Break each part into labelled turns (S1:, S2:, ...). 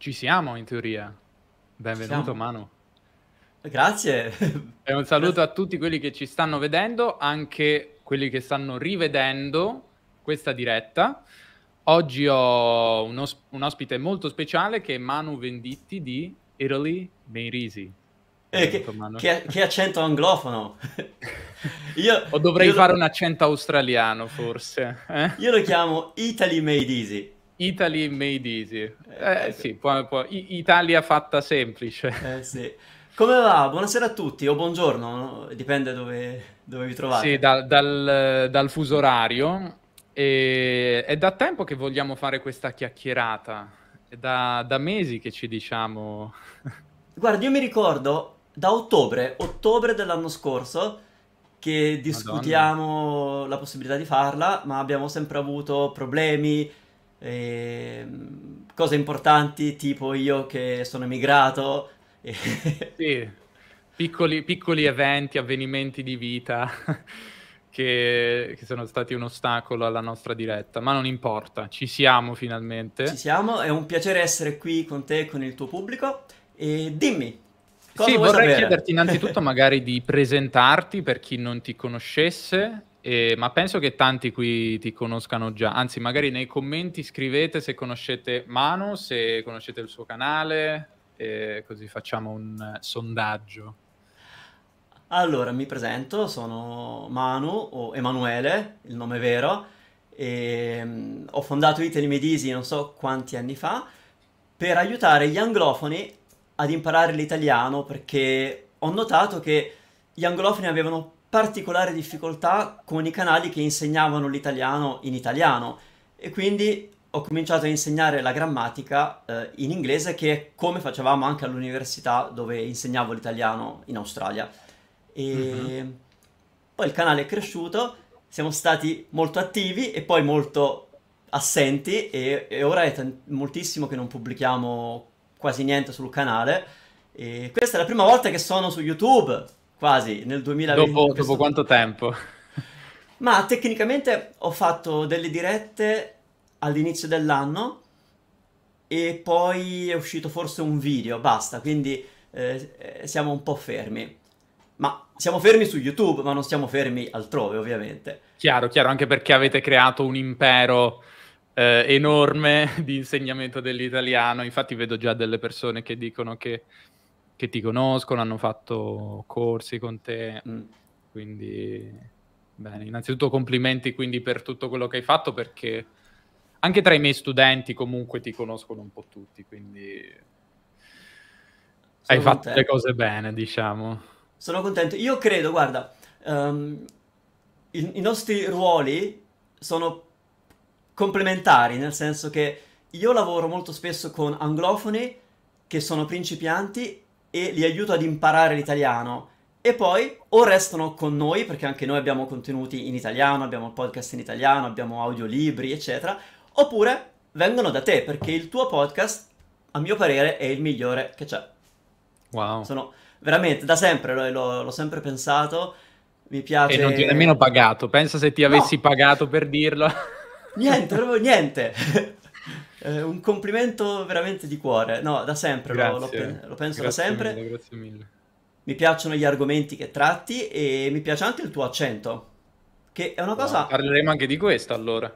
S1: Ci siamo in teoria. Benvenuto Manu. Grazie. E un saluto a tutti quelli che ci stanno vedendo, anche quelli che stanno rivedendo questa diretta. Oggi ho un, os- un ospite molto speciale che è Manu Venditti di Italy
S2: Meirisi. Eh, che, che, che, accento anglofono!
S1: io, o dovrei io fare lo... un accento australiano, forse.
S2: Eh? Io lo chiamo Italy Made Easy. Italy made easy. Eh, eh, ecco. sì, può, può. I- Italia fatta semplice. Eh, sì. Come va? Buonasera a tutti o buongiorno, dipende dove, dove vi trovate. Sì,
S1: da, dal, dal, fuso orario. E, è da tempo che vogliamo fare questa chiacchierata, è da, da mesi che ci diciamo...
S2: Guarda, io mi ricordo da ottobre, ottobre dell'anno scorso, che discutiamo Madonna. la possibilità di farla, ma abbiamo sempre avuto problemi, e, ehm, cose importanti tipo io che sono emigrato. E... Sì, piccoli, piccoli eventi, avvenimenti di vita
S1: che, che, sono stati un ostacolo alla nostra diretta, ma non importa, ci siamo finalmente.
S2: Ci siamo, è un piacere essere qui con te e con il tuo pubblico. E dimmi, Cosa sì, vorrei sapere? chiederti
S1: innanzitutto magari di presentarti per chi non ti conoscesse eh, ma penso che tanti qui ti conoscano già, anzi magari nei commenti scrivete se conoscete Manu, se conoscete il suo canale, eh, così facciamo un sondaggio.
S2: Allora, mi presento, sono Manu o Emanuele, il nome vero, e, mm, ho fondato Italy Medisi non so quanti anni fa per aiutare gli anglofoni ad imparare l'italiano perché ho notato che gli anglofoni avevano particolare difficoltà con i canali che insegnavano l'italiano in italiano e quindi ho cominciato a insegnare la grammatica eh, in inglese che è come facevamo anche all'università dove insegnavo l'italiano in Australia. E mm-hmm. poi il canale è cresciuto, siamo stati molto attivi e poi molto assenti e, e ora è t- moltissimo che non pubblichiamo quasi niente sul canale. E questa è la prima volta che sono su YouTube, quasi nel 2020. Dopo, dopo quanto tempo? Ma tecnicamente ho fatto delle dirette all'inizio dell'anno e poi è uscito forse un video, basta, quindi eh, siamo un po' fermi. Ma siamo fermi su YouTube, ma non siamo fermi altrove, ovviamente.
S1: Chiaro, chiaro, anche perché avete creato un impero eh, enorme di insegnamento dell'italiano. Infatti vedo già delle persone che dicono che che ti conoscono, hanno fatto corsi con te, mm. quindi bene, innanzitutto complimenti quindi per tutto quello che hai fatto perché anche tra i miei studenti comunque ti conoscono un po' tutti, quindi
S2: Sono hai contento. fatto le cose
S1: bene, diciamo.
S2: Sono contento. Io credo, guarda, um, i, i nostri ruoli sono complementari, nel senso che io lavoro molto spesso con anglofoni che sono principianti e li aiuto ad imparare l'italiano. E poi o restano con noi, perché anche noi abbiamo contenuti in italiano, abbiamo podcast in italiano, abbiamo audiolibri, eccetera, oppure vengono da te, perché il tuo podcast, a mio parere, è il migliore che c'è. Wow. Sono veramente, da sempre, lo, lo, l'ho sempre pensato, mi piace... E non ti ho nemmeno
S1: pagato, pensa se ti avessi no. pagato per dirlo.
S2: Niente, proprio niente. Eh, un complimento veramente di cuore. No, da sempre, lo, lo, lo, penso grazie da sempre. Mille, grazie mille. Mi piacciono gli argomenti che tratti e mi piace anche il tuo accento, che è una cosa... No, parleremo anche di questo allora.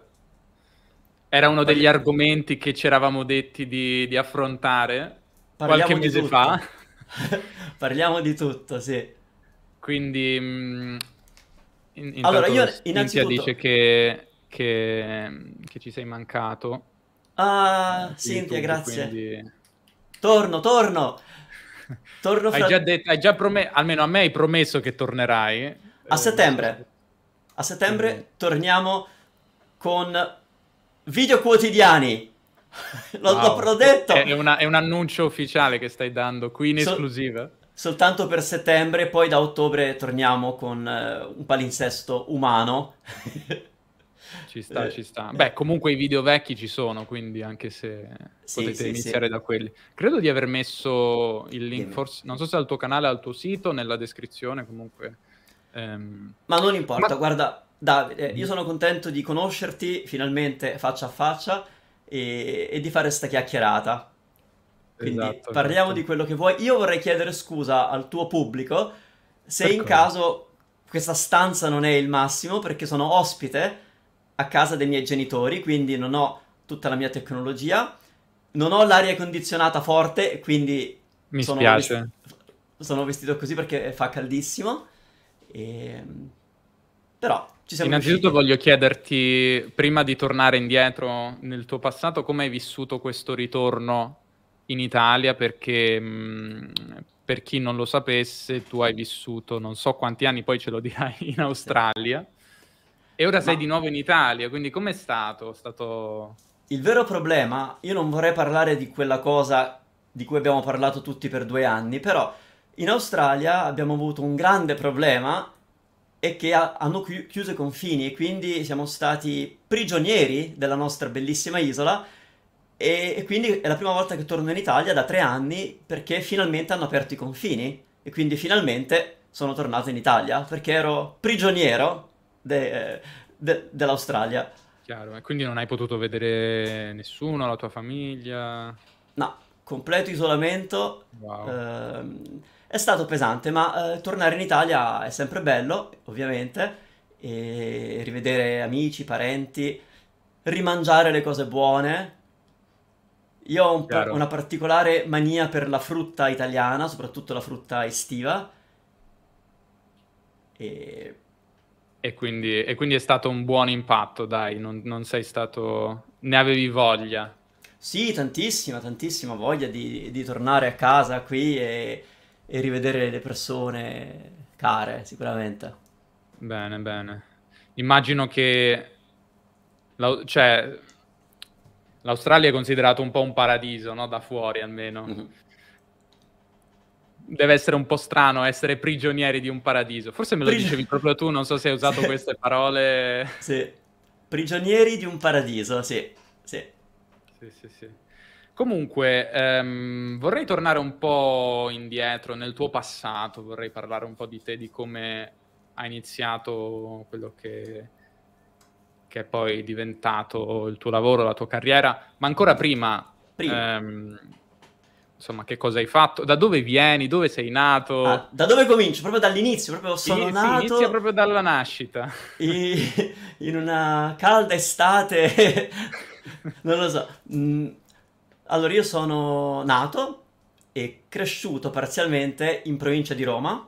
S2: Era uno
S1: degli Parliamo. argomenti che ci eravamo detti di, di affrontare
S2: Parliamo qualche mese fa.
S1: Parliamo di tutto, sì. Quindi... Mh, mm, in, allora, io innanzitutto... dice che, che, che ci sei mancato
S2: Ah, eh, grazie. Quindi... Torno, torno. torno
S1: fra... hai già detto, hai già promesso, almeno a me hai promesso che tornerai. A eh, settembre.
S2: Eh, a settembre mm -hmm. torniamo con video quotidiani. L'ho wow. detto. È, una, è, un annuncio ufficiale che stai dando qui in Sol esclusiva. Soltanto per settembre, poi da ottobre torniamo con uh, un palinsesto umano. Ci sta, eh, ci sta. Eh. Beh, comunque i video vecchi
S1: ci sono, quindi anche se sì, potete sì, iniziare sì. da quelli. Credo di aver messo il
S2: link, forse, non so se al tuo canale, al tuo sito, nella descrizione comunque. Ehm. Ma non importa, Ma... guarda, Davide, eh, io mm. sono contento di conoscerti finalmente faccia a faccia e, e di fare sta chiacchierata. Quindi esatto, parliamo esatto. di quello che vuoi. Io vorrei chiedere scusa al tuo pubblico se per in caso questa stanza non è il massimo perché sono ospite a casa dei miei genitori, quindi non ho tutta la mia tecnologia, non ho l'aria condizionata forte, quindi mi sono spiace. Vestito, sono vestito così perché fa caldissimo. E... Ehm, però ci siamo Innanzitutto
S1: riusciti. voglio chiederti, prima di tornare indietro nel tuo passato, come hai vissuto questo ritorno in Italia? Perché mh, mhmm, per chi non lo sapesse, tu hai vissuto non so quanti anni, poi ce lo dirai, in Australia. Sì. E ora Ma... sei di nuovo in Italia, quindi com'è stato? stato?
S2: Il vero problema, io non vorrei parlare di quella cosa di cui abbiamo parlato tutti per due anni, però in Australia abbiamo avuto un grande problema e che ha, hanno chi- chiuso i confini e quindi siamo stati prigionieri della nostra bellissima isola e, e, quindi è la prima volta che torno in Italia da tre anni perché finalmente hanno aperto i confini e quindi finalmente sono tornato in Italia perché ero prigioniero de, de, dell'Australia.
S1: Chiaro, e quindi non hai potuto vedere
S2: nessuno, la tua famiglia? No, completo isolamento. Wow. Ehm, è stato pesante, ma eh, tornare in Italia è sempre bello, ovviamente, e rivedere amici, parenti, rimangiare le cose buone. Io ho un par- una particolare mania per la frutta italiana, soprattutto la frutta estiva. E
S1: e quindi, e quindi, è stato un buon impatto, dai, non, non, sei stato... ne avevi
S2: voglia. Sì, tantissima, tantissima voglia di, di tornare a casa qui e, e, rivedere le persone care, sicuramente. Bene,
S1: bene. Immagino che... La, cioè, L'Australia è considerato un po' un paradiso, no? Da fuori almeno. Mm-hmm deve essere un po' strano essere prigionieri di un paradiso. Forse me lo Prigio... dicevi proprio tu, non so se hai usato sì. queste parole. Sì, prigionieri di un paradiso, sì, sì. Sì, sì, sì. Comunque, ehm, vorrei tornare un po' indietro nel tuo passato, vorrei parlare un po' di te, di come ha iniziato quello che, che è poi diventato il tuo lavoro, la tua carriera, ma ancora prima, prima. Ehm, insomma, che cosa hai fatto, da dove
S2: vieni, dove sei nato. Ah, da dove comincio? Proprio dall'inizio, proprio sono sì, nato... Sì, inizia proprio dalla nascita. In una calda estate, non lo so. Mm, allora, io sono nato e cresciuto parzialmente in provincia di Roma,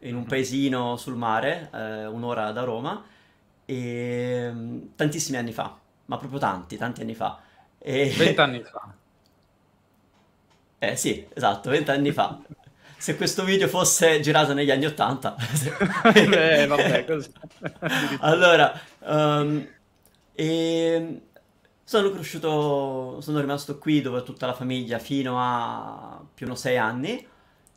S2: in un mhm. paesino sul mare, eh, un'ora da Roma, e, mm, tantissimi anni fa, ma proprio tanti, tanti anni fa. E... anni fa. Eh sì, esatto, vent'anni fa. Se questo video fosse girato negli anni Ottanta... eh, vabbè, così. allora, um, ehm, e ehm, sono cresciuto, sono rimasto qui dove tutta la famiglia fino a più o meno sei anni.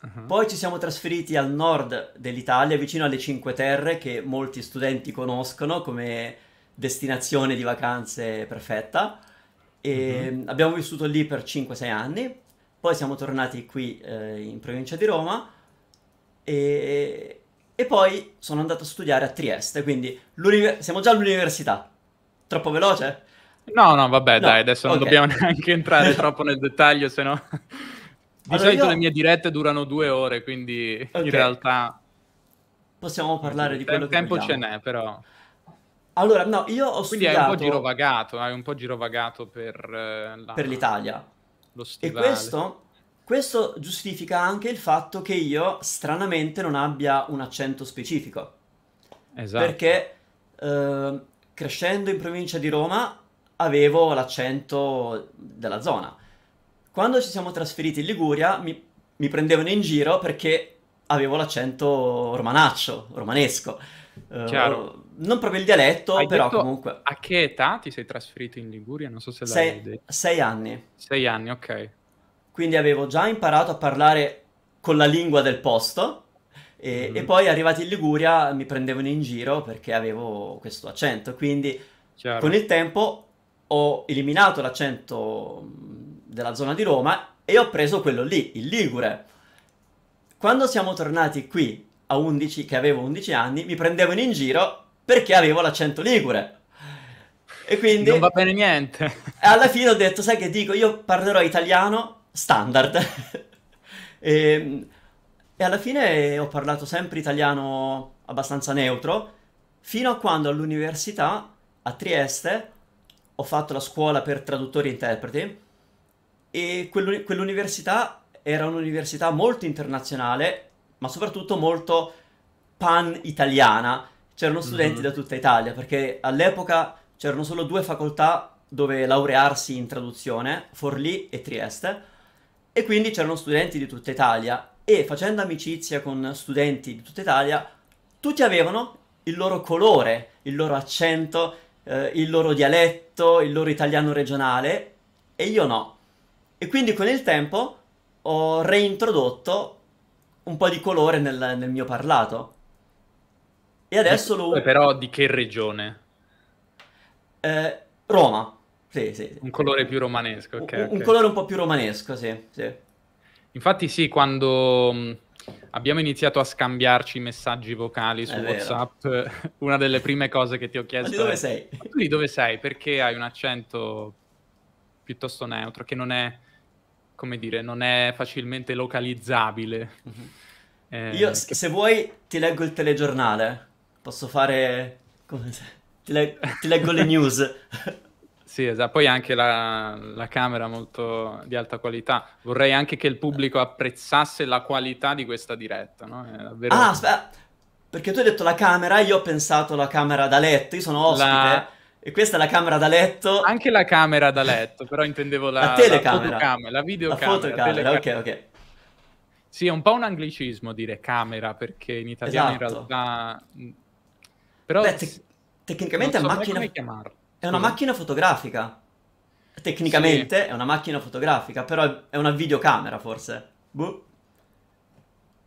S2: Uh-huh. Poi ci siamo trasferiti al nord dell'Italia, vicino alle Cinque Terre, che molti studenti conoscono come destinazione di vacanze perfetta. E ehm, uh-huh. Abbiamo vissuto lì per 5-6 anni. Poi siamo tornati qui eh, in provincia di Roma e, e, poi sono andato a studiare a Trieste, quindi siamo già all'università. Troppo veloce? No, no, vabbè, no. dai, adesso non dobbiamo
S1: neanche entrare troppo nel dettaglio, se no... Di allora solito io... le mie dirette durano due ore, quindi okay. in realtà...
S2: Possiamo parlare di quello Il tempo ce n'è, però... Allora, no, io ho quindi studiato... Quindi hai un po'
S1: girovagato, hai un po' girovagato per... Eh, la... Per l'Italia. Lo stivale. E questo,
S2: questo giustifica anche il fatto che io stranamente non abbia un accento specifico. Esatto. Perché eh, crescendo in provincia di Roma avevo l'accento della zona. Quando ci siamo trasferiti in Liguria mi, mi prendevano in giro perché avevo l'accento romanaccio, romanesco. Eh, Chiaro non proprio il dialetto, Hai però comunque... A che età ti sei trasferito in Liguria? Non so se sei, l'hai detto. Sei anni. Sei anni, ok. Quindi avevo già imparato a parlare con la lingua del posto e, mm. e poi arrivati in Liguria mi prendevano in giro perché avevo questo accento, quindi Chiaro. con il tempo ho eliminato l'accento della zona di Roma e ho preso quello lì, il Ligure. Quando siamo tornati qui a 11, che avevo 11 anni, mi prendevano in giro perché avevo l'accento ligure. E quindi... Non va bene niente. alla fine ho detto, sai che dico, io parlerò italiano standard. e, ehm, e alla fine ho parlato sempre italiano abbastanza neutro, fino a quando all'università a Trieste ho fatto la scuola per traduttori e interpreti e quell'università era un'università molto internazionale, ma soprattutto molto pan-italiana, c'erano mhm. studenti mm-hmm. da tutta Italia, perché all'epoca c'erano solo due facoltà dove laurearsi in traduzione, Forlì e Trieste, e quindi c'erano studenti di tutta Italia e facendo amicizia con studenti di tutta Italia, tutti avevano il loro colore, il loro accento, eh, il loro dialetto, il loro italiano regionale e io no. E quindi con il tempo ho reintrodotto un po' di colore nel, nel mio parlato. E adesso lo... Eh, però di che regione? Eh, Roma. Sì, sì.
S1: Un colore più romanesco, ok. un, okay. colore un po' più romanesco, sì, sì. Infatti sì, quando mm, abbiamo iniziato a scambiarci messaggi vocali su WhatsApp, una delle prime cose che ti ho chiesto... Ma di dove è, sei? tu di dove sei? Perché hai un accento piuttosto neutro, che non è, come dire, non è facilmente localizzabile.
S2: Mm-hmm. Eh, Io, se vuoi, ti leggo il telegiornale. Posso fare... Come... Ti, leg- ti leggo le news.
S1: Sì, esatto. Poi anche la, la, camera molto di alta qualità. Vorrei anche che il pubblico apprezzasse la qualità di questa diretta, no? Davvero... Ah,
S2: aspetta. Perché tu hai detto la camera, io ho pensato la camera da letto, io sono ospite. La... E questa è la camera da letto. Anche la camera da letto, però intendevo la, la telecamera. La, la videocamera. La fotocamera, ok, ok.
S1: Sì, è un po' un anglicismo dire camera, perché in italiano esatto. in realtà
S2: però Beh, te- tecnicamente è, so macchina... è una macchina fotografica. Tecnicamente sì. è una macchina fotografica, però è una videocamera forse. Boh.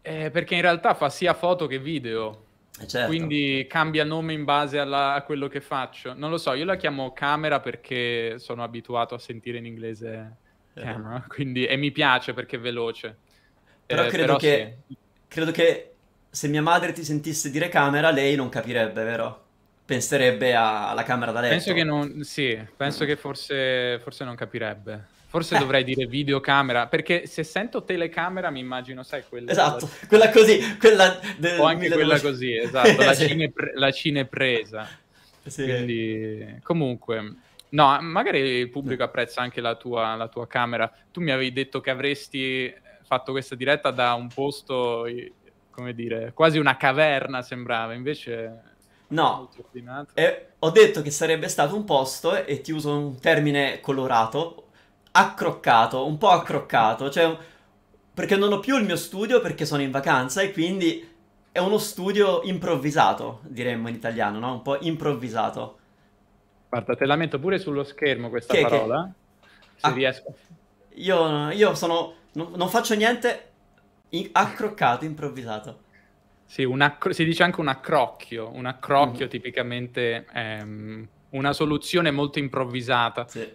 S2: Eh, perché in realtà fa sia foto che video. Eh certo. Quindi cambia
S1: nome in base alla, a quello che faccio. Non lo so, io la chiamo camera perché sono abituato a sentire in inglese eh. camera, quindi, e mi piace perché è veloce. Però, eh, credo, però che,
S2: sì. credo che se mia madre ti sentisse dire camera, lei non capirebbe, vero? Penserebbe alla camera da letto. Penso che
S1: non, sì, penso che forse, forse non capirebbe. Forse eh. dovrei dire videocamera, perché se sento telecamera mi immagino, sai, quella... Esatto, della... quella così, quella... Del... O anche del... quella così, esatto, la, sì. cinepre- la cinepresa. Sì. Quindi, comunque, no, magari il pubblico apprezza anche la tua, la tua camera. Tu mi avevi detto che avresti fatto questa diretta da
S2: un posto come dire, quasi una caverna sembrava, invece... No, eh, ho detto che sarebbe stato un posto, e ti uso un termine colorato, accroccato, un po' accroccato, cioè perché non ho più il mio studio perché sono in vacanza e quindi è uno studio improvvisato, diremmo in italiano, no? Un po' improvvisato. Guarda, te la metto pure sullo schermo questa che, parola, che... se ah, riesco. Io, io sono... No, non faccio niente, i- accroccato, improvvisato. Sì, accro- si dice anche un accrocchio, un
S1: accrocchio mm. tipicamente ehm, una soluzione molto improvvisata. Sì. Eh,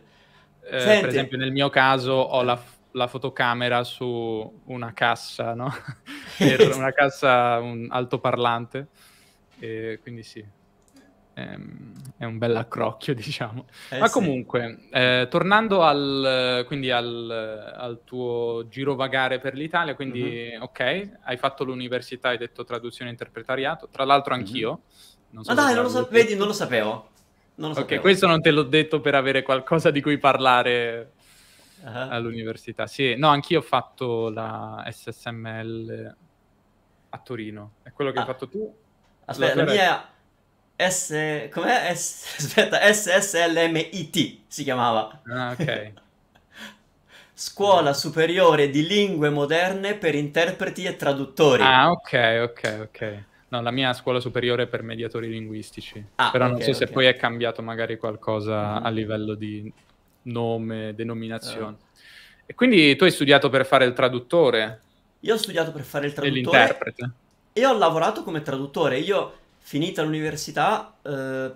S1: per esempio nel mio caso ho eh. la, f- la fotocamera su una cassa, no? una cassa, un altoparlante, eh, quindi sì, Ehm, è un bel accrocchio, diciamo. Eh, Ma comunque, sì. eh, tornando al, al, al, tuo girovagare per l'Italia, quindi mm-hmm. ok, hai fatto l'università, hai detto traduzione e interpretariato, tra l'altro mhm. anch'io. Mm-hmm. Non so Ma dai, non lo, sa- vedi, non lo sapevo.
S2: Non lo ok, sapevo. questo
S1: non te l'ho detto per avere qualcosa di cui parlare uh-huh. all'università. Sì, no, anch'io ho fatto la
S2: SSML a Torino. È quello che ah. hai fatto tu? Aspetta, la mia S... com'è? S... aspetta, SSLMIT si chiamava. Ah, ok. Scuola Superiore di Lingue Moderne per Interpreti e Traduttori. Ah, ok, ok, ok. No, la mia scuola superiore per mediatori
S1: linguistici. Ah, Però okay, non so okay. se poi è cambiato magari qualcosa mm. a livello di nome, denominazione. Uh. E quindi tu hai studiato per fare il traduttore?
S2: Io ho studiato per fare il traduttore. E l'interprete. E ho lavorato come traduttore. Io Finita l'università eh,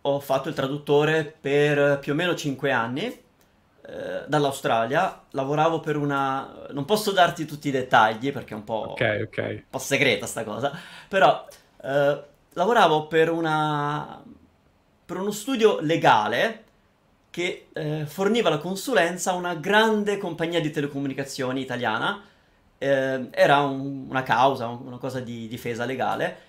S2: ho fatto il traduttore per più o meno 5 anni eh, dall'Australia. Lavoravo per una... non posso darti tutti i dettagli perché è un po', okay, okay. Un po segreta sta cosa, però eh, lavoravo per una... per uno studio legale che eh, forniva la consulenza a una grande compagnia di telecomunicazioni italiana. Eh, era un, una causa, una cosa di difesa legale.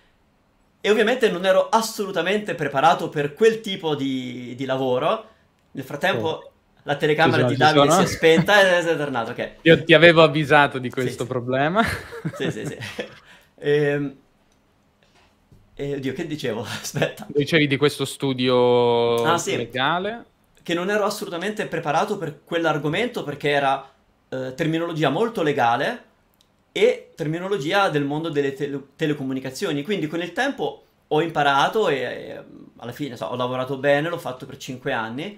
S2: E ovviamente non ero assolutamente preparato per quel tipo di, di lavoro. Nel frattempo oh. la telecamera sono, di Davide sono? si è spenta e è tornato. Okay.
S1: Io ti avevo avvisato di questo sì, problema.
S2: Sì, sì, sì. e, ehm, e, oddio, che dicevo? Aspetta.
S1: Dicevi di questo studio ah, sì. legale?
S2: Che non ero assolutamente preparato per quell'argomento perché era eh, terminologia molto legale e terminologia del mondo delle tele- telecomunicazioni. Quindi con il tempo ho imparato e, e alla fine so, ho lavorato bene, l'ho fatto per 5 anni,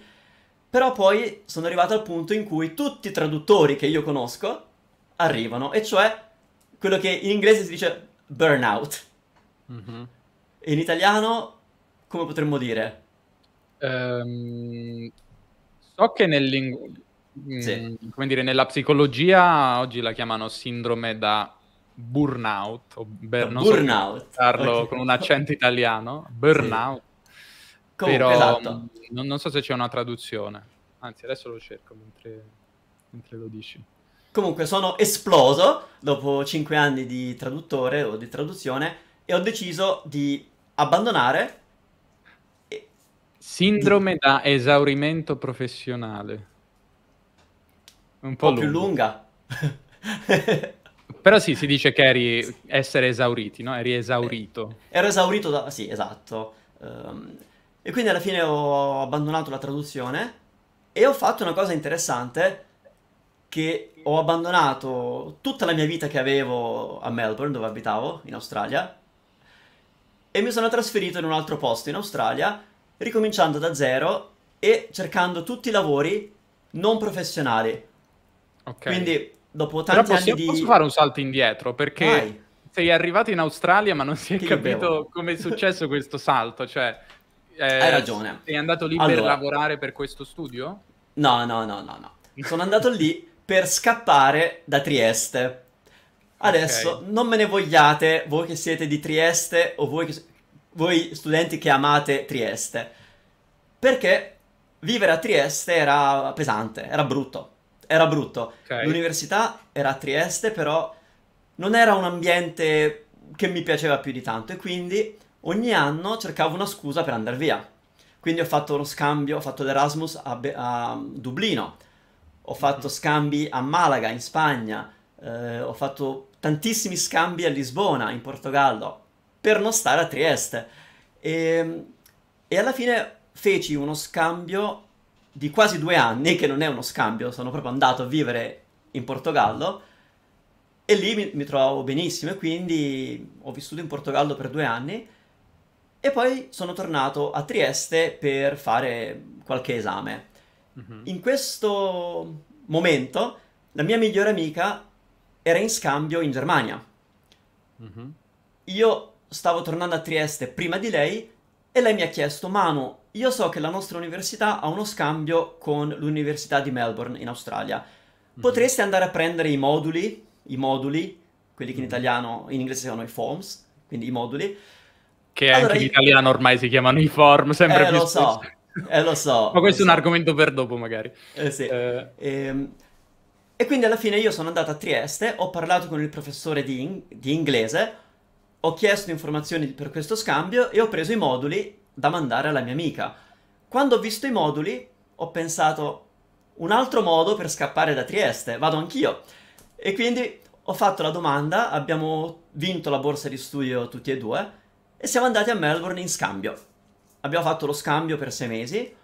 S2: però poi sono arrivato al punto in cui tutti i traduttori che io conosco arrivano, e cioè quello che in inglese si dice burnout. Mm-hmm. In italiano come potremmo dire? Um, so
S1: che nel linguaggio sì. Mm, come dire, nella psicologia oggi la chiamano sindrome da burnout, o ber- non burnout. So okay. con un accento italiano, burnout, sì.
S2: Comunque, però esatto.
S1: Mm, non, non so se c'è una traduzione, anzi adesso lo cerco mentre, mentre lo dici.
S2: Comunque sono esploso dopo cinque anni di traduttore o di traduzione e ho deciso di abbandonare.
S1: Sindrome da esaurimento professionale un po', po più lunga. Però sì, si dice che eri essere esauriti, no? Eri esaurito. Eh, ero esaurito da... sì, esatto.
S2: Ehm, e quindi alla fine ho abbandonato la traduzione e ho fatto una cosa interessante che ho abbandonato tutta la mia vita che avevo a Melbourne, dove abitavo, in Australia, e mi sono trasferito in un altro posto in Australia, ricominciando da zero e cercando tutti i lavori non professionali, Ok. Quindi dopo tanti Però possiamo, anni di... Posso fare un salto
S1: indietro? Perché Vai. sei arrivato in Australia ma non si è Ti capito come è successo questo salto, cioè... Eh, Hai ragione. Sei andato lì allora. per lavorare per questo studio?
S2: No, no, no, no, no. Sono andato lì per scappare da Trieste. Adesso okay. non me ne vogliate, voi che siete di Trieste o voi, che, voi studenti che amate Trieste, perché vivere a Trieste era pesante, era brutto era brutto. Okay. L'università era a Trieste, però non era un ambiente che mi piaceva più di tanto e quindi ogni anno cercavo una scusa per andare via. Quindi ho fatto lo scambio, ho fatto l'Erasmus a, Be- a Dublino, ho fatto mhm. scambi a Malaga, in Spagna, eh, ho fatto tantissimi scambi a Lisbona, in Portogallo, per non stare a Trieste. E, ehm, e alla fine feci uno scambio di quasi due anni, che non è uno scambio, sono proprio andato a vivere in Portogallo e lì mi, mi trovavo benissimo e quindi ho vissuto in Portogallo per due anni e poi sono tornato a Trieste per fare qualche esame. Mm-hmm. In questo momento la mia migliore amica era in scambio in Germania. Mm-hmm. Io stavo tornando a Trieste prima di lei e lei mi ha chiesto, Manu, io so che la nostra università ha uno scambio con l'università di Melbourne in Australia. Mhm. Potresti mm-hmm. andare a prendere i moduli, i moduli, quelli che in mhm. italiano, in inglese si chiamano i forms, quindi i moduli. Che allora, anche in italiano
S1: ormai si chiamano i form, sempre eh, più lo so,
S2: eh, lo so. Ma questo è so. un argomento per dopo magari. Eh, sì. Eh. E, ehm, e, quindi alla fine io sono andato a Trieste, ho parlato con il professore di, in- di inglese, ho chiesto informazioni per questo scambio e ho preso i moduli da mandare alla mia amica. Quando ho visto i moduli ho pensato un altro modo per scappare da Trieste, vado anch'io. E quindi ho fatto la domanda, abbiamo vinto la borsa di studio tutti e due e siamo andati a Melbourne in scambio. Abbiamo fatto lo scambio per sei mesi,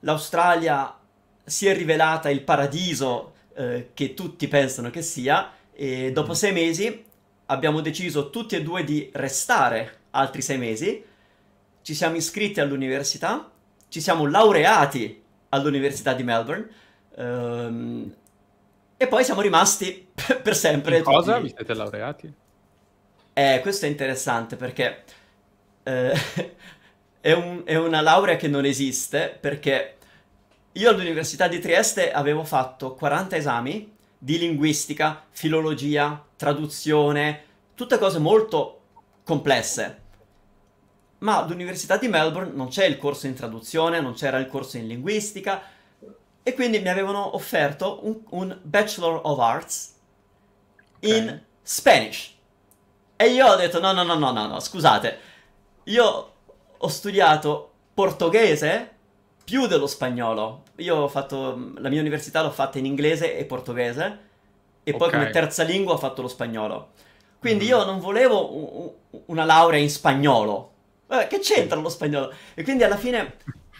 S2: l'Australia si è rivelata il paradiso eh, che tutti pensano che sia e dopo mm. sei mesi abbiamo deciso tutti e due di restare altri sei mesi, ci siamo iscritti all'università, ci siamo laureati all'università di Melbourne ehm, e poi siamo rimasti per, sempre. In tutti. cosa vi siete laureati? Eh, questo è interessante perché eh, è, un, è una laurea che non esiste perché io all'università di Trieste avevo fatto 40 esami di linguistica, filologia, traduzione, tutte cose molto complesse. Ma all'Università di Melbourne non c'è il corso in traduzione, non c'era il corso in linguistica e quindi mi avevano offerto un, un Bachelor of Arts okay. in Spanish. E io ho detto no, no, no, no, no, no, scusate, io ho studiato portoghese più dello spagnolo. Io ho fatto la mia università l'ho fatta in inglese e portoghese e poi okay. come terza lingua ho fatto lo spagnolo. Quindi mm. io non volevo u- u- una laurea in spagnolo. Eh, che c'entra lo spagnolo? E quindi alla fine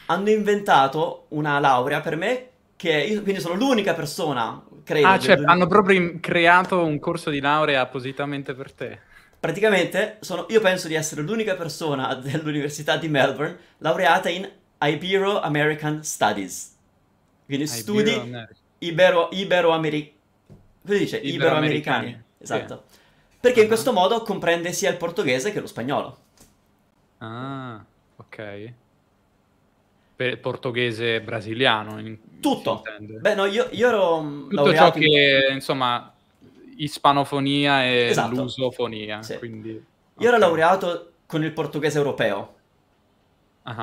S2: hanno inventato una laurea per me che io, quindi sono l'unica persona, credo. Ah, cioè, hanno proprio in- creato un corso di laurea appositamente per te. Praticamente sono, io penso di essere l'unica persona dell'Università di Melbourne laureata in Ibero-American Studies. Quindi studi Ibero-American. Ibero- Ibero-American lui dice iberoamericani. Ibero esatto. Sì. Perché uh -huh. in questo modo comprende sia il portoghese che lo spagnolo. Ah, ok. Per portoghese brasiliano. In... Tutto. Beh, no, io, io ero mm, Tutto ciò che,
S1: in... insomma, ispanofonia
S2: e esatto. lusofonia. Sì. Quindi... Io ero laureato con il portoghese europeo. Ah. Uh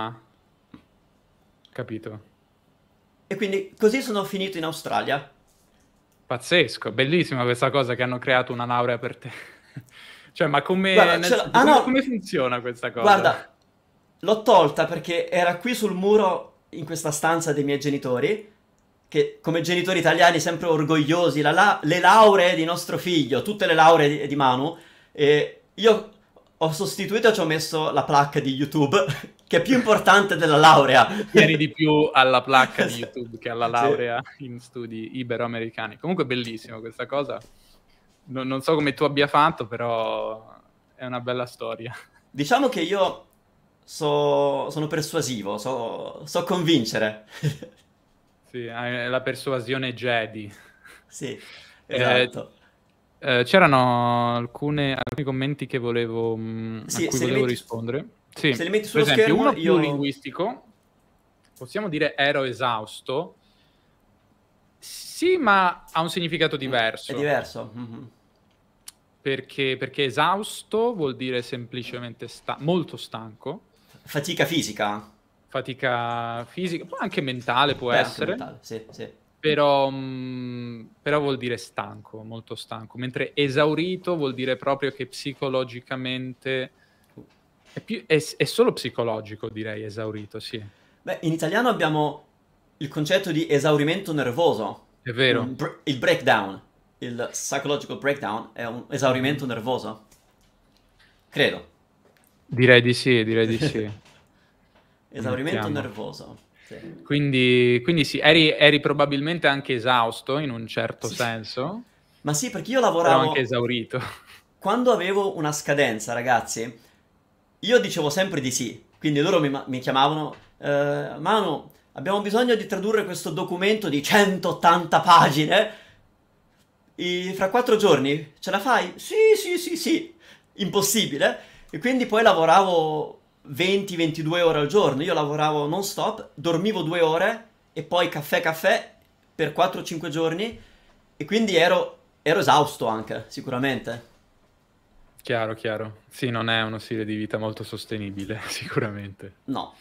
S2: -huh. Capito. E quindi così sono finito in Australia
S1: Pazzesco, bellissima questa cosa che hanno creato una laurea
S2: per te. cioè, ma come, guarda, nel... Ah, come, no.
S1: come, funziona questa cosa? Guarda,
S2: l'ho tolta perché era qui sul muro in questa stanza dei miei genitori, che come genitori italiani sempre orgogliosi, la la... le lauree di nostro figlio, tutte le lauree di, di Manu, e io ho sostituito, ci ho messo la placca di YouTube che è più importante della laurea. Vieni di più
S1: alla placca di YouTube che alla laurea sì. in studi iberoamericani. Comunque bellissimo questa cosa. Non, non, so come tu abbia fatto, però
S2: è una bella storia. Diciamo che io so, sono persuasivo, so, so convincere. sì,
S1: la persuasione Jedi. Sì, eh, esatto. Eh, eh, c'erano alcune, alcuni commenti che volevo, mm, sì, a cui volevo metti... rispondere. Sì. Se li metti sullo esempio, schermo, uno io... più linguistico, possiamo dire ero esausto. Sì, ma ha un significato mm. diverso. È
S2: diverso. Mm-hmm.
S1: Perché, perché, esausto vuol dire semplicemente sta- molto stanco.
S2: Fatica fisica.
S1: Fatica fisica, anche mentale può Beh, essere. Mentale, sì, sì. Però, mm, però, vuol dire stanco, molto stanco. Mentre esaurito vuol dire proprio che psicologicamente è, più, è, è solo
S2: psicologico, direi, esaurito, sì. Beh, in italiano abbiamo il concetto di esaurimento nervoso. È vero. Mm, br- il breakdown, il psychological breakdown è un esaurimento mm-hmm. nervoso. Credo.
S1: Direi di sì, direi di sì.
S2: esaurimento Mettiamo. nervoso. Sì.
S1: Quindi, quindi sì, eri, eri,
S2: probabilmente anche esausto in un certo sì. senso. Ma sì, perché io lavoravo... Però anche esaurito. Quando avevo una scadenza, ragazzi, io dicevo sempre di sì, quindi loro mi, mi chiamavano, eh, Manu, abbiamo bisogno di tradurre questo documento di 180 pagine. E fra quattro giorni ce la fai? Sì, sì, sì, sì, impossibile. E quindi poi lavoravo 20-22 ore al giorno, io lavoravo non stop, dormivo due ore e poi caffè caffè per 4-5 giorni e quindi ero, ero esausto anche, sicuramente.
S1: Chiaro, chiaro. Sì, non è uno stile di vita molto sostenibile, sicuramente. No.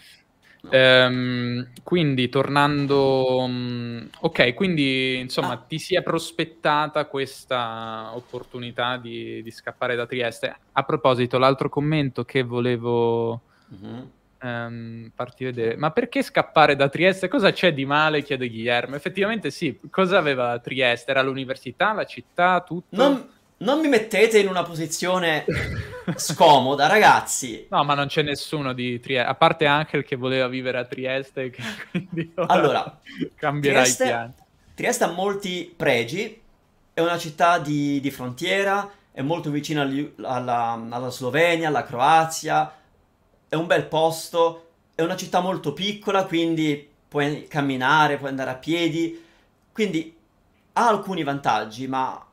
S1: no. Ehm, quindi tornando, mm, ok, quindi insomma ah. ti si è prospettata questa opportunità di, di, scappare da Trieste. A proposito, l'altro commento che volevo mm-hmm. Um, farti vedere. Ma perché scappare da Trieste? Cosa c'è di male? chiede Guillermo. Effettivamente sì, cosa aveva Trieste? Era l'università, la città, tutto? Non, non mi
S2: mettete in una posizione
S1: scomoda, ragazzi. No, ma non c'è nessuno di Trieste, a parte Angel che voleva vivere a Trieste.
S2: Quindi allora,
S1: cambierai Trieste,
S2: i Trieste ha molti pregi, è una città di, di frontiera, è molto vicina agli, alla, alla Slovenia, alla Croazia, è un bel posto, è una città molto piccola, quindi puoi camminare, puoi andare a piedi, quindi ha alcuni vantaggi, ma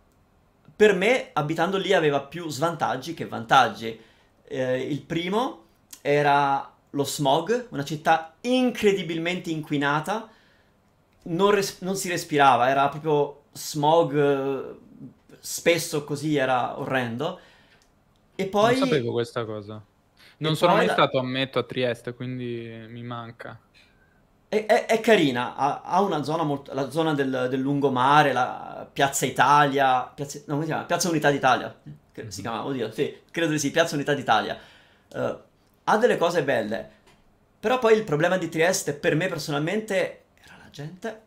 S2: per me abitando lì aveva più svantaggi che vantaggi. Eh, il primo era lo smog, una città incredibilmente inquinata, non, res- non si respirava, era proprio smog, spesso così era orrendo. E poi... Non sapevo
S1: questa cosa.
S2: Non sono mai da... stato, ammetto, a Trieste, quindi mi manca è, è, è carina, ha, ha, una zona molto... la zona del, del lungomare, la Piazza Italia, Piazza, no, come si chiama? Piazza Unità d'Italia, credo, si mhm. chiama, oddio, sì, credo di sì, Piazza Unità d'Italia. Uh, ha delle cose belle, però poi il problema di Trieste per me personalmente era la gente.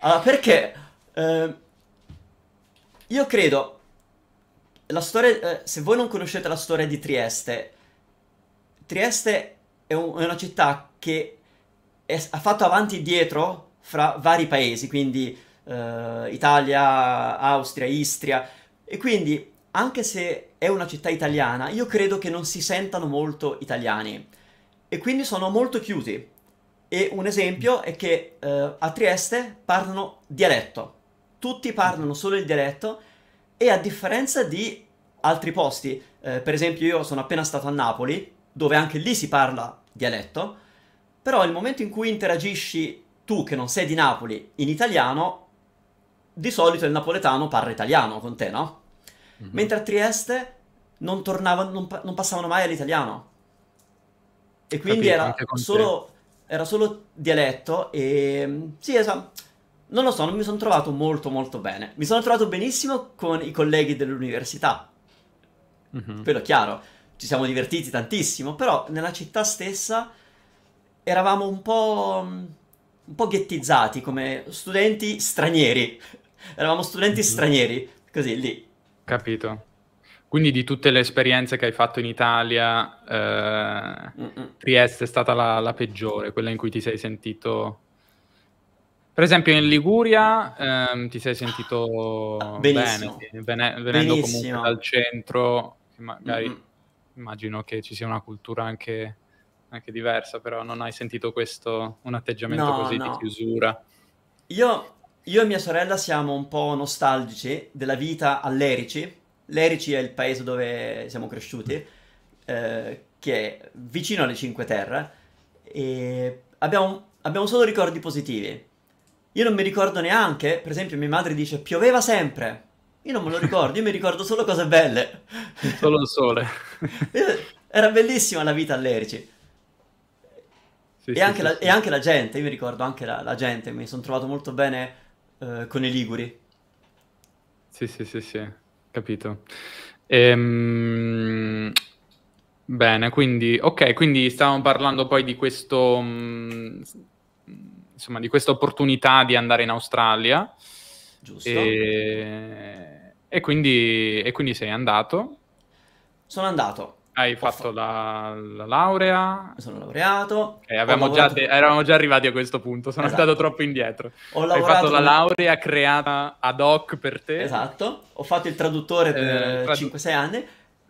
S2: uh, perché uh, io credo, la storia, eh, se voi non conoscete la storia di Trieste, Trieste è, un, è una città che è, ha fatto avanti e dietro fra vari paesi, quindi eh, Italia, Austria, Istria, e quindi anche se è una città italiana, io credo che non si sentano molto italiani e quindi sono molto chiusi. E un esempio è che eh, a Trieste parlano dialetto, tutti parlano solo il dialetto e a differenza di altri posti, eh, per esempio io sono appena stato a Napoli, dove anche lì si parla dialetto, però il momento in cui interagisci tu che non sei di Napoli in italiano, di solito il napoletano parla italiano con te, no? Mm-hmm. Mentre a Trieste non, tornavano, non, non passavano mai all'italiano. E quindi Capito, era, solo, era solo dialetto e... Sì, esatto. Non lo so, non mi sono trovato molto molto bene. Mi sono trovato benissimo con i colleghi dell'università. Mm-hmm. Quello chiaro, ci siamo divertiti tantissimo, però nella città stessa eravamo un po', un po' ghettizzati come studenti stranieri. eravamo studenti mhm. stranieri, così lì. Capito.
S1: Quindi di tutte le esperienze che hai fatto in Italia, eh, Trieste è stata la, la, peggiore, quella in cui ti sei sentito... Per esempio in Liguria eh, ti sei sentito ah, Benissimo. bene, ven- venendo Benissimo. comunque dal centro, magari Mm-mm. immagino che ci sia una cultura anche anche diversa, però non hai sentito questo, un atteggiamento no, così no. di chiusura?
S2: Io, io, e mia sorella siamo un po' nostalgici della vita a Lerici. Lerici è il paese dove siamo cresciuti, eh, che è vicino alle Cinque Terre, e abbiamo, abbiamo solo ricordi positivi. Io non mi ricordo neanche, per esempio mia madre dice pioveva sempre, io non me lo ricordo, io mi ricordo solo cose belle. Solo il sole. Era bellissima la vita all'Erici. Sì, e, sì, anche sì, la, e, anche la, gente, io mi ricordo anche la, la gente, mi sono trovato molto bene eh, con i Liguri. Sì, sì, sì, sì,
S1: capito. Ehm... Bene, quindi, ok, quindi stavamo parlando poi di questo, mh, mm, insomma, di questa opportunità di andare in Australia. Giusto. E, e, quindi, e quindi sei andato? Sono andato. Hai fatto, fatto la, la, laurea. sono laureato. E eh, lavorato... già, eravamo già arrivati a questo punto, sono esatto. stato troppo
S2: indietro. Ho lavorato... Hai fatto la laurea creata ad hoc per te. Esatto, ho fatto il traduttore per eh, tradu... 5-6 anni uh-huh.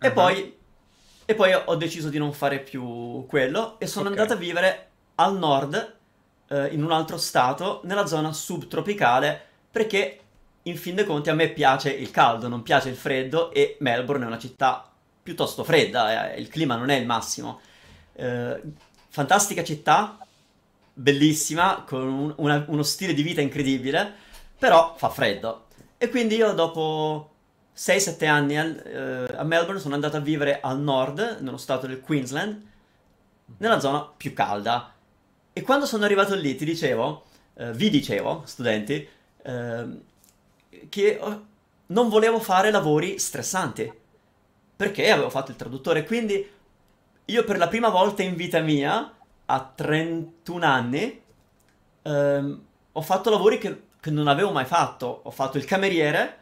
S2: e, poi, e, poi, ho deciso di non fare più quello e sono okay. andato a vivere al nord, eh, in un altro stato, nella zona subtropicale, perché in fin dei conti a me piace il caldo, non piace il freddo e Melbourne è una città piuttosto fredda, eh, il clima non è il massimo. Eh, fantastica città, bellissima, con un, una, uno stile di vita incredibile, però fa freddo. E quindi io dopo 6-7 anni al, eh, a Melbourne sono andato a vivere al nord, nello stato del Queensland, nella zona più calda. E quando sono arrivato lì ti dicevo, eh, vi dicevo, studenti, eh, che non volevo fare lavori stressanti perché avevo fatto il traduttore. Quindi io per la prima volta in vita mia, a 31 anni, ehm, ho fatto lavori che, che non avevo mai fatto. Ho fatto il cameriere,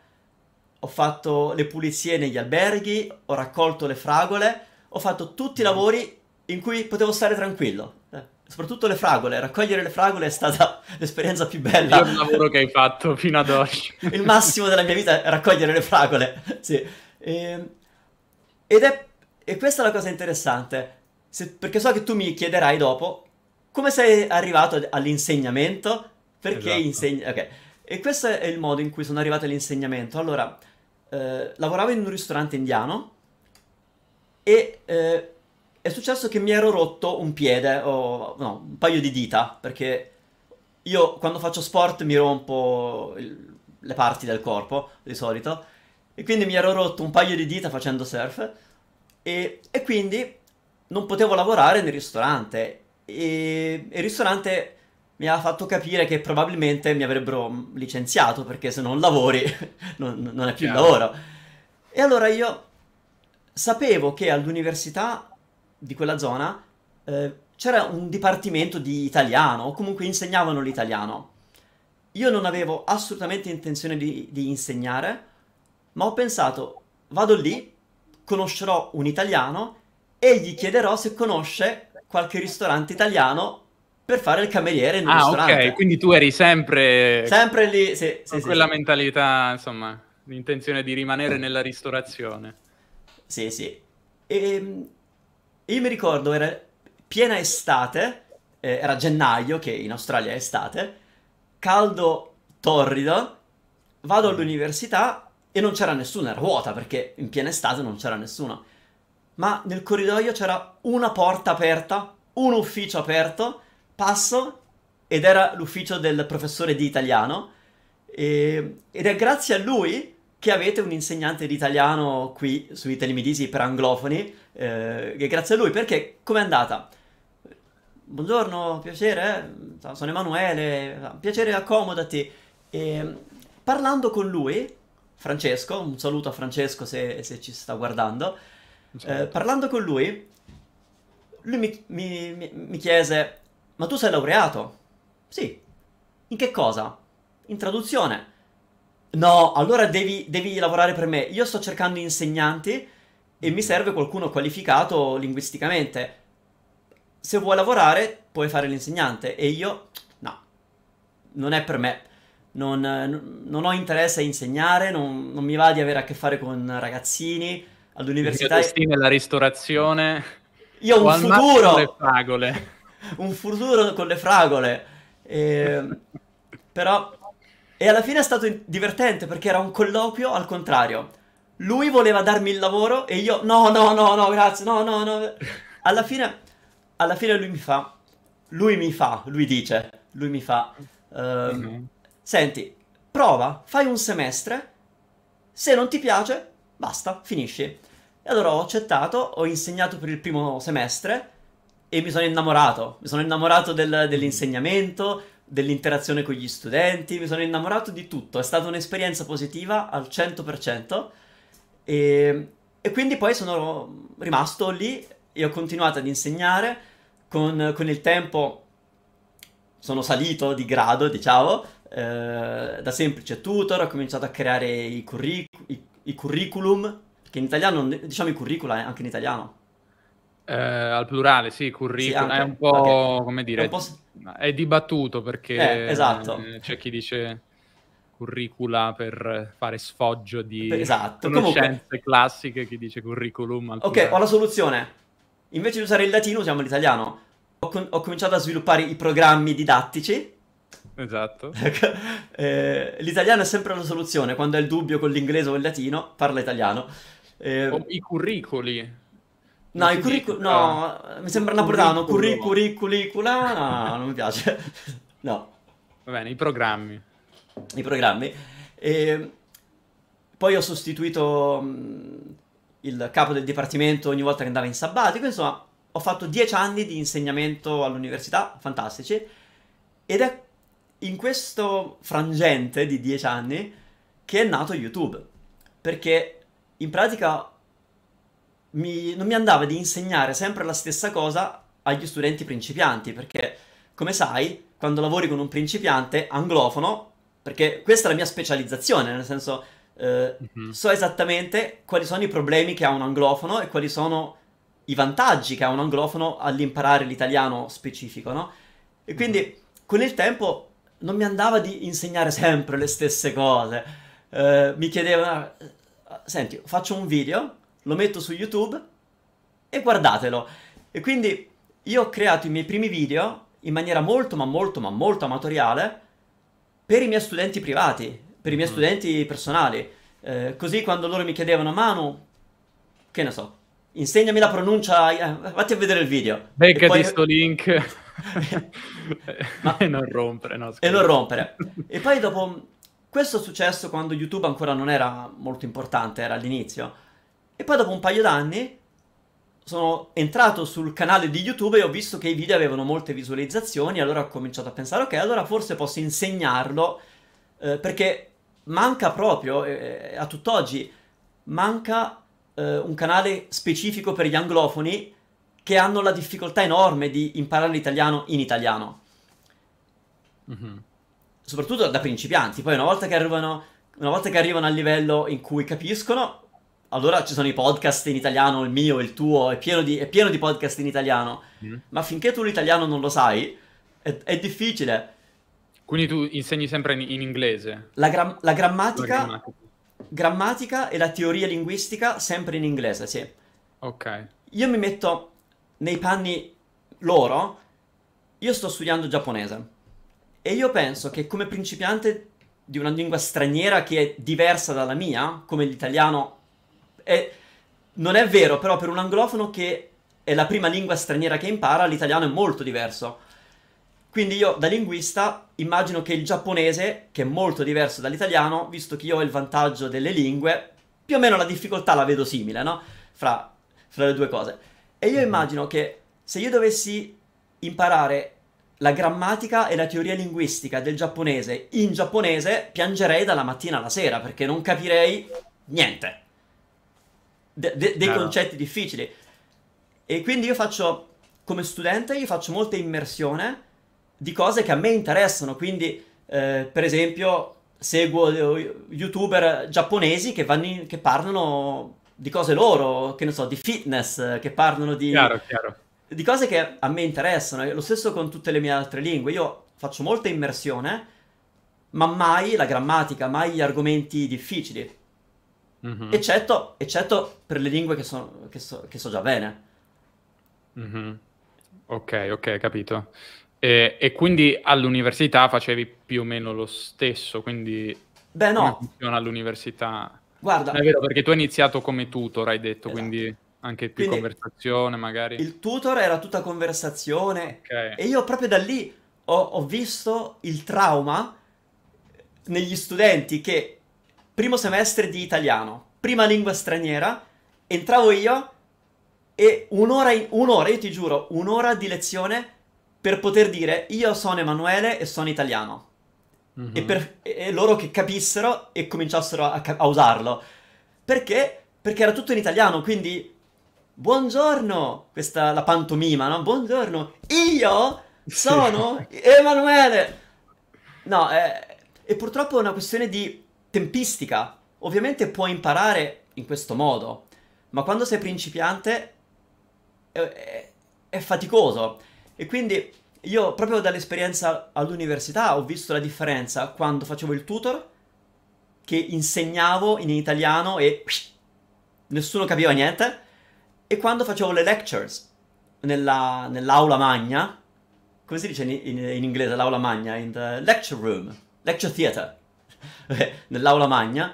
S2: ho fatto le pulizie negli alberghi, ho raccolto le fragole, ho fatto tutti i mm. lavori in cui potevo stare tranquillo. Eh, soprattutto le fragole, raccogliere le fragole è stata l'esperienza più bella. Il lavoro
S1: che hai fatto fino ad oggi.
S2: Il massimo della mia vita è raccogliere le fragole. Sì. E, ehm, ed è... E questa è la cosa interessante, se, perché so che tu mi chiederai dopo come sei arrivato all'insegnamento, perché esatto. insegni... Ok, e questo è il modo in cui sono arrivato all'insegnamento. Allora, eh, lavoravo in un ristorante indiano e... Eh, è successo che mi ero rotto un piede o no, un paio di dita perché io quando faccio sport mi rompo il, le parti del corpo di solito e quindi mi ero rotto un paio di dita facendo surf e, e quindi non potevo lavorare nel ristorante. E, il ristorante mi ha fatto capire che probabilmente mi avrebbero mm, licenziato perché se non lavori non, non, è più Chiaro. lavoro. E allora io sapevo che all'università di quella zona eh, c'era un dipartimento di italiano o comunque insegnavano l'italiano. Io non avevo assolutamente intenzione di, di insegnare ma ho pensato, vado lì, conoscerò un italiano e gli chiederò se conosce qualche ristorante italiano per fare il cameriere in un ah, ristorante. Ah, ok,
S1: quindi tu eri sempre... Sempre
S2: lì, sì. sì con sì, quella sì.
S1: mentalità, insomma, l'intenzione di rimanere
S2: nella ristorazione. Sì, sì. E, ehm, io mi ricordo, era piena estate, eh, era gennaio, che in Australia è estate, caldo torrido, vado mm. all'università e non c'era nessuna vuota perché in piena estate non c'era nessuna. Ma nel corridoio c'era una porta aperta, un ufficio aperto, passo ed era l'ufficio del professore di italiano e, ed è grazie a lui che avete un insegnante di italiano qui su Italy Midisi per anglofoni eh, e grazie a lui perché com'è andata? Buongiorno, piacere, eh? sono Emanuele, piacere accomodati. E, parlando con lui Francesco, un saluto a Francesco se, se ci sta guardando. Eh, parlando con lui, lui mi, mi, mi, mi chiese, ma tu sei laureato? Sì. In che cosa? In traduzione. No, allora devi, devi, lavorare per me. Io sto cercando insegnanti e mi serve qualcuno qualificato linguisticamente. Se vuoi lavorare, puoi fare l'insegnante. E io, no, non è per me non, eh, non ho interesse a insegnare, non, non, mi va di avere a che fare con ragazzini all'università. Il
S1: mio la ristorazione.
S2: Io ho un futuro. Con le fragole. un futuro con le fragole. E, però... E alla fine è stato divertente perché era un colloquio al contrario. Lui voleva darmi il lavoro e io no, no, no, no, grazie, no, no, no. Alla fine, alla fine lui mi fa, lui mi fa, lui dice, lui mi fa, uh, mm-hmm senti, prova, fai un semestre, se non ti piace, basta, finisci. E allora ho accettato, ho insegnato per il primo semestre e mi sono innamorato, mi sono innamorato del, dell'insegnamento, dell'interazione con gli studenti, mi sono innamorato di tutto, è stata un'esperienza positiva al 100% e, e quindi poi sono rimasto lì e ho continuato ad insegnare, con, con il tempo sono salito di grado, diciamo, eh, da semplice tutor, ho cominciato a creare i, curric- i, i curriculum, che in italiano, diciamo i curricula eh, anche in italiano.
S1: Eh, al plurale, sì, curriculum, sì, è un po', okay. come dire, è, po s- è dibattuto perché eh, esatto. Eh, c'è chi dice curricula per fare sfoggio di esatto. conoscenze Comunque... classiche, chi dice curriculum. ok, ho
S2: la soluzione. Invece di usare il latino usiamo l'italiano. Ho, con- ho cominciato a sviluppare i programmi didattici Esatto. eh, l'italiano è sempre una soluzione, quando hai il dubbio con l'inglese o il latino, parla italiano. Eh... I curricoli. No, i curriculi, no, ah. mi sembra napoletano, curriculi, no, non mi piace, no. Va bene, i programmi. I programmi. E poi ho sostituito mm, il capo del dipartimento ogni volta che andava in sabbatico, insomma, ho fatto dieci anni di insegnamento all'università, fantastici, ed è in questo frangente di dieci anni che è nato YouTube. Perché in pratica mi, non mi andava di insegnare sempre la stessa cosa agli studenti principianti, perché come sai, quando lavori con un principiante anglofono, perché questa è la mia specializzazione, nel senso eh, mm-hmm. so esattamente quali sono i problemi che ha un anglofono e quali sono i vantaggi che ha un anglofono all'imparare l'italiano specifico, no? E quindi mm-hmm. con il tempo non mi andava di insegnare sempre le stesse cose. Eh, mi chiedeva, senti, faccio un video, lo metto su YouTube e guardatelo. E quindi io ho creato i miei primi video in maniera molto, ma molto, ma molto amatoriale per i miei studenti privati, per i miei mm. studenti personali. Eh, così quando loro mi chiedevano, Manu, che ne so, insegnami la pronuncia, eh, vatti a vedere il video. Becca questo poi... link.
S1: Ma... E non rompere, no, E non rompere.
S2: E poi dopo... Questo è successo quando YouTube ancora non era molto importante, era all'inizio. E poi dopo un paio d'anni sono entrato sul canale di YouTube e ho visto che i video avevano molte visualizzazioni, allora ho cominciato a pensare, ok, allora forse posso insegnarlo, eh, perché manca proprio, eh, eh a tutt'oggi, manca eh, un canale specifico per gli anglofoni che hanno la difficoltà enorme di imparare l'italiano in italiano. Mm-hmm. Soprattutto da principianti, poi una volta, arrivano, una volta che arrivano al livello in cui capiscono, allora ci sono i podcast in italiano, il mio, il tuo, è pieno di, è pieno di podcast in italiano. Mm. Ma finché tu l'italiano non lo sai, è, è difficile. Quindi tu insegni sempre in, in inglese? La, gra- la, grammatica, la, grammatica, grammatica, e la teoria linguistica sempre in inglese, sì. Ok. Io mi metto nei panni loro, io sto studiando giapponese e io penso che come principiante di una lingua straniera che è diversa dalla mia, come l'italiano, è... non è vero, però per un anglofono che è la prima lingua straniera che impara, l'italiano è molto diverso. Quindi io da linguista immagino che il giapponese, che è molto diverso dall'italiano, visto che io ho il vantaggio delle lingue, più o meno la difficoltà la vedo simile, no? Fra, fra le due cose. E io mhm. immagino che se io dovessi imparare la grammatica e la teoria linguistica del giapponese in giapponese, piangerei dalla mattina alla sera perché non capirei niente de- de- dei no. concetti difficili. E quindi io faccio, come studente, io faccio molta immersione di cose che a me interessano. Quindi, eh, per esempio, seguo youtuber giapponesi che, in, che parlano di cose loro, che ne so, di fitness, eh, che parlano di... Chiaro, chiaro. Di cose che a me interessano, lo stesso con tutte le mie altre lingue. Io faccio molta immersione, ma mai la grammatica, mai gli argomenti difficili. Mm-hmm. Eccetto, eccetto, per le lingue che so, che so, che so già bene. Mm-hmm.
S1: Ok, ok, capito. E, e, quindi all'università facevi più o meno lo stesso, quindi Beh, no. come funziona all'università?
S2: Guarda, è vero perché
S1: tu hai iniziato come tutor, hai detto, esatto. quindi anche più quindi conversazione magari. Il
S2: tutor era tutta conversazione okay. e io proprio da lì ho, ho visto il trauma negli studenti che primo semestre di italiano, prima lingua straniera, entravo io e un'ora, in, un'ora, io ti giuro, un'ora di lezione per poter dire io sono Emanuele e sono italiano mm-hmm. e, mhm. per, e, loro che capissero e cominciassero a, a usarlo. Perché? Perché era tutto in italiano, quindi Buongiorno, questa la pantomima, no? Buongiorno, io sono Emanuele. No, eh, è, è, purtroppo una questione di tempistica. Ovviamente puoi imparare in questo modo, ma quando sei principiante è, è, è faticoso. E quindi io proprio dall'esperienza all'università ho visto la differenza quando facevo il tutor, che insegnavo in italiano e nessuno capiva niente, e quando facevo le lectures nella, nell'aula magna, come si dice in, in, in inglese l'aula magna? In the lecture room, lecture theater, nell'aula magna,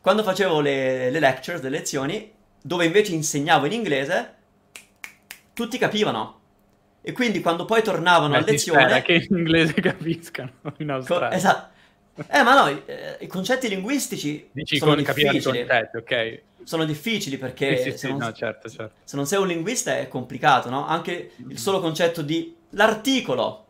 S2: quando facevo le, le lectures, le lezioni, dove invece insegnavo in inglese, tutti capivano e quindi quando poi tornavano ma a lezione... Spera che in inglese capiscano, in Australia. Co- esatto. Eh, ma no, eh, i concetti linguistici Dici sono con capire i
S1: concetti, ok.
S2: Sono difficili perché sì, sì, se, sì, non, no, certo, certo. se, non, sei un linguista è complicato, no? Anche il solo concetto di l'articolo.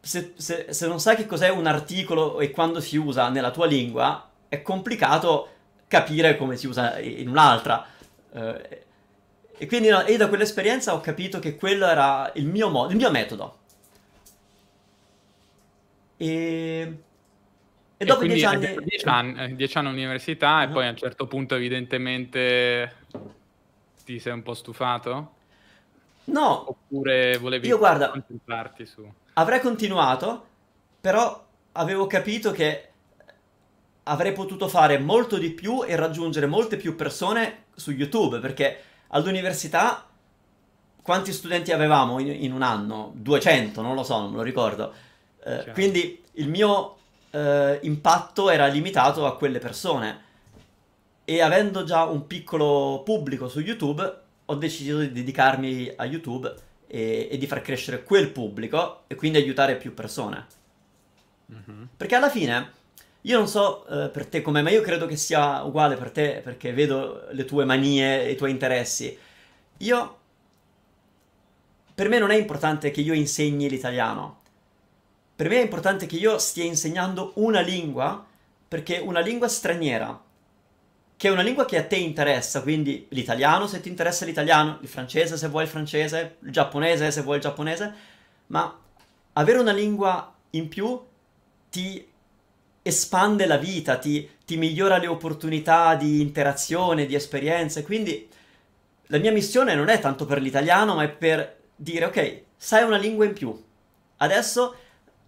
S2: Se, se, se, non sai che cos'è un articolo e quando si usa nella tua lingua, è complicato capire come si usa in un'altra. Eh, e quindi no, e da quell'esperienza ho capito che quello era il mio modo, il mio metodo. E, e dopo e dieci anni... Dieci anni,
S1: eh, dieci anni all'università uh-huh. e poi a un certo punto evidentemente ti sei un po' stufato? No. Oppure
S2: volevi io, guarda,
S1: concentrarti su...
S2: Avrei continuato, però avevo capito che avrei potuto fare molto di più e raggiungere molte più persone su YouTube, perché all'università quanti studenti avevamo in, in un anno? 200, non lo so, non me lo ricordo. Eh, cioè. Quindi il mio eh, impatto era limitato a quelle persone. E avendo già un piccolo pubblico su YouTube, ho deciso di dedicarmi a YouTube e, e di far crescere quel pubblico e quindi aiutare più persone. Mm-hmm. Perché alla fine io non so eh, per te com'è, ma io credo che sia uguale per te perché vedo le tue manie, i tuoi interessi. Io... Per me non è importante che io insegni l'italiano. Per me è importante che io stia insegnando una lingua perché una lingua straniera, che è una lingua che a te interessa, quindi l'italiano se ti interessa l'italiano, il francese se vuoi il francese, il giapponese se vuoi il giapponese, ma avere una lingua in più ti espande la vita, ti, ti migliora le opportunità di interazione, di esperienze, quindi la mia missione non è tanto per l'italiano, ma è per dire ok, sai una lingua in più, adesso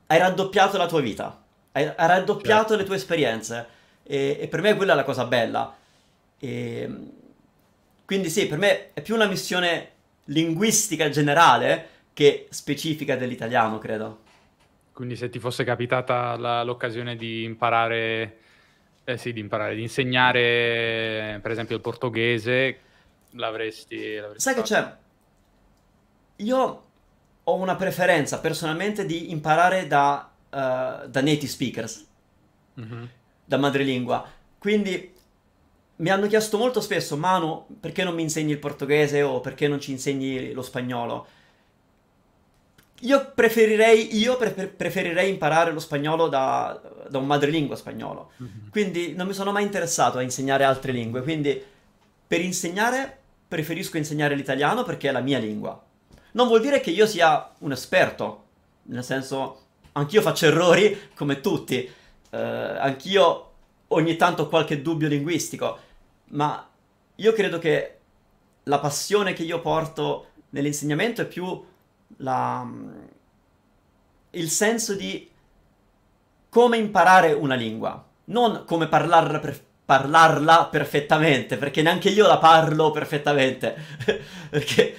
S2: hai raddoppiato la tua vita, hai, hai raddoppiato certo. le tue esperienze e, e, per me quella è la cosa bella. E, quindi sì, per me è più una missione linguistica generale che specifica dell'italiano, credo.
S1: Quindi se ti fosse capitata la, l'occasione di imparare, eh sì, di imparare, di insegnare per esempio il portoghese, l'avresti... l'avresti Sai fatto. che
S2: c'è? Io ho una preferenza personalmente di imparare da, uh, da native speakers, mm-hmm. da madrelingua. Quindi mi hanno chiesto molto spesso, Manu, perché non mi insegni il portoghese o perché non ci insegni lo spagnolo? Io preferirei, io pre- preferirei imparare lo spagnolo da, da un madrelingua spagnolo. Mm-hmm. Quindi non mi sono mai interessato a insegnare altre lingue. Quindi per insegnare preferisco insegnare l'italiano perché è la mia lingua. Non vuol dire che io sia un esperto, nel senso anch'io faccio errori come tutti, eh, anch'io ogni tanto ho qualche dubbio linguistico, ma io credo che la passione che io porto nell'insegnamento è più la, il senso di come imparare una lingua, non come parlarla, per, parlarla perfettamente, perché neanche io la parlo perfettamente, perché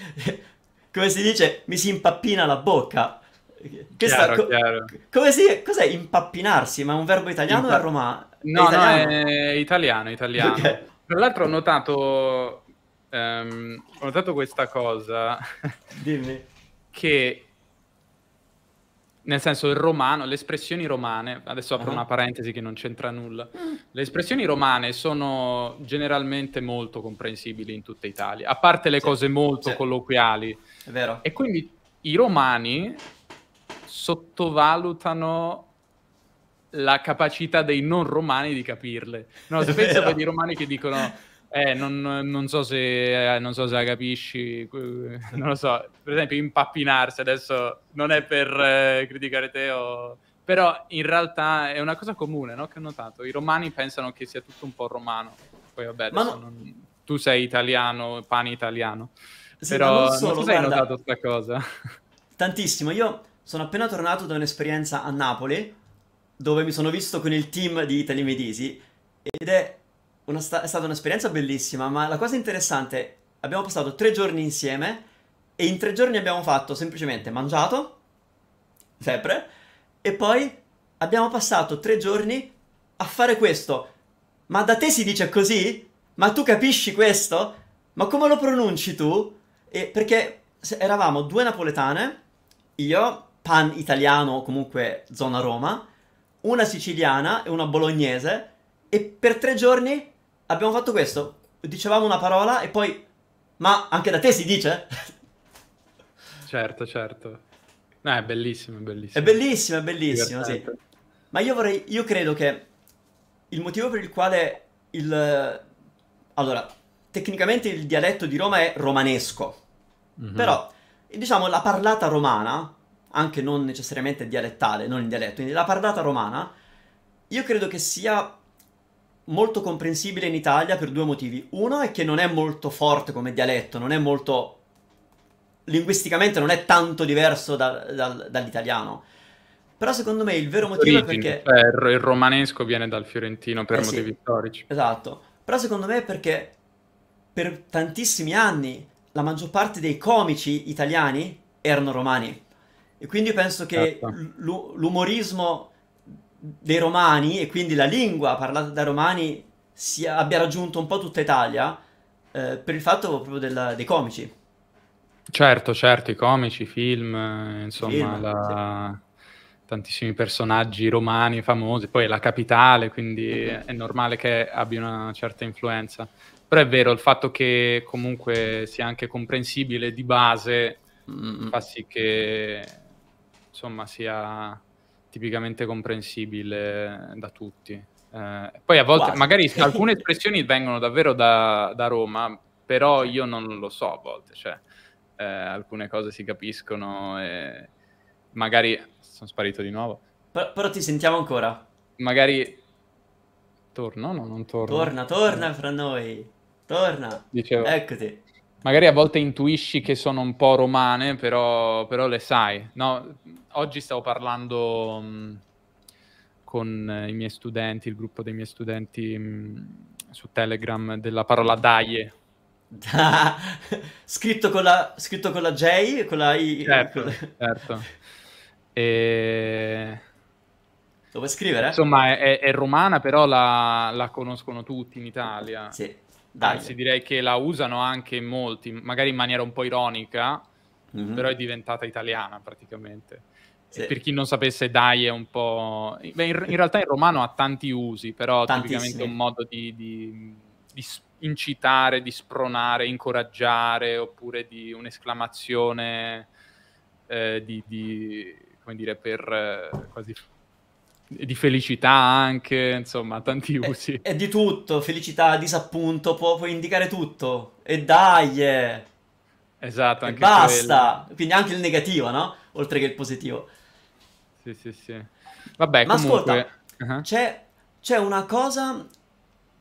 S2: come si dice mi si impappina la bocca. Chiaro, co- chiaro. Come si, cos'è impappinarsi? Ma è un verbo italiano Impa- o romano? No, italiano?
S1: no, è italiano, italiano. Okay.
S2: Tra l'altro ho notato, um, ho notato questa
S1: cosa. Dimmi che nel senso il romano, le espressioni romane, adesso apro uh-huh. una parentesi che non c'entra nulla, mm. le espressioni romane sono generalmente molto comprensibili in tutta Italia, a parte le sì, cose molto sì. colloquiali. È vero. E quindi i romani sottovalutano la capacità dei non romani di capirle. No, spesso vedi i romani che dicono eh, non, non, so se, eh, non, so se, la capisci, non lo so. Per esempio, impappinarsi adesso non è per eh, criticare te, o... però in realtà è una cosa comune no? che ho notato. I romani pensano che sia tutto un po' romano. Poi, vabbè, no... non... tu sei italiano, pane italiano,
S2: sì, però non, solo, non so se hai notato questa cosa. Tantissimo. Io sono appena tornato da un'esperienza a Napoli dove mi sono visto con il team di Italy Medisi ed è sta- è stata un'esperienza bellissima, ma la cosa interessante, abbiamo passato tre giorni insieme e in tre giorni abbiamo fatto semplicemente mangiato, sempre, e poi abbiamo passato tre giorni a fare questo. Ma da te si dice così? Ma tu capisci questo? Ma come lo pronunci tu? E perché eravamo due napoletane, io, pan italiano, comunque zona Roma, una siciliana e una bolognese, e per tre giorni abbiamo fatto questo, dicevamo una parola e poi... Ma anche da te si dice?
S1: certo, certo. No, è bellissimo, è bellissimo. È bellissimo,
S2: è bellissimo, sì. Ma io vorrei... Io credo che il motivo per il quale il... Allora, tecnicamente il dialetto di Roma è romanesco. Mm-hmm. Però, diciamo, la parlata romana, anche non necessariamente dialettale, non il dialetto, quindi la parlata romana, io credo che sia molto comprensibile in Italia per due motivi. Uno è che non è molto forte come dialetto, non è molto... linguisticamente non è tanto diverso da, da, dall'italiano. Però secondo me il vero motivo Origine, è
S1: perché... Cioè, il romanesco viene dal fiorentino per eh motivi sì, storici.
S2: Esatto. Però secondo me è perché per tantissimi anni la maggior parte dei comici italiani erano romani. E quindi penso che esatto. l'umorismo dei romani e quindi la lingua parlata dai romani sia, abbia raggiunto un po' tutta Italia eh, per il fatto proprio della, dei comici.
S1: Certo, certo, i comici, i film, eh, insomma, film, la... sì. tantissimi personaggi romani famosi, poi è la capitale, quindi mm-hmm. è normale che abbia una certa influenza. Però è vero, il fatto che comunque sia anche comprensibile di base mm-hmm. fa sì che, insomma, sia tipicamente comprensibile da tutti. Eh, poi a volte, Quasi. magari alcune espressioni vengono davvero da, da, Roma, però io non lo so a volte, cioè eh, alcune cose si capiscono e magari sono sparito di
S2: nuovo. Però, però ti sentiamo ancora. Magari
S1: torno, no, non torno. Torna, torna
S2: eh. fra noi. Torna. Dicevo.
S1: Eccoti magari a volte intuisci che sono un po' romane, però, però le sai. No, oggi stavo parlando mh, mm, con i miei studenti, il gruppo dei miei studenti mh, mm,
S2: su Telegram della parola daie. scritto, con la, scritto con la J con la I. Certo, con la... certo. E...
S1: Lo puoi scrivere? Insomma, è, è romana, però la, la conoscono tutti in Italia. Sì. Dai. Anzi, direi che la usano anche in molti, magari in maniera un po' ironica, mm-hmm. però è diventata italiana praticamente. Sì. per chi non sapesse, dai è un po'. Beh, in, in, realtà il romano ha tanti usi, però Tantissimi. tipicamente è un modo di, di, di, incitare, di spronare, incoraggiare, oppure di un'esclamazione eh, di, di, come dire, per
S2: eh, quasi di felicità anche, insomma, tanti usi. È, di tutto, felicità, disappunto, può, può indicare tutto. E dai! Eh.
S1: Esatto, anche e basta! Quello.
S2: Quindi anche il negativo, no? Oltre che il positivo. Sì, sì, sì. Vabbè, Ma comunque... ascolta, uh-huh. c'è, c'è una cosa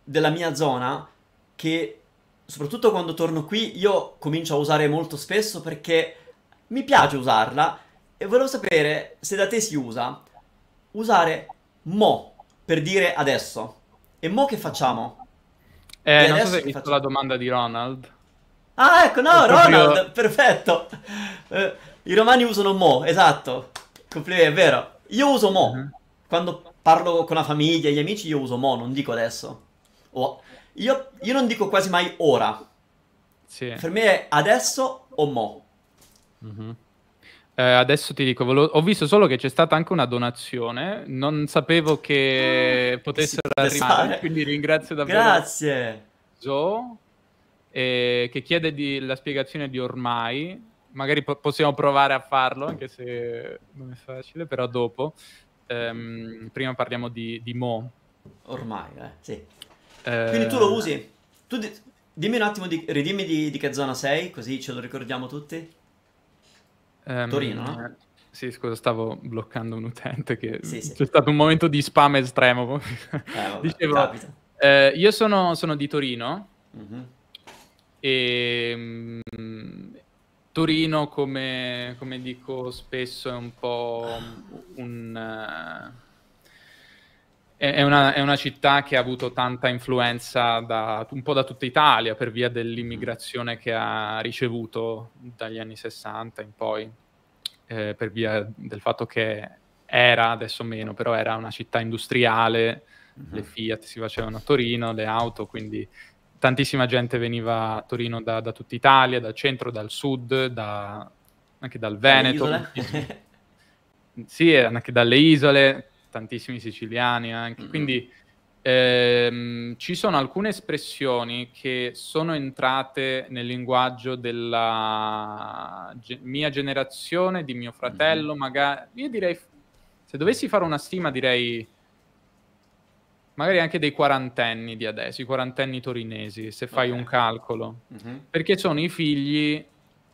S2: della mia zona che, soprattutto quando torno qui, io comincio a usare molto spesso perché mi piace usarla e volevo sapere se da te si usa usare mo per dire adesso. E mo che facciamo? Eh, e non so se hai visto facciamo? la domanda di Ronald. Ah, ecco, no, Ronald, perfetto. Eh, I romani usano mo, esatto. Complimenti, è vero. Io uso mo. Uh-huh. Quando parlo con la famiglia, gli amici, io uso mo, non dico adesso. Oh. Io, io, non dico quasi mai ora. Sì. Per me è adesso o mo.
S1: Uh-huh. Eh, adesso ti dico, volevo... ho visto solo che c'è stata anche una donazione, non sapevo che ah, potessero arrivare, fare. quindi ringrazio davvero. Grazie. Joe, eh, che chiede di... la spiegazione di ormai, magari po- possiamo provare a farlo, anche se non è facile, però dopo.
S2: Ehm, prima parliamo di, di Mo. Ormai, eh, sì. Eh... Quindi tu lo usi? Tu di- dimmi un attimo, di- ridimmi di-, di che zona sei, così ce lo ricordiamo tutti. Um, Torino, no?
S1: Sì, scusa, stavo bloccando un utente che sì, sì. c'è stato un momento di spam estremo. Eh, vabbè, Dicevo, eh, io sono, sono, di Torino mm-hmm. Ehm, e mh, Torino, come, come, dico spesso, è un po' un... Uh, è una, è una, città che ha avuto tanta influenza da, un po' da tutta Italia per via dell'immigrazione che ha ricevuto dagli anni 60 in poi, eh, per via del fatto che era, adesso meno, però era una città industriale, uh-huh. le Fiat si facevano a Torino, le auto, quindi tantissima gente veniva a Torino da, da tutta Italia, dal centro, dal sud, da, anche dal Veneto. Sì, anche dalle isole, tantissimi siciliani anche, mm-hmm. quindi ehm, ci sono alcune espressioni che sono entrate nel linguaggio della ge- mia generazione, di mio fratello, mm-hmm. magari, io direi, se dovessi fare una stima direi magari anche dei quarantenni di adesso, i quarantenni torinesi, se fai okay. un calcolo, mm-hmm. perché sono i figli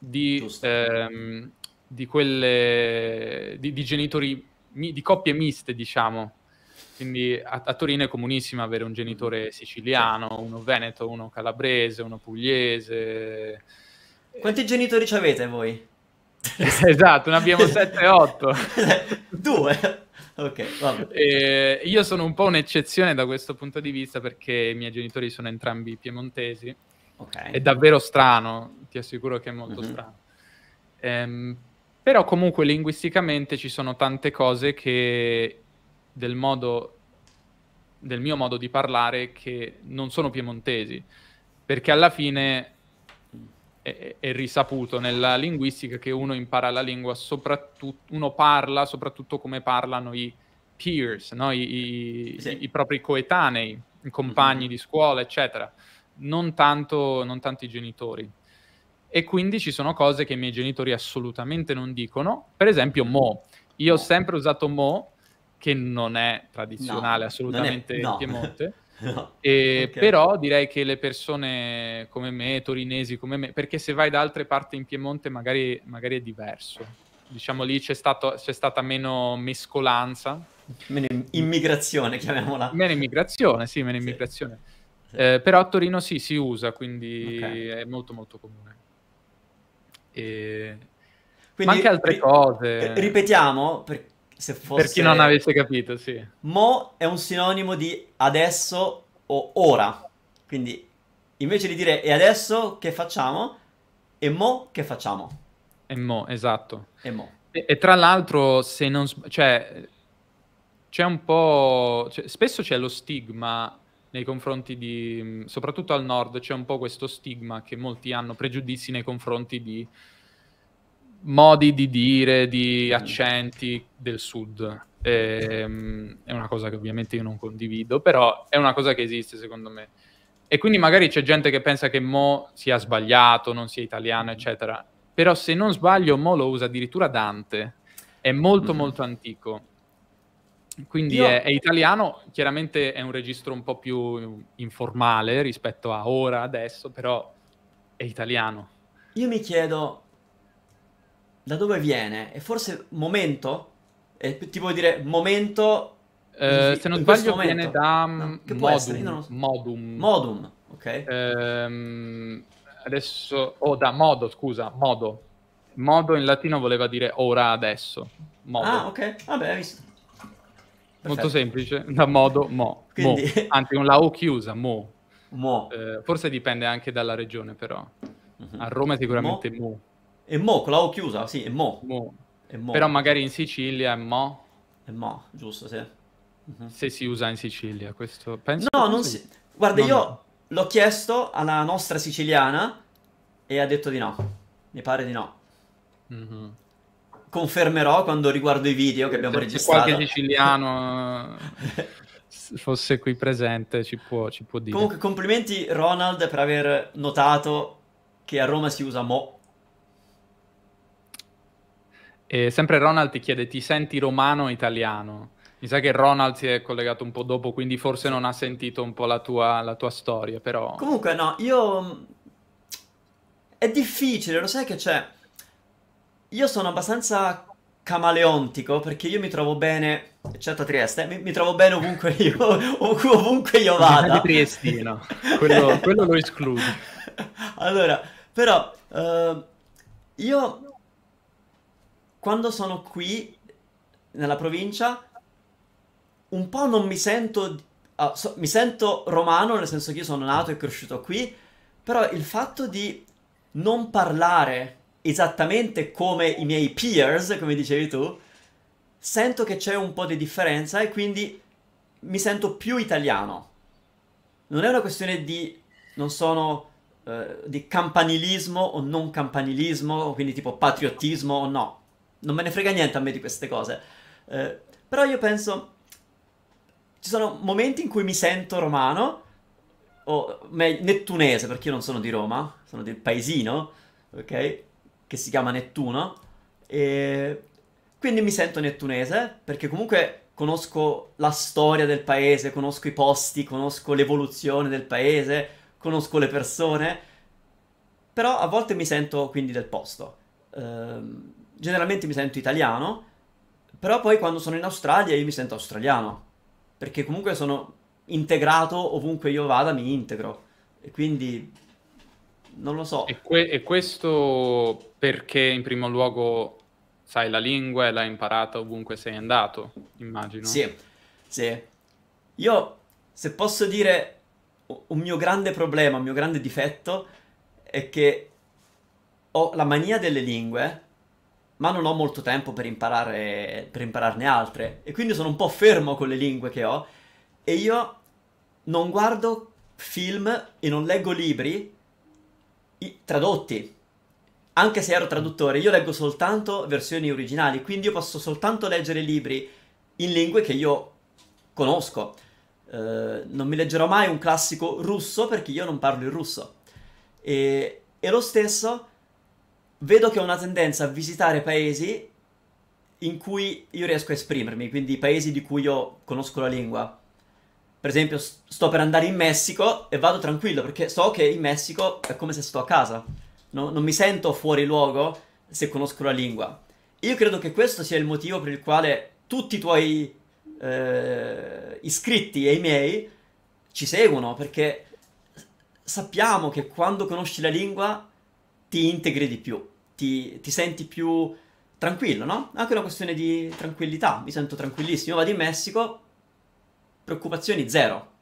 S1: di, ehm, di, quelle, di, di genitori di coppie miste, diciamo. Quindi a, a, Torino è comunissimo avere un genitore mm-hmm. siciliano, uno veneto, uno calabrese, uno pugliese.
S2: Quanti genitori ci avete voi? esatto, ne abbiamo 7-8. Due. Ok,
S1: eh, io sono un po' un'eccezione da questo punto di vista perché i miei genitori sono entrambi piemontesi. Okay. È davvero strano, ti assicuro che è molto mm -hmm. strano. Ehm, però comunque linguisticamente ci sono tante cose che del, modo, del mio modo di parlare che non sono piemontesi, perché alla fine è, risaputo nella linguistica che uno impara la lingua soprattutto uno parla soprattutto come parlano i peers, no? I, i, sì. i, propri coetanei, i mhm. compagni mm-hmm. di scuola, eccetera, non tanto, non tanto i genitori e quindi ci sono cose che i miei genitori assolutamente non dicono, per esempio Mo. Io ho sempre usato Mo, che non è tradizionale no, assolutamente è, no. in Piemonte, no. e, okay. però direi che le persone come me, torinesi come me, perché se vai da altre parti in Piemonte magari, magari è diverso, diciamo lì c'è, stato, c'è stata meno mescolanza.
S2: Meno immigrazione, chiamiamola.
S1: Meno immigrazione, sì, meno immigrazione. Sì. Eh, però a Torino sì, si usa, quindi okay.
S2: è molto molto comune. E... Quindi, Ma anche altre ri- cose. Eh, ripetiamo, per, se fosse... per chi non avesse capito, sì. Mo è un sinonimo di adesso o ora. Quindi invece di dire e adesso che facciamo, e mo che facciamo. E mo, esatto. E mo. E, e tra l'altro, se non... Cioè,
S1: c'è un po'... Cioè, spesso c'è lo stigma nei confronti di, soprattutto al nord, c'è un po' questo stigma che molti hanno pregiudizi nei confronti di modi di dire, di mm. accenti del sud. E, ehm, è una cosa che ovviamente io non condivido, però è una cosa che esiste secondo me. E quindi magari c'è gente che pensa che Mo sia sbagliato, non sia italiano, mm. eccetera. Però se non sbaglio, Mo lo usa addirittura Dante. È molto, mm-hmm. molto antico. Quindi Io... è, è, italiano, chiaramente è un registro un po' più informale
S2: rispetto a ora, adesso, però è italiano. Io mi chiedo da dove viene, e forse momento? È tipo di dire momento... Eh, se non sbaglio viene da no, modum, essere, so.
S1: modum, modum. ok. Ehm, adesso, o oh, da modo, scusa, modo. Modo in latino voleva dire ora, adesso.
S2: Modo. Ah, ok, vabbè, hai visto. Molto
S1: semplice, da modo mo. Quindi... mo. Anzi, con la O chiusa, mo. mo. Eh, forse dipende anche dalla regione, però. Mm-hmm. A Roma è sicuramente mo. mo.
S2: E mo, con la O chiusa, sì, è mo. mo. E mo. Però
S1: magari in Sicilia è mo. È
S2: mo, giusto, sì. Mm-hmm.
S1: Se si usa in Sicilia, questo penso. No, non si... si... Guarda, non io
S2: no. l'ho chiesto alla nostra siciliana e ha detto di no. Mi pare di no. Mm-hmm confermerò quando riguardo i video che abbiamo se registrato. Se qualche siciliano eh,
S1: fosse qui presente ci può, ci può dire. Comunque
S2: complimenti Ronald per aver notato che a Roma si usa mo. E sempre Ronald ti
S1: chiede ti senti romano o italiano? Mi sa che Ronald si è collegato un po' dopo, quindi forse non ha sentito un po' la tua, la tua storia, però...
S2: Comunque no, io... È difficile, lo sai che c'è io sono abbastanza camaleontico perché io mi trovo bene, certo a Trieste, mi, mi trovo bene ovunque io, ovunque io vada. Di
S1: Trieste, no,
S2: quello, quello lo escludo. Allora, però uh, io quando sono qui nella provincia un po' non mi sento, uh, so, mi sento romano nel senso che io sono nato e cresciuto qui, però il fatto di non parlare esattamente come i miei peers, come dicevi tu, sento che c'è un po' di differenza e quindi mi sento più italiano. Non è una questione di, non sono, eh, di campanilismo o non campanilismo, quindi tipo patriottismo o no. Non me ne frega niente a me di queste cose. Eh, però io penso, ci sono momenti in cui mi sento romano, o me- nettunese, perché io non sono di Roma, sono del paesino, ok? che si chiama Nettuno. E quindi mi sento nettunese perché comunque conosco la storia del paese, conosco i posti, conosco l'evoluzione del paese, conosco le persone, però a volte mi sento quindi del posto. Ehm, generalmente mi sento italiano, però poi quando sono in Australia io mi sento australiano, perché comunque sono integrato ovunque io vada, mi integro. E quindi non lo so. E,
S1: que- e, questo perché in primo luogo sai la lingua e l'hai imparata ovunque sei andato,
S2: immagino. Sì, sì. Io, se posso dire, un mio grande problema, un mio grande difetto è che ho la mania delle lingue, ma non ho molto tempo per, imparare, per impararne altre. E quindi sono un po' fermo con le lingue che ho. E io non guardo film e non leggo libri i, tradotti. Anche se ero traduttore, io leggo soltanto versioni originali, quindi io posso soltanto leggere libri in lingue che io conosco. Eh, non mi leggerò mai un classico russo perché io non parlo il russo. E, e lo stesso, vedo che ho una tendenza a visitare paesi in cui io riesco a esprimermi, quindi paesi di cui io conosco la lingua per esempio, sto per andare in Messico e vado tranquillo perché so che in Messico è come se sto a casa. No? Non mi sento fuori luogo se conosco la lingua. Io credo che questo sia il motivo per il quale tutti i tuoi eh, iscritti e i miei ci seguono perché sappiamo che quando conosci la lingua ti integri di più, ti, ti senti più tranquillo, no? Anche una questione di tranquillità. Mi sento tranquillissimo, vado in Messico, preoccupazioni zero.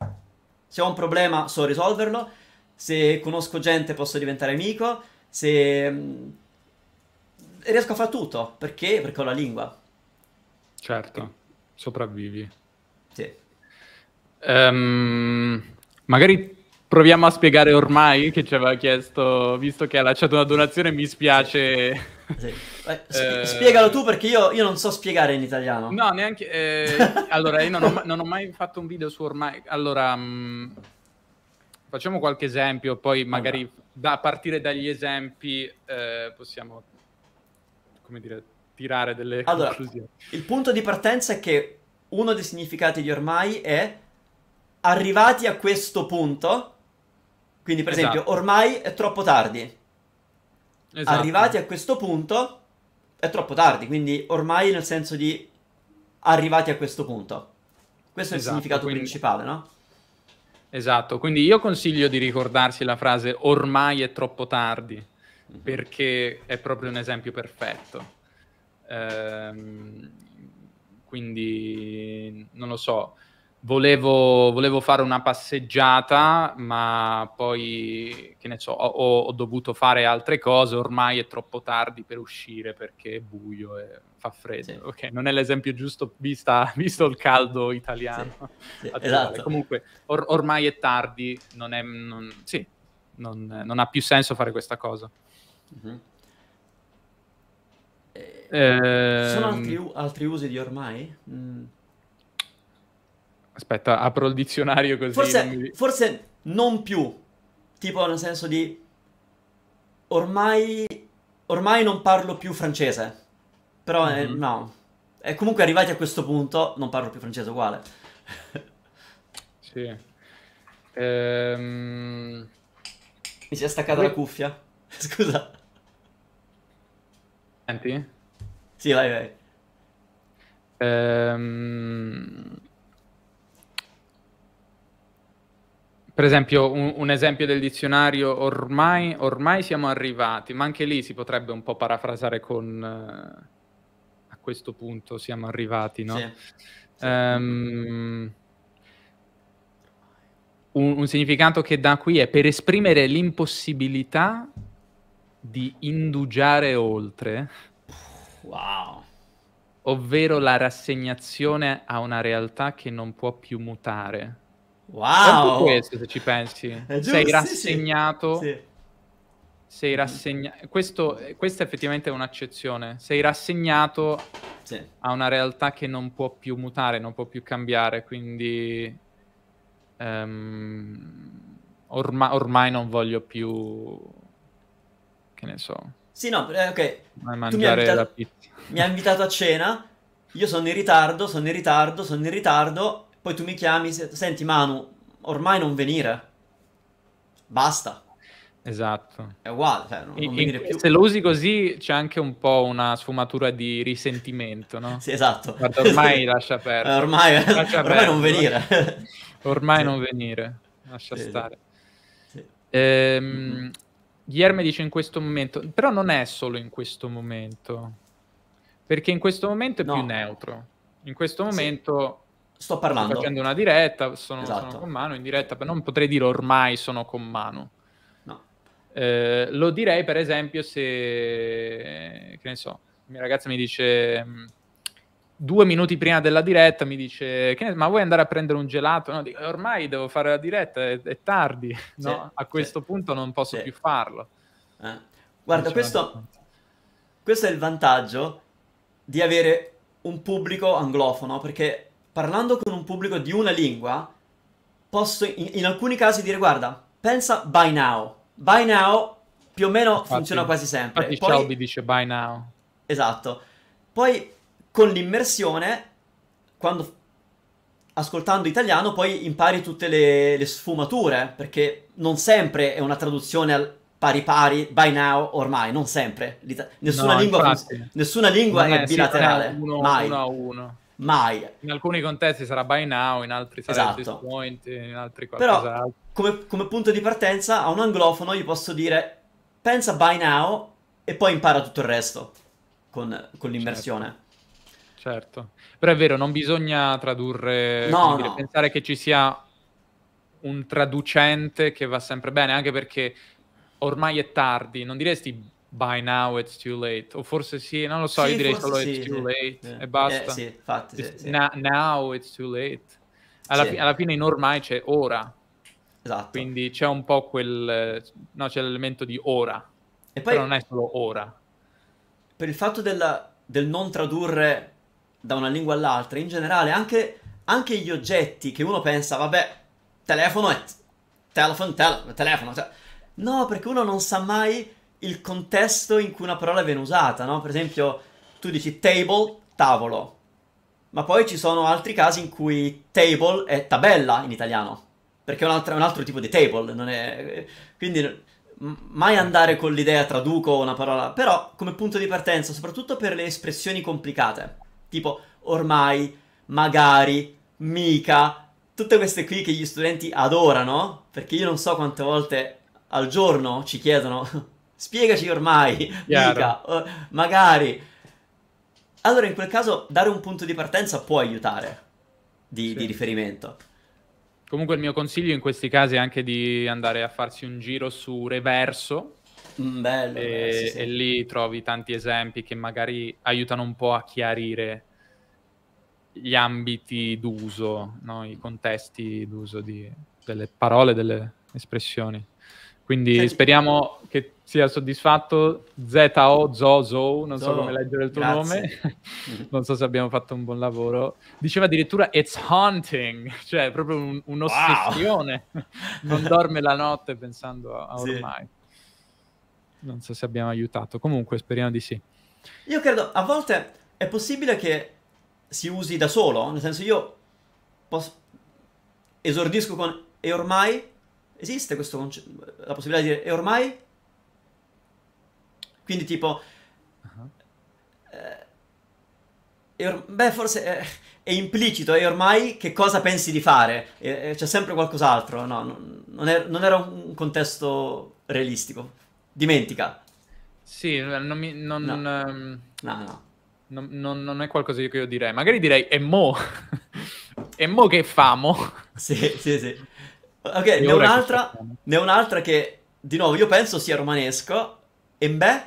S2: Se ho un problema so risolverlo, se conosco gente posso diventare amico, se mm, riesco a fare tutto, perché? Perché ho la lingua. Certo,
S1: sopravvivi. Sì. Um, magari proviamo a spiegare ormai che ci aveva chiesto, visto che ha lasciato una donazione, mi spiace.
S2: Sì. Eh, Sp- eh... Spiegalo tu perché io, io, non so spiegare in italiano. No, neanche...
S1: Eh, allora, io non ho, non ho, mai fatto un video su ormai... Allora, mh, mm, facciamo qualche esempio, poi magari a da partire dagli esempi eh, possiamo,
S2: come dire, tirare delle allora, conclusioni. Il punto di partenza è che uno dei significati di ormai è arrivati a questo punto, quindi per esatto. esempio ormai è troppo tardi Esatto. Arrivati a questo punto è troppo tardi, quindi ormai nel senso di arrivati a questo punto. Questo esatto, è il esatto, significato quindi... principale, no?
S1: Esatto, quindi io consiglio di ricordarsi la frase ormai è troppo tardi, mhm. perché è proprio un esempio perfetto. Ehm, quindi non lo so, Volevo, volevo, fare una passeggiata, ma poi, che ne so, ho, ho, dovuto fare altre cose, ormai è troppo tardi per uscire perché è buio e fa freddo. Sì. Ok, non è l'esempio giusto vista, visto il caldo italiano. Sì. Sì, esatto. Comunque, or, ormai è tardi, non, è, non, non, non, ha più senso fare questa cosa. Mm-hmm. Eh, Ci sono altri,
S2: altri, usi di ormai? Mm.
S1: Aspetta, apro il dizionario così. Forse non,
S2: mi... forse non più, tipo nel senso di ormai, ormai non parlo più francese, però mm-hmm. eh, no. E comunque arrivati a questo punto non parlo più francese uguale. sì. Ehm... Mi si è staccata Poi... la cuffia. Scusa. Senti? Sì, vai, vai. Ehm...
S1: Per esempio, un, un, esempio del dizionario, ormai, ormai siamo arrivati, ma anche lì si potrebbe un po' parafrasare con eh, a questo punto siamo arrivati, no? Sì. Um, un, un significato che dà qui è per esprimere l'impossibilità di indugiare oltre.
S2: Wow
S1: ovvero la rassegnazione a una realtà che non può più mutare. Wow! questo se ci pensi. Giusto, sei rassegnato. Sì, sì. Sei rassegnato. Questo, questa è effettivamente un'accezione. Sei rassegnato sì. a una realtà che non può più mutare, non può più cambiare. Quindi. Um, orma- ormai non voglio più. Che ne so.
S2: Sì, no, eh, ok. Tu mi hai, invitato, mi hai invitato a cena. Io sono in ritardo, sono in ritardo, sono in ritardo poi tu mi chiami, senti Manu, ormai non venire. Basta. Esatto. È uguale, cioè, non, non e, Se lo usi così
S1: c'è anche un po' una sfumatura di risentimento, no? sì, esatto. Guarda, ormai lascia perdere. Eh, ormai, lascia ormai aperto. non venire. ormai sì. non venire, lascia sì. stare. Sì. Ehm, mm-hmm. Guillermo dice in questo momento, però non è solo in questo momento, perché in questo momento è no. più neutro. In questo momento Sto parlando. Sto facendo una diretta, sono, esatto. sono con mano in diretta, non potrei dire ormai sono con mano. No. Eh, lo direi per esempio se, che ne so, mia ragazza mi dice mm, due minuti prima della diretta mi dice ne, ma vuoi andare a prendere un gelato? No, dico, ormai devo fare la diretta, è, è tardi,
S2: sì, no? a questo sì. punto non posso sì. più farlo. Eh.
S1: Guarda, questo,
S2: questo è il vantaggio di avere un pubblico anglofono perché parlando con un pubblico di una lingua, posso in, in alcuni casi dire guarda, pensa by now. By now più o meno infatti, funziona quasi sempre. Infatti Poi, Shelby dice by now. Esatto. Poi con l'immersione, quando ascoltando italiano poi impari tutte le, le, sfumature, perché non sempre è una traduzione al pari pari, by now, ormai, non sempre. nessuna, no, lingua, nessuna lingua è, è bilaterale, eh, uno, mai. Uno a uno mai. In
S1: alcuni contesti sarà buy now, in altri sarà esatto. point, in
S2: altri qualcos'altro. Però come, come punto di partenza a un anglofono gli posso dire pensa buy now e poi impara tutto il resto con, con l'immersione. Certo. certo. però è vero, non bisogna
S1: tradurre, no, dire, pensare che ci sia un traducente che va sempre bene, anche perché ormai è tardi, non diresti by now it's too late o forse sì, non lo so, sì, io direi solo sì, it's too late yeah. e basta. Eh, sì, infatti, it's na- now it's too late. Alla, fi- alla, fine in ormai c'è ora. Esatto. Quindi c'è un po' quel no, c'è l'elemento di ora. E poi non è solo ora.
S2: Per il fatto della, del non tradurre da una lingua all'altra, in generale anche, anche gli oggetti che uno pensa, vabbè, telefono è t- telephone, telefono, telefono. Cioè, no, perché uno non sa mai il contesto in cui una parola viene usata, no? Per esempio, tu dici table, tavolo, ma poi ci sono altri casi in cui table è tabella in italiano, perché è un altro, è un altro tipo di table, è, quindi mai andare con l'idea traduco una parola, però come punto di partenza, soprattutto per le espressioni complicate, tipo ormai, magari, mica, tutte queste qui che gli studenti adorano, perché io non so quante volte al giorno ci chiedono Spiegaci ormai, mica, uh, magari. Allora, in quel caso, dare un punto di partenza può aiutare di, sì. di riferimento. Comunque, il mio consiglio
S1: in questi casi è anche di andare a farsi un giro su Reverso, mm, Bello, e, eh, sì, sì. e, lì trovi tanti esempi che magari aiutano un po' a chiarire gli ambiti d'uso, no? i contesti d'uso di, delle parole, delle espressioni. Quindi Senti, speriamo che sia soddisfatto. ZO Zozo, non so come leggere il tuo Grazie. nome, non so se abbiamo fatto un buon lavoro. Diceva addirittura It's haunting, cioè proprio un, un'ossessione. Wow. non dorme la
S2: notte pensando a, a ormai. Sì.
S1: Non so se abbiamo aiutato, comunque speriamo di sì.
S2: Io credo, a volte è possibile che si usi da solo, nel senso io posso... esordisco con e ormai esiste questo concetto, la possibilità di dire e ormai quindi tipo... Uh-huh. Eh, or- er, beh, forse è, eh, è, implicito, e eh, ormai che cosa pensi di fare. E, eh, e c'è sempre qualcos'altro, no? Non, non, è, er, non era un contesto realistico. Dimentica. Sì, non mi... Non,
S1: no. Um, no, no. Non, non, è qualcosa che io direi. Magari direi e mo.
S2: e mo che famo. Sì, sì, sì. Ok, ne un'altra, ne un'altra che, di nuovo, io penso sia romanesco. E beh,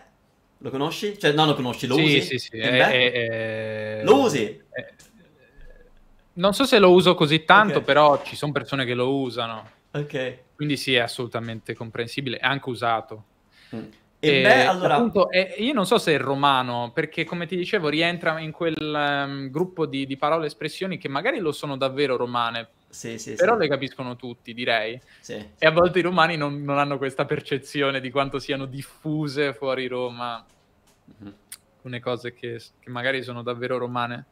S2: lo conosci? Cioè, no, lo conosci, lo sì, usi? Sì, sì, eh, eh, lo usi?
S1: Eh, non so se lo uso così tanto, okay. però ci sono persone che lo usano. Ok. Quindi sì, è assolutamente comprensibile, è anche usato.
S2: Mm. E, e eh, beh, allora...
S1: Appunto, è, eh, io non so se è romano, perché come ti dicevo rientra in quel um, gruppo di, di parole e espressioni che magari lo sono davvero romane, sì, sì, però sì. le capiscono tutti, direi. E a volte i romani non, non, hanno questa percezione di quanto siano diffuse fuori Roma
S2: mm-hmm. alcune cose che, che, magari sono davvero romane.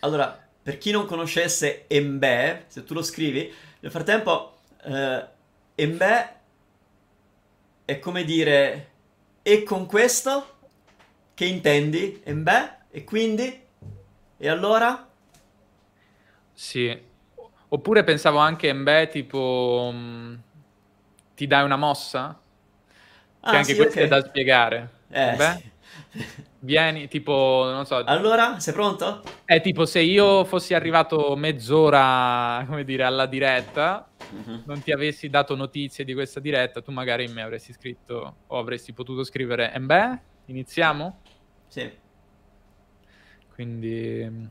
S2: Allora, per chi non conoscesse Embe, se tu lo scrivi, nel frattempo eh, Embe è come dire e con questo che intendi? Embe? E quindi? E allora?
S1: Sì, Oppure pensavo anche Mbe, tipo, mm, ti dai una mossa?
S2: Ah, che anche sì, questo okay. è da
S1: spiegare. Eh, Mbe, sì. vieni, tipo, non so. Allora, sei pronto? È eh, tipo, se io fossi arrivato mezz'ora, come dire, alla diretta, mm-hmm. non ti avessi dato notizie di questa diretta, tu magari in me avresti scritto, o avresti potuto scrivere, Mbe, iniziamo? Sì. Quindi... Mm,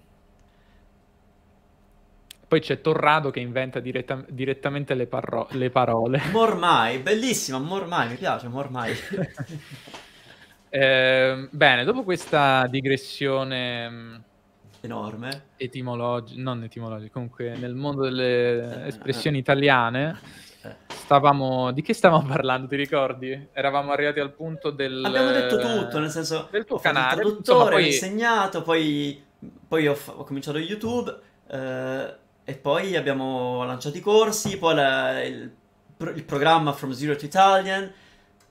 S1: poi c'è Torrado che inventa diretta- direttamente le, parro- le, parole. Mormai, bellissimo, Mormai, mi piace Mormai. eh, bene, dopo questa digressione mm, enorme, etimologica, non etimologica, comunque nel mondo delle eh, espressioni eh. italiane, eh. stavamo... di che stavamo parlando, ti ricordi? Eravamo arrivati al punto del... Abbiamo detto tutto, nel senso... Del
S2: tuo canale. Il traduttore, poi... ho insegnato, poi, poi ho, fa- ho cominciato YouTube... Eh e poi abbiamo lanciato i corsi, poi la, il, il, programma From Zero to Italian,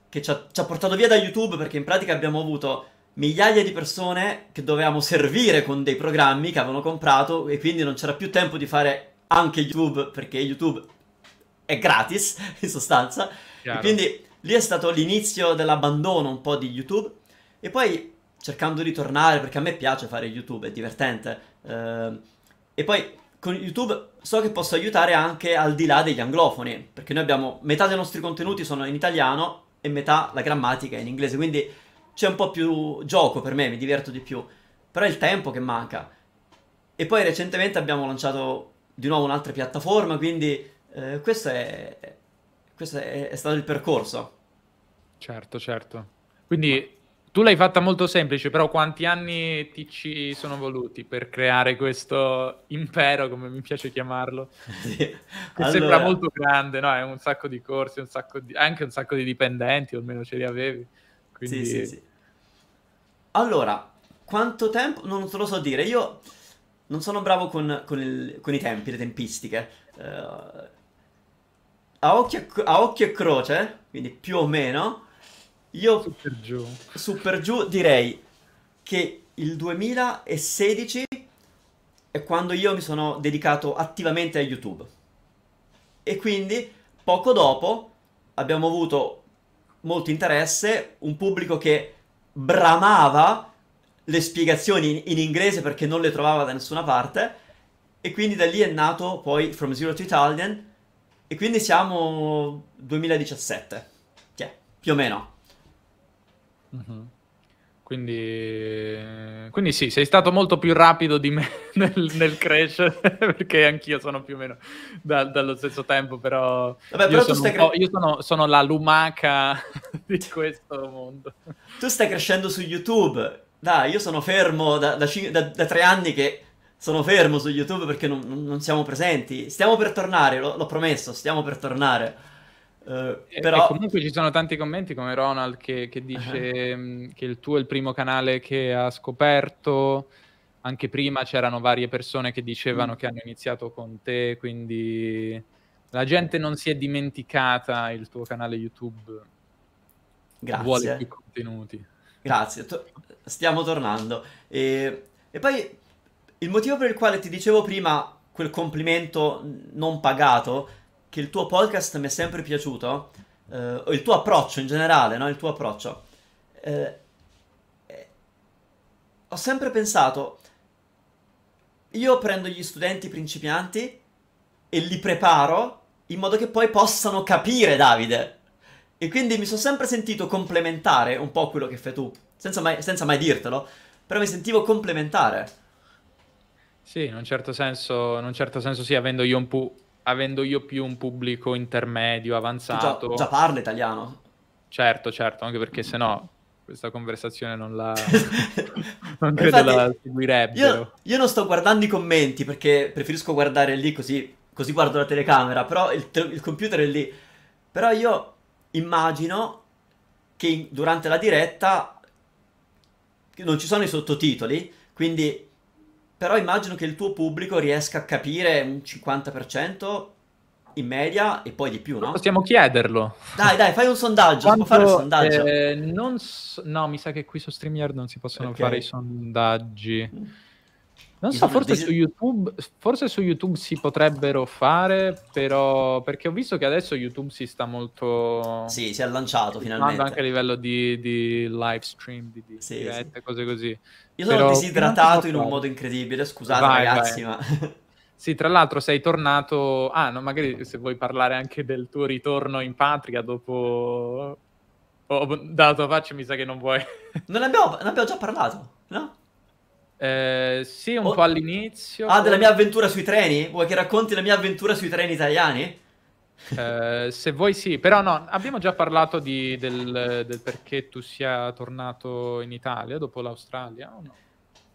S2: che ci ha, ci ha portato via da YouTube perché in pratica abbiamo avuto migliaia di persone che dovevamo servire con dei programmi che avevano comprato e quindi non c'era più tempo di fare anche YouTube perché YouTube è gratis in sostanza. E quindi lì è stato l'inizio dell'abbandono un po' di YouTube e poi cercando di tornare perché a me piace fare YouTube, è divertente. Eh, e poi con YouTube so che posso aiutare anche al di là degli anglofoni, perché noi abbiamo metà dei nostri contenuti sono in italiano e metà la grammatica è in inglese, quindi c'è un po' più gioco per me, mi diverto di più, però è il tempo che manca. E poi recentemente abbiamo lanciato di nuovo un'altra piattaforma, quindi eh, questo, è, questo è, è stato il percorso. Certo, certo. Quindi tu l'hai fatta molto
S1: semplice, però quanti anni ti ci sono voluti per creare questo impero, come mi piace chiamarlo? sì. Che allora... sembra molto grande, no? È un sacco di corsi, un
S2: sacco di... anche un sacco di dipendenti, o almeno ce li avevi. Quindi... Sì, sì, sì. Allora, quanto tempo? Non te lo so dire. Io non sono bravo con, con, il, con i tempi, le tempistiche. Uh, a, occhio, a occhio e croce, quindi più o meno io super giù. super giù direi che il 2016 è quando io mi sono dedicato attivamente a YouTube. E quindi poco dopo abbiamo avuto molto interesse, un pubblico che bramava le spiegazioni in inglese perché non le trovava da nessuna parte e quindi da lì è nato poi From Zero to Italian e quindi siamo 2017, yeah, più o meno. Mm-hmm.
S1: Quindi, quindi, sì, sei stato molto più rapido di me nel, nel crescere, perché anch'io sono più o meno da, dallo stesso tempo, però, Vabbè, però io, sono cre- io, sono,
S2: sono la lumaca di questo mondo. Tu stai crescendo su YouTube, dai, io sono fermo da, da, cin- da, da tre anni che sono fermo su YouTube perché non, non siamo presenti. Stiamo per tornare, lo, l'ho promesso, stiamo per tornare. Eh, però...
S1: comunque ci sono tanti commenti come Ronald che, che dice uh-huh. che il tuo è il primo canale che ha scoperto, anche prima c'erano varie persone che dicevano mm. che hanno iniziato con te, quindi la gente non si è dimenticata il tuo
S2: canale YouTube. Grazie. Vuole più contenuti. Grazie, to- stiamo tornando. E... e poi il motivo per il quale ti dicevo prima quel complimento non pagato che il tuo podcast mi è sempre piaciuto, eh, o il tuo approccio in generale, no? Il tuo approccio. Eh, eh, ho sempre pensato, io prendo gli studenti principianti e li preparo in modo che poi possano capire Davide. E quindi mi sono sempre sentito complementare un po' quello che fai tu, senza mai, senza mai dirtelo, però mi sentivo complementare. Sì, in un certo senso,
S1: in un certo senso sì, avendo Yonpu avendo io più un pubblico intermedio, avanzato... Tu già, già parla italiano? Certo, certo, anche perché se no questa conversazione non la
S2: non credo Infatti, la seguirebbero. Io, io, non sto guardando i commenti perché preferisco guardare lì così, così guardo la telecamera, però il, te- il, computer è lì. Però io immagino che in- durante la diretta non ci sono i sottotitoli, quindi però immagino che il tuo pubblico riesca a capire un 50% in media e poi di più, no? Possiamo chiederlo. Dai, dai, fai un sondaggio, Quanto, si può fare un sondaggio. Eh,
S1: so... no, mi sa che qui su StreamYard non si possono okay. fare i sondaggi. Mm.
S2: Non so, forse su,
S1: YouTube, forse su YouTube si potrebbero fare, però perché ho visto che adesso YouTube si sta molto...
S2: Sì, si è lanciato finalmente. Anche
S1: a livello di, di live stream, di, di sì, dirette, sì. cose così. Io sono disidratato in un modo incredibile, scusate vai, ragazzi, vai. ma... Sì, tra l'altro sei tornato... Ah, no, magari se vuoi parlare anche del tuo ritorno in patria dopo... Oh, dalla tua faccia mi sa che non vuoi... Non abbiamo, ne abbiamo già
S2: parlato, no? Eh, sì, un oh. po' all'inizio. Ah, della mia avventura sui treni? Vuoi che racconti la mia avventura sui treni italiani? Eh, se vuoi sì, però
S1: no, abbiamo già parlato di, del, del, perché tu sia tornato in Italia dopo
S2: l'Australia o no?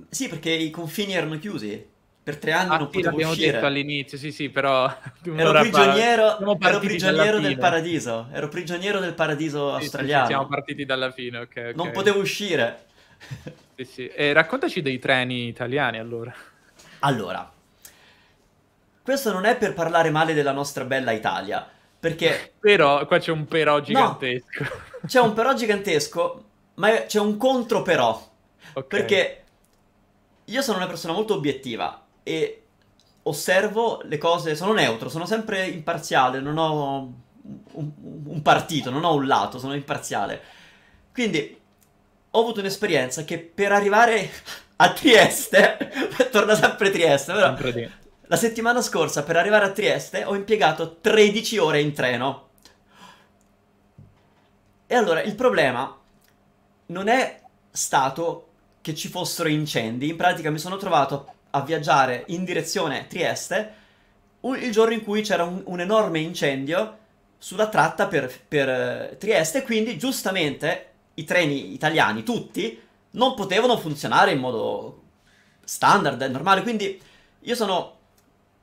S2: Sì, perché i confini erano chiusi. Per tre anni ah, non sì, potevo l'abbiamo uscire. detto all'inizio, sì, sì, però... Ero prigioniero, ero prigioniero del paradiso. Ero prigioniero del paradiso sì, australiano. Sì, siamo partiti dalla fine, ok. okay. Non potevo uscire.
S1: Sì, sì. E raccontaci dei treni italiani allora. Allora,
S2: questo non è per parlare male della nostra bella Italia, perché... Però, qua c'è un però gigantesco. No, c'è un però gigantesco, ma c'è un contro però. Okay. Perché io sono una persona molto obiettiva e osservo le cose, sono neutro, sono sempre imparziale, non ho un, un partito, non ho un lato, sono imparziale. Quindi ho avuto un'esperienza che per arrivare a Trieste, torna sempre Trieste, però sempre la settimana scorsa per arrivare a Trieste ho impiegato 13 ore in treno. E allora il problema non è stato che ci fossero incendi, in pratica mi sono trovato a viaggiare in direzione Trieste il giorno in cui c'era un, un enorme incendio sulla tratta per, per eh, Trieste, quindi giustamente i treni italiani, tutti, non potevano funzionare in modo standard, normale. Quindi io sono.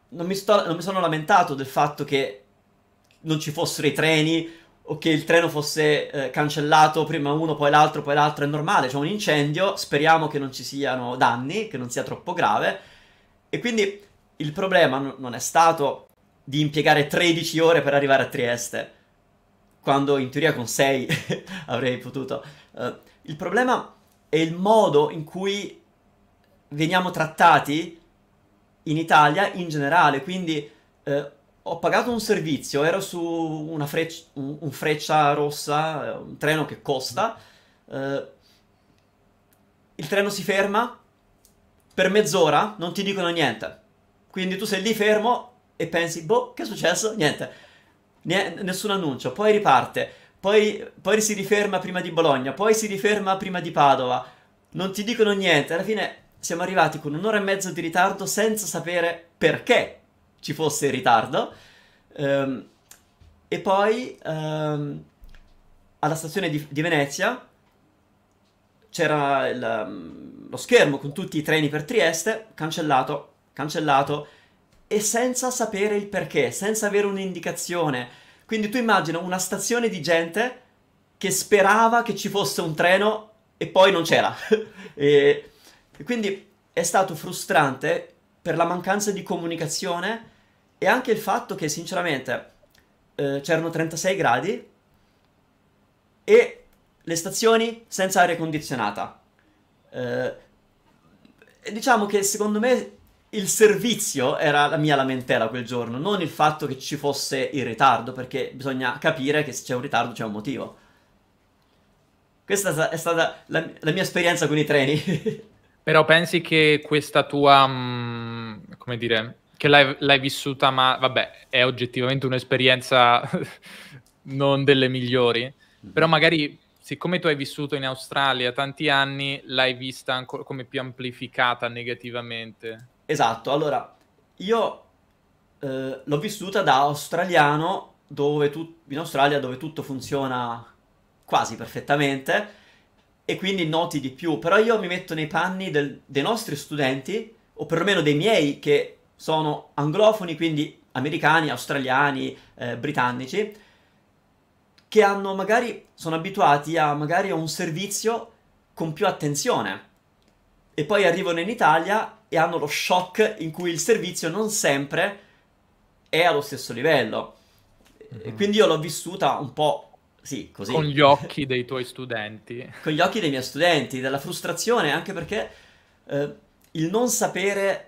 S2: Non mi, sto, non mi sono lamentato del fatto che non ci fossero i treni o che il treno fosse eh, cancellato prima uno, poi l'altro, poi l'altro. È normale, c'è un incendio. Speriamo che non ci siano danni, che non sia troppo grave. E quindi il problema non è stato di impiegare 13 ore per arrivare a Trieste quando in teoria con 6 avrei potuto. Uh, il problema è il modo in cui veniamo trattati in Italia in generale, quindi uh, ho pagato un servizio, ero su una freccia, un, un freccia rossa, eh, un treno che costa, uh, il treno si ferma, per mezz'ora non ti dicono niente, quindi tu sei lì fermo e pensi, boh, che è successo? Niente nessun annuncio, poi riparte, poi, poi si riferma prima di Bologna, poi si riferma prima di Padova, non ti dicono niente, alla fine siamo arrivati con un'ora e mezzo di ritardo senza sapere perché ci fosse il ritardo. Um, e poi um, alla stazione di, di Venezia c'era il, lo schermo con tutti i treni per Trieste cancellato, cancellato e senza sapere il perché, senza avere un'indicazione. Quindi tu immagina una stazione di gente che sperava che ci fosse un treno e poi non c'era. e, e quindi è stato frustrante per la mancanza di comunicazione e anche il fatto che sinceramente eh, c'erano 36 gradi e le stazioni senza aria condizionata. Eh, diciamo che secondo me il servizio era la mia lamentela quel giorno, non il fatto che ci fosse il ritardo, perché bisogna capire che se c'è un ritardo c'è un motivo. Questa è stata la, la mia esperienza con i treni.
S1: Però pensi che questa tua, mm, come dire, che l'hai, l'hai vissuta, ma vabbè, è oggettivamente un'esperienza non delle migliori, mm-hmm. però magari siccome tu hai vissuto in Australia tanti anni, l'hai vista ancora come più amplificata negativamente.
S2: Esatto, allora io eh, l'ho vissuta da australiano dove tu, in Australia dove tutto funziona quasi perfettamente e quindi noti di più, però io mi metto nei panni del, dei nostri studenti o perlomeno dei miei che sono anglofoni, quindi americani, australiani, eh, britannici, che hanno magari, sono abituati a magari a un servizio con più attenzione e poi arrivano in Italia e hanno lo shock in cui il servizio non sempre è allo stesso livello. Mm-hmm. Quindi io l'ho vissuta un po' sì, così. Con gli occhi dei tuoi studenti. Con gli occhi dei miei studenti, della frustrazione, anche perché eh, il non sapere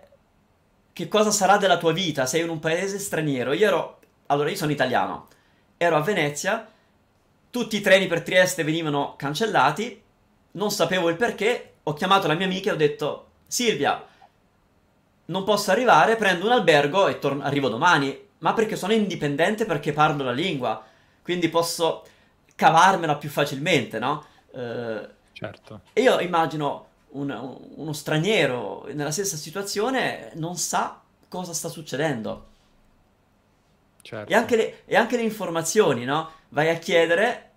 S2: che cosa sarà della tua vita, sei in un paese straniero. Io ero, allora io sono italiano, ero a Venezia, tutti i treni per Trieste venivano cancellati, non sapevo il perché, ho chiamato la mia amica e ho detto Silvia, non posso arrivare, prendo un albergo e tor- arrivo domani. Ma perché sono indipendente perché parlo la lingua. Quindi posso cavarmela più facilmente, no? Eh, certo. E io immagino un, uno straniero nella stessa situazione non sa cosa sta succedendo. Certo. E, anche le, e anche le informazioni, no? Vai a chiedere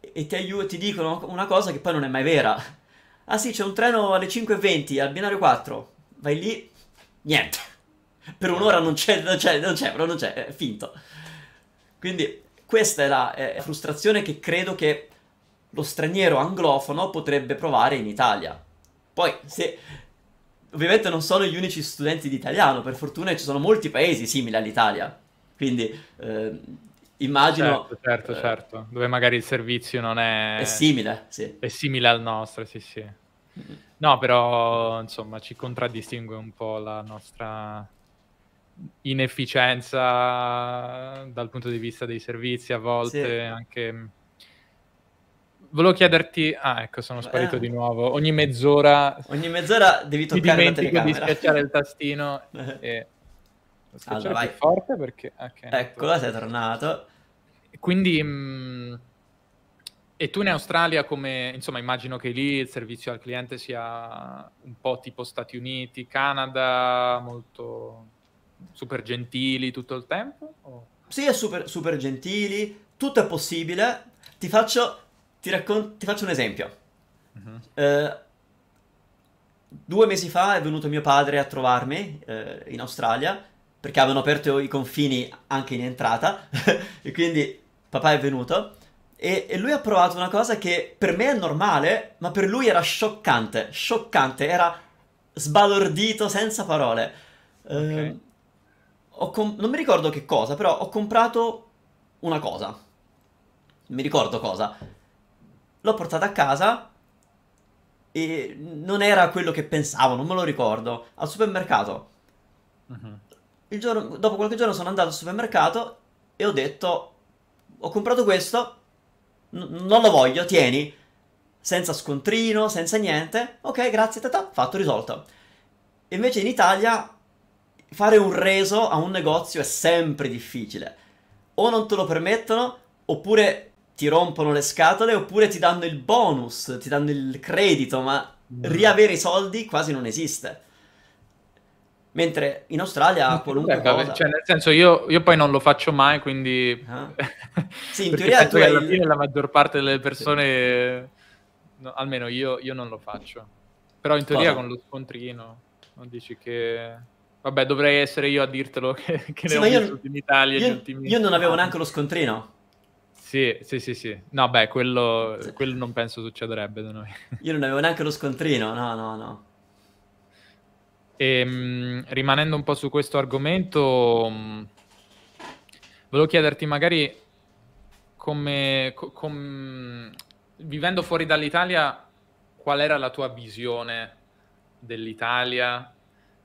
S2: e ti, aiut- ti dicono una cosa che poi non è mai vera. Ah sì, c'è un treno alle 5.20 al binario 4. Vai lì, niente. Per un'ora non c'è, non c'è, non c'è, però non c'è, è finto. Quindi questa è la eh, frustrazione che credo che lo straniero anglofono potrebbe provare in Italia. Poi, se... Ovviamente non sono gli unici studenti di italiano, per fortuna ci sono molti paesi simili all'Italia. Quindi eh, immagino... Certo, certo, eh, certo,
S1: dove magari il servizio non è... È simile, sì. È simile al nostro, sì, sì. No, però insomma ci contraddistingue un po' la nostra inefficienza dal punto di vista dei servizi a volte sì. anche mm, volevo chiederti ah ecco sono eh. sparito eh. di nuovo ogni mezz'ora ogni mezz'ora devi toccare ti la di schiacciare il tastino e Lo schiacciare allora, più vai. forte perché okay, ah, ecco sei tornato quindi mh, mm, e tu in Australia come, insomma, immagino che lì il servizio al cliente sia un po' tipo Stati Uniti, Canada, molto
S2: super gentili tutto il tempo? O? Sì, è super, super gentili, tutto è possibile. Ti faccio, ti raccon- ti faccio un esempio. Uh-huh. Eh, due mesi fa è venuto mio padre a trovarmi eh, in Australia perché avevano aperto i confini anche in entrata e quindi papà è venuto e, e, lui ha provato una cosa che per me è normale, ma per lui era scioccante, scioccante, era sbalordito senza parole. Ehm, okay. Eh, com- non mi ricordo che cosa, però ho comprato una cosa. Mi ricordo cosa. L'ho portata a casa e non era quello che pensavo, non me lo ricordo. Al supermercato. Uh-huh. Giorno, dopo qualche giorno sono andato al supermercato e ho detto, ho comprato questo n- non lo voglio, tieni, senza scontrino, senza niente, ok, grazie, tata, fatto, risolto. Invece in Italia fare un reso a un negozio è sempre difficile. O non te lo permettono, oppure ti rompono le scatole, oppure ti danno il bonus, ti danno il credito, ma mm. riavere i soldi quasi non esiste. Mentre in Australia non qualunque becca, cosa... Cioè, nel
S1: senso, io, io, poi non lo faccio mai, quindi... Ah. Sì, in teoria tu hai... alla fine la maggior parte delle persone... Sì. No, almeno io, io, non lo faccio. Però in teoria cosa? con lo scontrino non dici che... Vabbè, dovrei essere io a dirtelo che, che sì, ne ho io, vissuti in Italia io, gli ultimi... Io non avevo neanche lo scontrino. Sì, sì, sì, sì. No, beh, quello, quello non penso succederebbe da noi. Io non avevo neanche lo scontrino, no, no, no. E, ehm, mh, rimanendo un po' su questo argomento, mh, mm, volevo chiederti magari come, com, vivendo fuori dall'Italia, qual era la tua visione dell'Italia?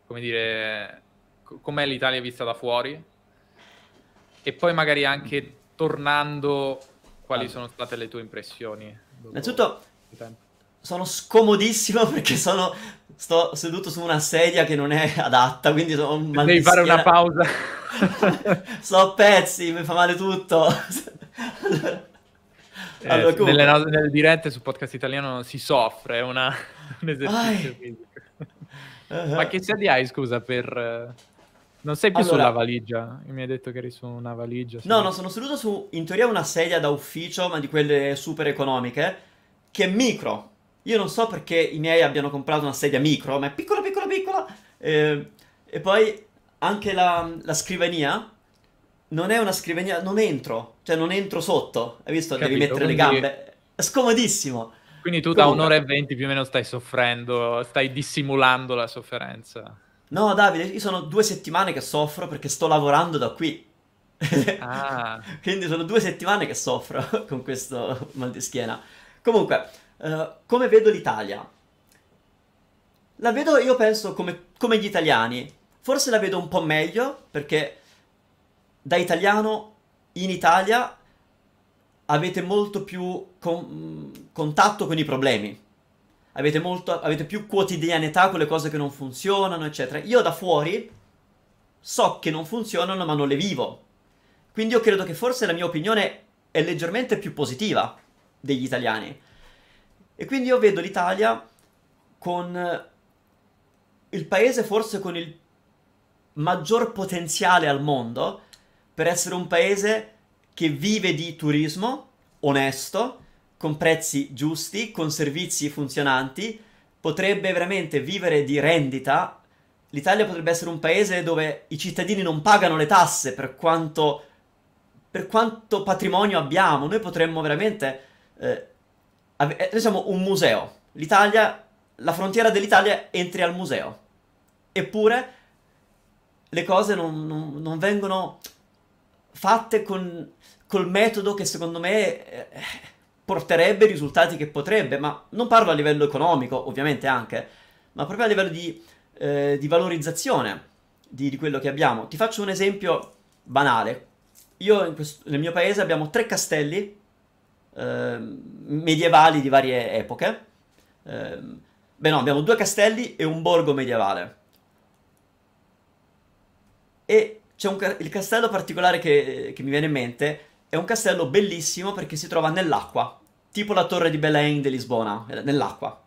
S1: Come dire, com'è l'Italia vista da fuori? E poi magari anche tornando, quali ah. sono state le tue impressioni? Innanzitutto,
S2: sono scomodissimo perché sono sto seduto su una sedia che non è adatta, quindi sono un mal Devi fare una pausa. sto a pezzi, mi fa male tutto. Eh, allora, eh, comunque... nelle, no-
S1: nelle, dirette su podcast italiano si soffre una, un esercizio Ai. fisico. Eh, eh. Ma che sedia hai, scusa, per... Non sei più allora, sulla valigia, mi hai detto che eri su una valigia. no,
S2: no, sono seduto su, in teoria, una sedia da ufficio, ma di quelle super economiche, che è micro, io non so perché i miei abbiano comprato una sedia micro, ma è piccola, piccola, piccola. Eh, e poi anche la, la, scrivania non è una scrivania, non entro, cioè non entro sotto. Hai visto? Capito, Devi mettere le gambe. È scomodissimo.
S1: Quindi tu da un'ora e venti più o meno stai soffrendo, stai dissimulando la sofferenza.
S2: No, Davide, io sono due settimane che soffro perché sto lavorando da qui. Ah. Quindi sono due settimane che soffro con questo mal di schiena. Comunque, eh, come vedo l'Italia? La vedo, io penso, come, come gli italiani. Forse la vedo un po' meglio, perché da italiano in Italia avete molto più con, mm, contatto con i problemi. Avete, molto, avete più quotidianità con le cose che non funzionano, eccetera. Io da fuori so che non funzionano, ma non le vivo. Quindi io credo che forse la mia opinione è leggermente più positiva degli italiani. E quindi io vedo l'Italia con il paese forse con il maggior potenziale al mondo per essere un paese che vive di turismo onesto, con prezzi giusti, con servizi funzionanti, potrebbe veramente vivere di rendita. L'Italia potrebbe essere un paese dove i cittadini non pagano le tasse per quanto, per quanto patrimonio abbiamo. Noi potremmo veramente eh, eh, noi siamo un museo. L'Italia, la frontiera dell'Italia entri al museo. Eppure le cose non, non, non vengono fatte con, col metodo che secondo me eh, porterebbe i risultati che potrebbe, ma non parlo a livello economico ovviamente anche, ma proprio a livello di, eh, di valorizzazione di, di, quello che abbiamo. Ti faccio un esempio banale. Io questo, nel mio paese abbiamo tre castelli Ehm, medievali di varie epoche. Eh, beh no, abbiamo due castelli e un borgo medievale. E c'è un, il castello particolare che, che mi viene in mente, è un castello bellissimo perché si trova nell'acqua, tipo la torre di Belém di Lisbona, nell'acqua.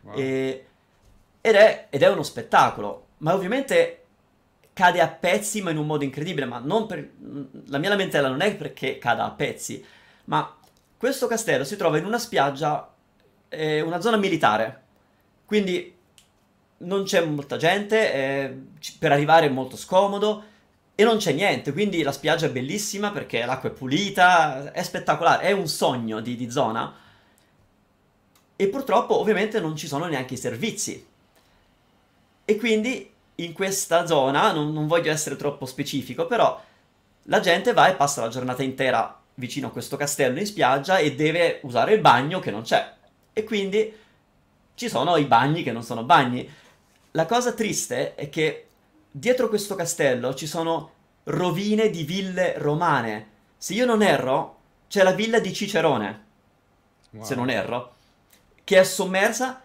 S2: Wow. E, ed, è, ed, è, uno spettacolo, ma ovviamente cade a pezzi ma in un modo incredibile, ma per, la mia lamentela non è perché cada a pezzi, ma questo castello si trova in una spiaggia, eh, una zona militare, quindi non c'è molta gente, eh, per arrivare è molto scomodo e non c'è niente, quindi la spiaggia è bellissima perché l'acqua è pulita, è spettacolare, è un sogno di, di zona. E purtroppo ovviamente non ci sono neanche i servizi. E quindi in questa zona, non, non voglio essere troppo specifico, però la gente va e passa la giornata intera vicino a questo castello in spiaggia e deve usare il bagno che non c'è. E quindi ci sono i bagni che non sono bagni. La cosa triste è che dietro questo castello ci sono rovine di ville romane. Se io non erro, c'è la villa di Cicerone, wow. se non erro, che è sommersa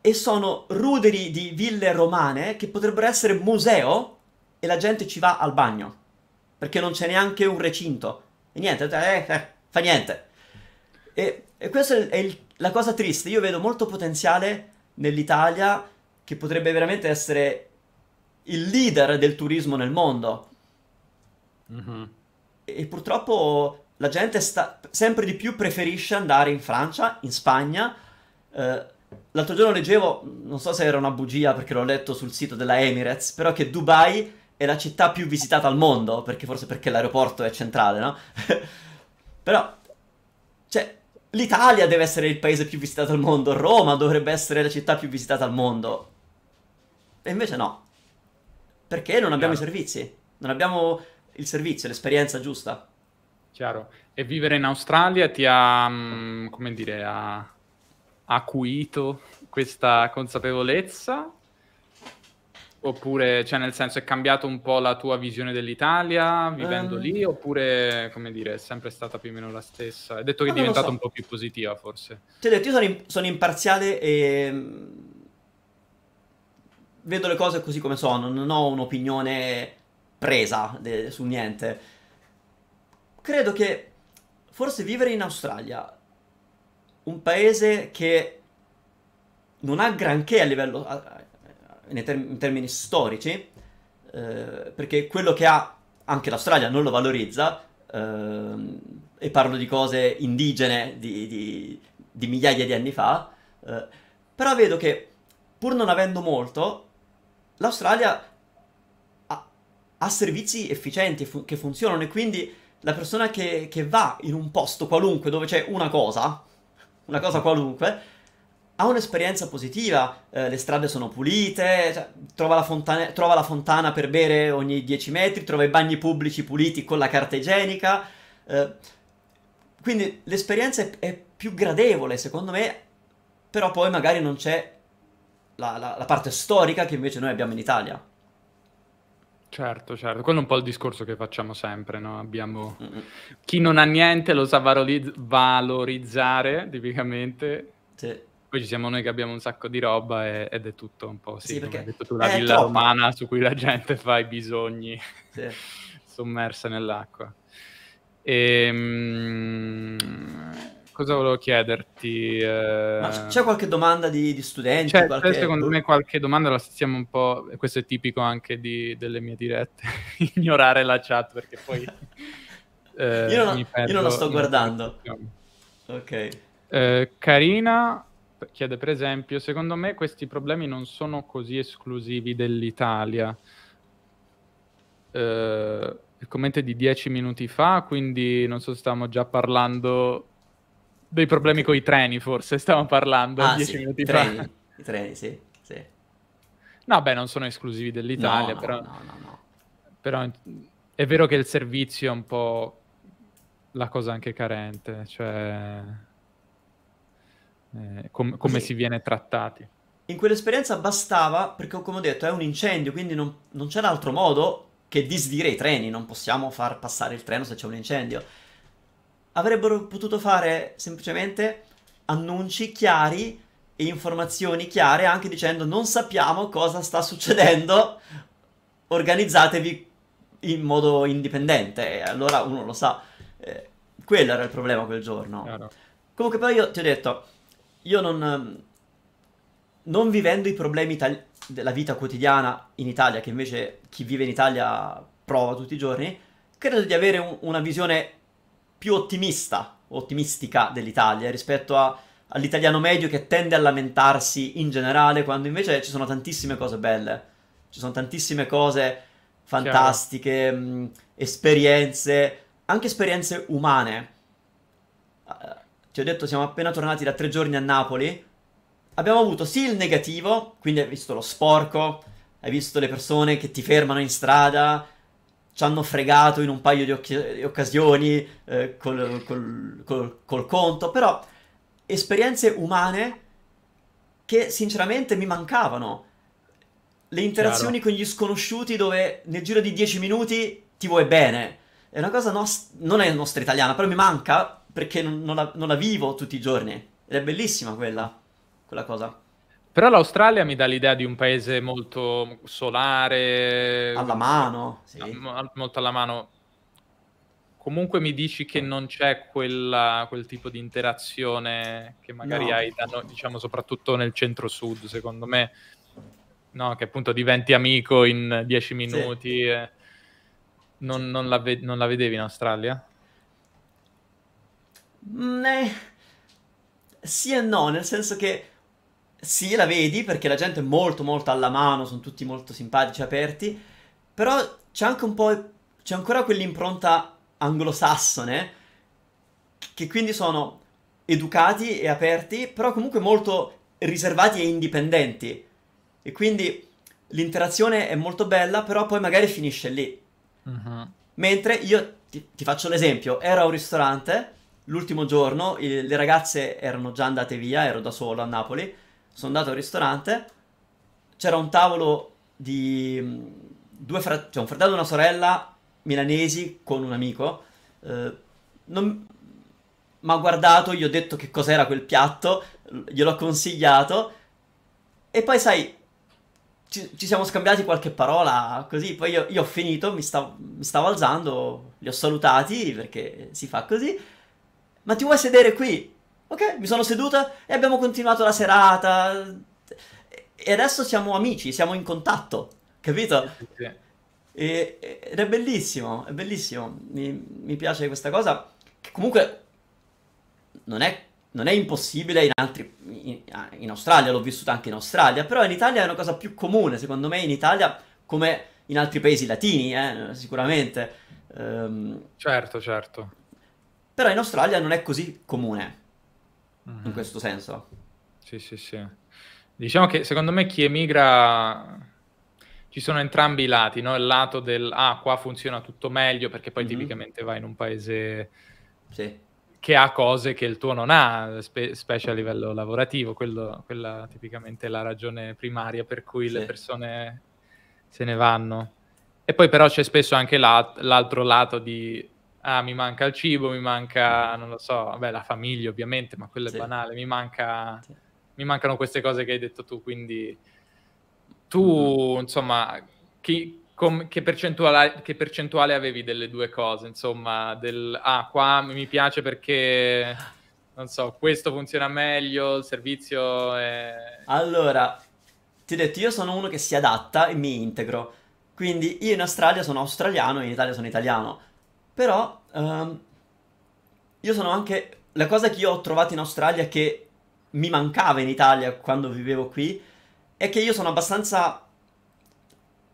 S2: e sono ruderi di ville romane che potrebbero essere museo e la gente ci va al bagno, perché non c'è neanche un recinto e niente, eh, eh, fa niente. E, e questa è il, la cosa triste, io vedo molto potenziale nell'Italia che potrebbe veramente essere il leader del turismo nel mondo. Mm-hmm. E, e purtroppo la gente sta, sempre di più preferisce andare in Francia, in Spagna. Eh, l'altro giorno leggevo, non so se era una bugia perché l'ho letto sul sito della Emirates, però che Dubai è la città più visitata al mondo, perché forse perché l'aeroporto è centrale, no? Però, cioè, l'Italia deve essere il paese più visitato al mondo, Roma dovrebbe essere la città più visitata al mondo. E invece no. Perché non abbiamo Chiaro. i servizi? Non abbiamo il servizio, l'esperienza giusta. Chiaro. E vivere in Australia
S1: ti ha, mm, come dire, ha acuito questa consapevolezza Oppure, cioè, nel senso, è cambiata un po' la tua visione dell'Italia vivendo um... lì? Oppure, come dire, è sempre stata più o meno la stessa? Hai detto che ah, è diventata so. un po' più positiva, forse.
S2: Ti ho detto, io sono, in- sono imparziale e mm, vedo le cose così come sono, non ho un'opinione presa de- su niente. Credo che forse vivere in Australia, un paese che non ha granché a livello term- in termini storici, eh, perché quello che ha anche l'Australia non lo valorizza, ehm, e parlo di cose indigene di, di, di migliaia di anni fa, eh, però vedo che pur non avendo molto, l'Australia ha, ha servizi efficienti fu- che funzionano e quindi la persona che, che va in un posto qualunque dove c'è una cosa, una cosa qualunque, ha un'esperienza positiva, eh, le strade sono pulite, cioè, trova, la fontana, trova, la fontana, per bere ogni 10 metri, trova i bagni pubblici puliti con la carta igienica. Eh, quindi l'esperienza è, è, più gradevole, secondo me, però poi magari non c'è la, la, la parte storica che invece noi abbiamo in Italia.
S1: Certo, certo, quello è un po' il discorso che facciamo sempre, no? Abbiamo... Chi non ha niente lo sa valorizzare, tipicamente. Sì. Poi ci siamo noi che abbiamo un sacco di roba e, ed è tutto un po' sì, sì perché... detto tu, la villa troppo. romana su cui la gente fa i bisogni
S2: sì.
S1: sommersa nell'acqua. E, ehm, mh, cosa volevo chiederti? Eh... c'è
S2: qualche domanda di, di studenti? C'è, cioè, qualche... Secondo boh?
S1: me qualche domanda la stiamo un po'... Questo è tipico anche di, delle mie dirette, ignorare la chat perché poi... eh, io, non, io, non, la sto guardando. Ok. Eh, Carina chiede per esempio, secondo me questi problemi non sono così esclusivi dell'Italia. Eh, il commento è di dieci minuti fa, quindi non so se stavamo già parlando dei problemi con i treni, forse stavamo parlando ah, dieci sì, minuti treni, fa. I treni, sì, sì. No, beh, non sono esclusivi dell'Italia, no, però... No, no, no. Però è vero che il servizio è un po' la cosa anche carente, cioè eh, com- come sì. si viene trattati.
S2: In quell'esperienza bastava, perché come ho detto è un incendio, quindi non, non c'era altro modo che disdire i treni, non possiamo far passare il treno se c'è un incendio. Avrebbero potuto fare semplicemente annunci chiari e informazioni chiare anche dicendo non sappiamo cosa sta succedendo, organizzatevi in modo indipendente, allora uno lo sa. Eh, quello era il problema quel giorno. Claro. Comunque poi io ti ho detto, io non, ehm, non vivendo i problemi itali- della vita quotidiana in Italia, che invece chi vive in Italia prova tutti i giorni, credo di avere un, una visione più ottimista, ottimistica dell'Italia rispetto a, all'italiano medio che tende a lamentarsi in generale, quando invece ci sono tantissime cose belle, ci sono tantissime cose fantastiche, mh, esperienze, anche esperienze umane ti ho detto, siamo appena tornati da tre giorni a Napoli. Abbiamo avuto sì il negativo, quindi hai visto lo sporco, hai visto le persone che ti fermano in strada, ci hanno fregato in un paio di, oc- di occasioni eh, col, col, col, col conto, però esperienze umane che sinceramente mi mancavano. Le interazioni Chiaro. con gli sconosciuti dove nel giro di dieci minuti ti vuoi bene. È una cosa nost- non è nostra italiana, però mi manca perché non, non, la, non la vivo tutti i giorni. Ed è bellissima quella, quella cosa. Però l'Australia
S1: mi dà l'idea di un paese molto solare. Alla mano, sì. Molto alla mano. Comunque mi dici che non c'è quella, quel tipo di interazione che magari no. hai, da noi, diciamo, soprattutto nel centro-sud, secondo me. No, che appunto diventi amico in dieci minuti. Sì. Eh, e... Non, non, la ve- non la vedevi in Australia?
S2: Meh. Mm, sì e no, nel senso che sì, la vedi perché la gente è molto molto alla mano, sono tutti molto simpatici, aperti, però c'è anche un po' c'è ancora quell'impronta anglosassone che quindi sono educati e aperti, però comunque molto riservati e indipendenti. E quindi l'interazione è molto bella, però poi magari finisce lì. Uh-huh. Mentre io ti, ti faccio l'esempio, ero a un ristorante l'ultimo giorno il, le ragazze erano già andate via, ero da solo a Napoli, sono andato al ristorante, c'era un tavolo di mm, due fratelli, cioè un fratello e una sorella milanesi con un amico, eh, non... mi ha guardato, gli ho detto che cos'era quel piatto, gliel'ho consigliato e poi sai, ci, ci, siamo scambiati qualche parola così, poi io, io ho finito, mi, sta, mi stavo alzando, li ho salutati perché si fa così ma ti vuoi sedere qui? Ok, mi sono seduta e abbiamo continuato la serata. E adesso siamo amici, siamo in contatto, capito? E, ed è bellissimo, è bellissimo. Mi, mi, piace questa cosa. Che comunque non è, non è impossibile in altri. In, in, Australia, l'ho vissuta anche in Australia. Però in Italia è una cosa più comune, secondo me, in Italia, come in altri paesi latini, eh, sicuramente. Um, certo, certo però in Australia non è così comune, mm-hmm. in mhm. questo senso. Sì, sì, sì. Diciamo che secondo
S1: me chi emigra ci sono entrambi i lati, no? il lato del ah qua funziona tutto meglio perché poi mm-hmm. tipicamente vai in un paese sì. che ha cose che il tuo non ha, spe- specie a livello lavorativo, Quello, quella tipicamente è la ragione primaria per cui sì. le persone se ne vanno. E poi però c'è spesso anche la- l'altro lato di ah, mi manca il cibo, mi manca, non lo so, vabbè, la famiglia ovviamente, ma quello sì. è banale, mi, manca, sì. mi mancano queste cose che hai detto tu, quindi tu, mm. insomma, chi, com, che, percentuale, che, percentuale, avevi delle due cose, insomma, del, ah, qua mi piace perché,
S2: non so, questo funziona meglio, il servizio è... Allora, ti ho detto, io sono uno che si adatta e mi integro. Quindi io in Australia sono australiano e in Italia sono italiano però um, io sono anche... La cosa che io ho trovato in Australia che mi mancava in Italia quando vivevo qui è che io sono abbastanza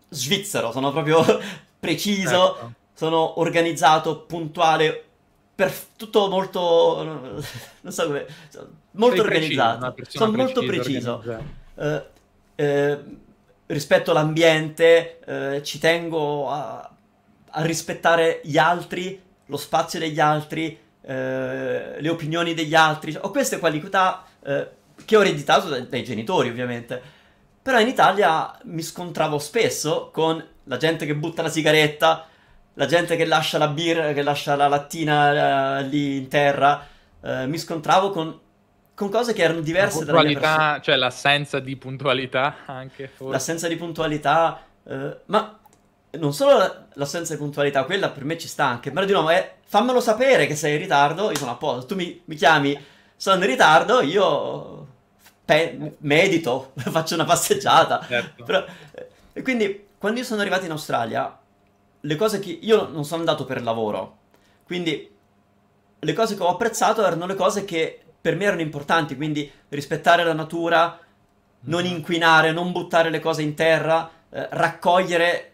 S2: svizzero, sono proprio preciso, ecco. sono organizzato, puntuale, per tutto molto... non so come... molto Sei organizzato, sono molto preciso. Eh, eh, rispetto all'ambiente, eh, ci tengo a a rispettare gli altri, lo spazio degli altri, eh, le opinioni degli altri. Ho queste qualità eh, che ho ereditato dai, dai genitori, ovviamente. Però in Italia mi scontravo spesso con la gente che butta la sigaretta, la gente che lascia la birra, che lascia la lattina eh, lì in terra. Eh, mi scontravo con, con, cose che erano diverse dalla mia persona. Cioè l'assenza di puntualità anche forse. L'assenza di puntualità, eh, ma non solo l'assenza di puntualità, quella per me ci sta anche, però di nuovo è eh, fammelo sapere che sei in ritardo, io sono a posto, tu mi, mi chiami, sono in ritardo, io pe- medito, faccio una passeggiata. Certo. Però, eh, e quindi quando io sono arrivato in Australia, le cose che io non sono andato per lavoro, quindi le cose che ho apprezzato erano le cose che per me erano importanti, quindi rispettare la natura, non mm. inquinare, non buttare le cose in terra, eh, raccogliere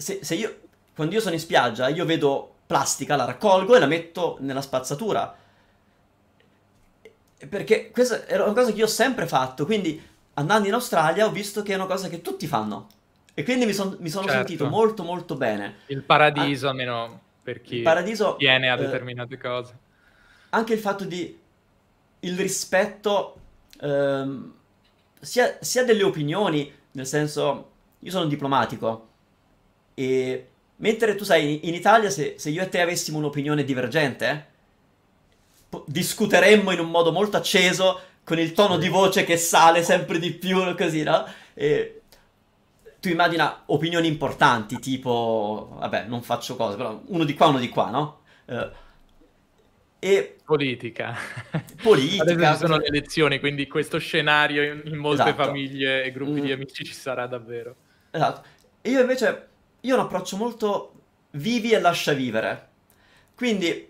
S2: se, se io, quando io sono in spiaggia, io vedo plastica, la raccolgo e la metto nella spazzatura. Perché questa è una cosa che io ho sempre fatto, quindi andando in Australia ho visto che è una cosa che tutti fanno. E quindi mi, son, mi sono certo. sentito molto molto bene. Il paradiso, An- almeno per chi paradiso, viene a eh, determinate eh, cose. Anche il fatto di... il rispetto ehm, sia, sia delle opinioni, nel senso, io sono diplomatico, e mentre tu sai, in Italia se, se io e te avessimo un'opinione divergente, eh, po- discuteremmo in un modo molto acceso, con il tono di voce che sale sempre di più, così, no? E tu immagina opinioni importanti, tipo, vabbè, non faccio cose, però uno di qua, uno di qua, no? Uh, e... Politica.
S1: Politica. Adesso ci sono le elezioni, quindi questo scenario in, in molte esatto. famiglie
S2: e gruppi mm. di amici ci sarà davvero. Esatto. Io invece io ho un approccio molto vivi e lascia vivere. Quindi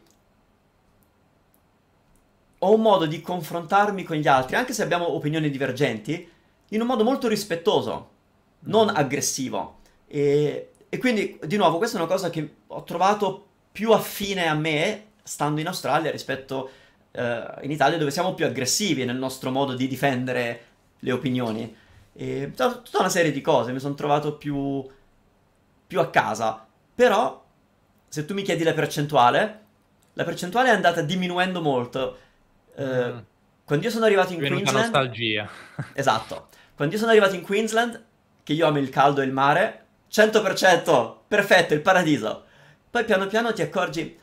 S2: ho un modo di confrontarmi con gli altri, anche se abbiamo opinioni divergenti, in un modo molto rispettoso, mm. non aggressivo. E, e quindi, di nuovo, questa è una cosa che ho trovato più affine a me stando in Australia rispetto eh, in Italia, dove siamo più aggressivi nel nostro modo di difendere le opinioni. E, tutta una serie di cose, mi sono trovato più più a casa. Però, se tu mi chiedi la percentuale, la percentuale è andata diminuendo molto. Eh, mm. Quando io sono arrivato in Queensland... nostalgia. esatto. Quando io sono arrivato in Queensland, che io amo il caldo e il mare, 100%, perfetto, il paradiso. Poi piano piano ti accorgi,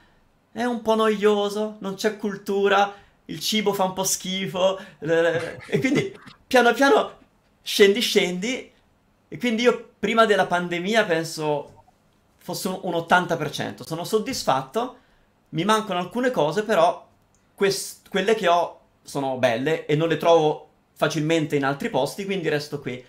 S2: è un po' noioso, non c'è cultura, il cibo fa un po' schifo. e quindi piano piano scendi, scendi e quindi io prima della pandemia penso fosse un 80%. Sono soddisfatto, mi mancano alcune cose, però quest- quelle che ho sono belle e non le trovo facilmente in altri posti, quindi resto qui.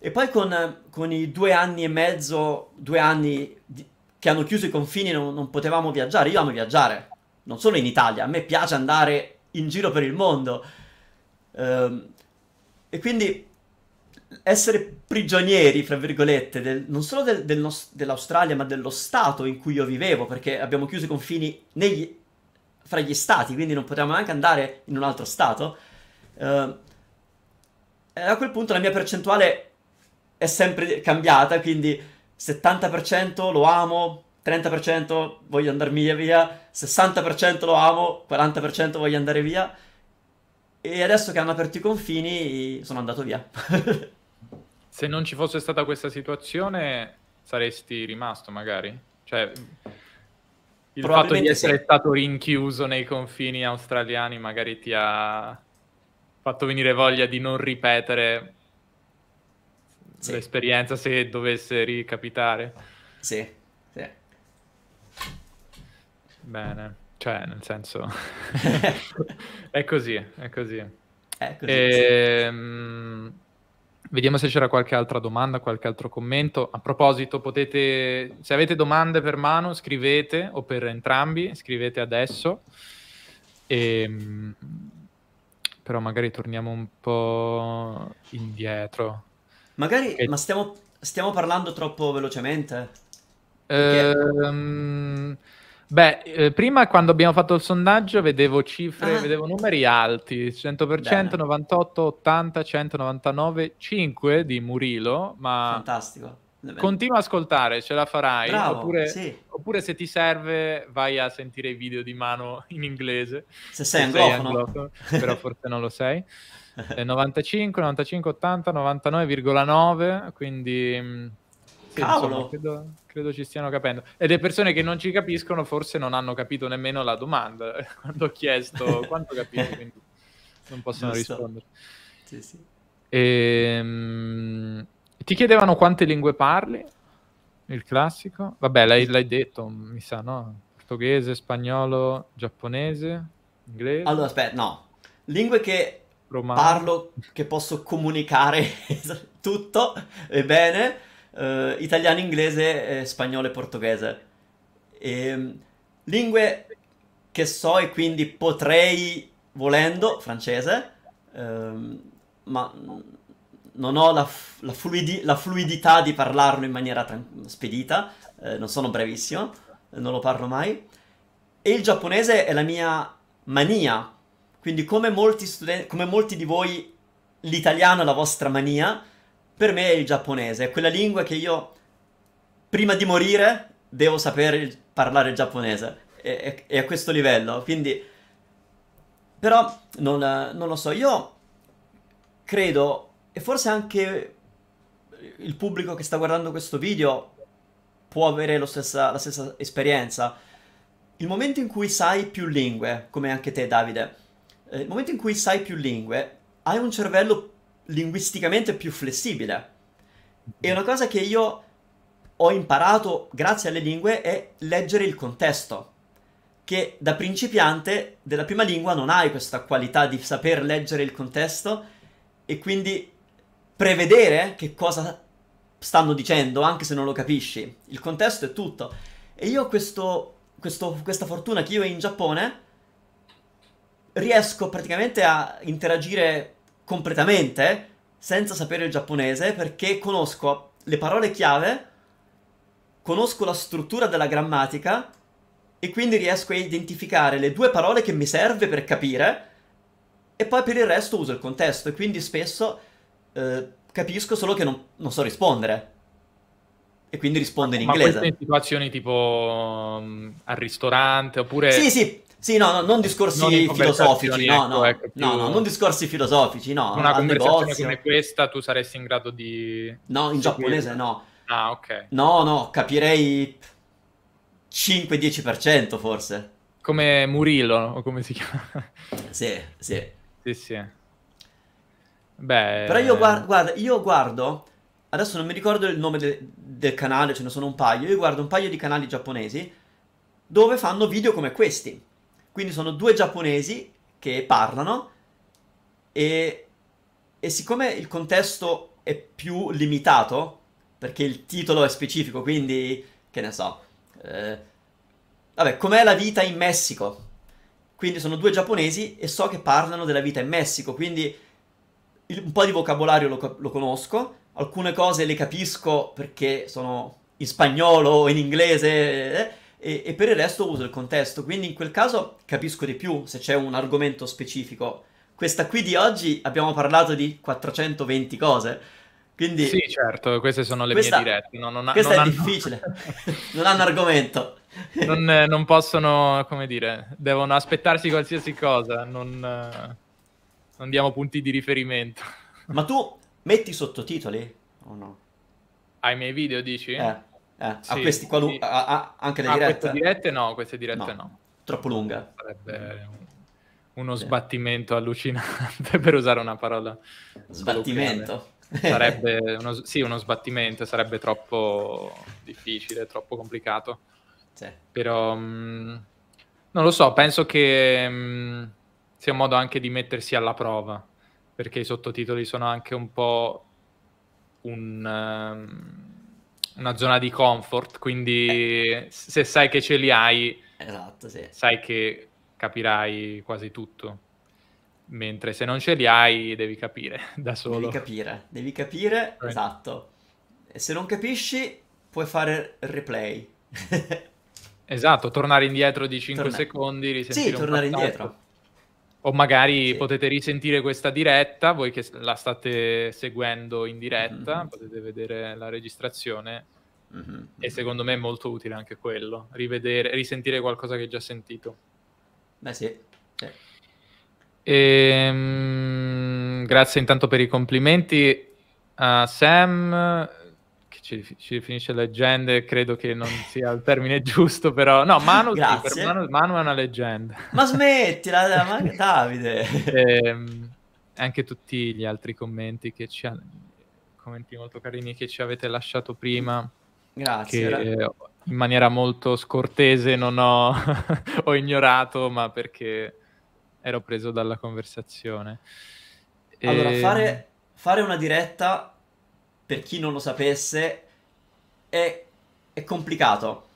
S2: E poi con, con i due anni e mezzo, due anni di- che hanno chiuso i confini, non, non potevamo viaggiare. Io amo viaggiare, non solo in Italia, a me piace andare in giro per il mondo. Ehm, e quindi essere prigionieri, fra virgolette, del, non solo del, del nos- dell'Australia, ma dello stato in cui io vivevo, perché abbiamo chiuso i confini negli, fra gli stati, quindi non potevamo neanche andare in un altro stato. Uh, a quel punto la mia percentuale è sempre cambiata, quindi 70% lo amo, 30% voglio andare via, 60% lo amo, 40% voglio andare via. E adesso che hanno aperto i confini sono andato via.
S1: Se non ci fosse stata questa situazione, saresti rimasto magari? Cioè, il fatto di essere sì. stato rinchiuso nei confini australiani magari ti ha fatto venire voglia di non ripetere sì. l'esperienza se dovesse ricapitare. Sì, sì. Bene, cioè nel senso è così, è così. È così e... sì. Ehm, Vediamo se c'era qualche altra domanda, qualche altro commento. A proposito, potete, se avete domande per mano, scrivete o per entrambi, scrivete adesso. E,
S2: ehm, però magari torniamo un po'
S1: indietro.
S2: Magari, e... ma stiamo, stiamo, parlando troppo velocemente? Perché...
S1: Ehm... Beh, eh, prima quando abbiamo fatto il sondaggio vedevo cifre, ah. vedevo numeri alti, 100%, Bene. 98, 80, 199, 5 di Murilo, ma... Fantastico. Continua a ascoltare, ce la farai. Bravo, oppure, sì. oppure, se ti serve, vai a sentire i video di mano in inglese. Se sei anglofono. però forse non lo sei. 95, 95, 80, 99,9, quindi mm, sì, insomma, credo, credo, ci stiano capendo. E le persone che non ci capiscono forse non hanno capito nemmeno la domanda quando ho chiesto quanto capite, quindi non possono Giusto. rispondere. Sì, sì. E, um, ti chiedevano quante lingue parli? Il classico? Vabbè, l'hai, l'hai detto, mi sa, no? Portoghese, spagnolo, giapponese, inglese?
S2: Allora, aspetta, no. Lingue che Romano. parlo, che posso comunicare tutto e bene eh, italiano, inglese, spagnolo e portoghese. E, ehm, lingue che so e quindi potrei, volendo, francese, ehm, ma non ho la, la, fluidi- la, fluidità di parlarlo in maniera tran- spedita, eh, non sono brevissimo, eh, non lo parlo mai. E il giapponese è la mia mania, quindi come molti, studen- come molti di voi l'italiano è la vostra mania, per me è il giapponese, è quella lingua che io prima di morire devo sapere parlare il giapponese, è, è, a questo livello, quindi... Però non, non lo so, io credo, e forse anche il pubblico che sta guardando questo video può avere stessa, la stessa esperienza. Il momento in cui sai più lingue, come anche te Davide, eh, il momento in cui sai più lingue, hai un cervello linguisticamente più flessibile. E mm. una cosa che io ho imparato grazie alle lingue è leggere il contesto, che da principiante della prima lingua non hai questa qualità di saper leggere il contesto e quindi prevedere che cosa stanno dicendo, anche se non lo capisci. Il contesto è tutto. E io ho questo, questo, questa fortuna che io in Giappone riesco praticamente a interagire completamente senza sapere il giapponese perché conosco le parole chiave, conosco la struttura della grammatica e quindi riesco a identificare le due parole che mi serve per capire e poi per il resto uso il contesto e quindi spesso eh, capisco solo che non, non so rispondere e quindi rispondo in inglese. Ma in
S1: situazioni tipo um, al ristorante oppure... Sì, sì,
S2: sì, no, no non discorsi non filosofici, no, no, ecco, ecco più... no, no, non discorsi filosofici, no. Una conversazione negozio. come
S1: questa tu saresti in grado di... No, in giapponese no. Ah, ok.
S2: No, no, capirei 5-10% forse. Come Murillo, o come si chiama?
S1: sì, sì. Sì, sì. Beh... Però io,
S2: guard- guarda, io guardo... Adesso non mi ricordo il nome de- del canale, ce ne sono un paio. Io guardo un paio di canali giapponesi dove fanno video come questi quindi sono due giapponesi che parlano e, e siccome il contesto è più limitato, perché il titolo è specifico, quindi che ne so. Eh, vabbè, com'è la vita in Messico? Quindi sono due giapponesi e so che parlano della vita in Messico, quindi il, un po' di vocabolario lo, lo, conosco, alcune cose le capisco perché sono in spagnolo o in inglese. Eh, e, e, per il resto uso il contesto, quindi in quel caso capisco di più se c'è un argomento specifico. Questa qui di oggi abbiamo parlato di 420 cose. Quindi sì, certo, queste sono le questa, mie dirette. No, non ha, questa non è hanno... difficile, non hanno
S1: argomento. Non, eh, non, possono, come dire, devono aspettarsi qualsiasi cosa,
S2: non, eh, non diamo punti di riferimento. Ma tu metti sottotitoli o no?
S1: Ai miei video dici? Eh. Eh, sì, a questi qualu- sì. a, a, anche le ah, dirette? Queste dirette no, queste dirette no. no.
S2: Troppo lunga.
S1: Sarebbe uno sì. sbattimento allucinante, per usare una parola. Sbattimento? Sarebbe uno, sì, uno sbattimento, sarebbe troppo difficile, troppo complicato. Sì. Però mh, mm, non lo so, penso che mh, mm, sia un modo anche di mettersi alla prova, perché i sottotitoli sono anche un po' un... Um, una zona di comfort, quindi eh. se sai che ce li hai, esatto, sì. sai che capirai quasi tutto. Mentre se non ce li hai, devi capire da solo. Devi capire, devi capire,
S2: right. esatto. E se non capisci, puoi fare replay.
S1: esatto, tornare indietro di 5 Torna... secondi, risentire Sì, tornare passato. indietro. O magari sì. potete risentire questa diretta, voi che la state seguendo in diretta, mm-hmm. potete vedere la registrazione. Mm-hmm. E secondo me è molto utile anche quello, rivedere, risentire qualcosa che hai già sentito. Beh sì. sì. Ehm, grazie intanto per i complimenti a Sam ci, ci, definisce leggende, credo che non sia il termine giusto, però no, Manu, sì, Manu, Manu è una leggenda.
S2: Ma smettila, ma
S1: Davide! e, ehm, anche tutti gli altri commenti che ci hanno commenti molto carini che ci avete lasciato prima. Grazie. Che in maniera molto scortese non ho, ho, ignorato, ma perché ero preso
S2: dalla conversazione. Allora, e... fare, ehm, fare una diretta per chi non lo sapesse, è, è complicato.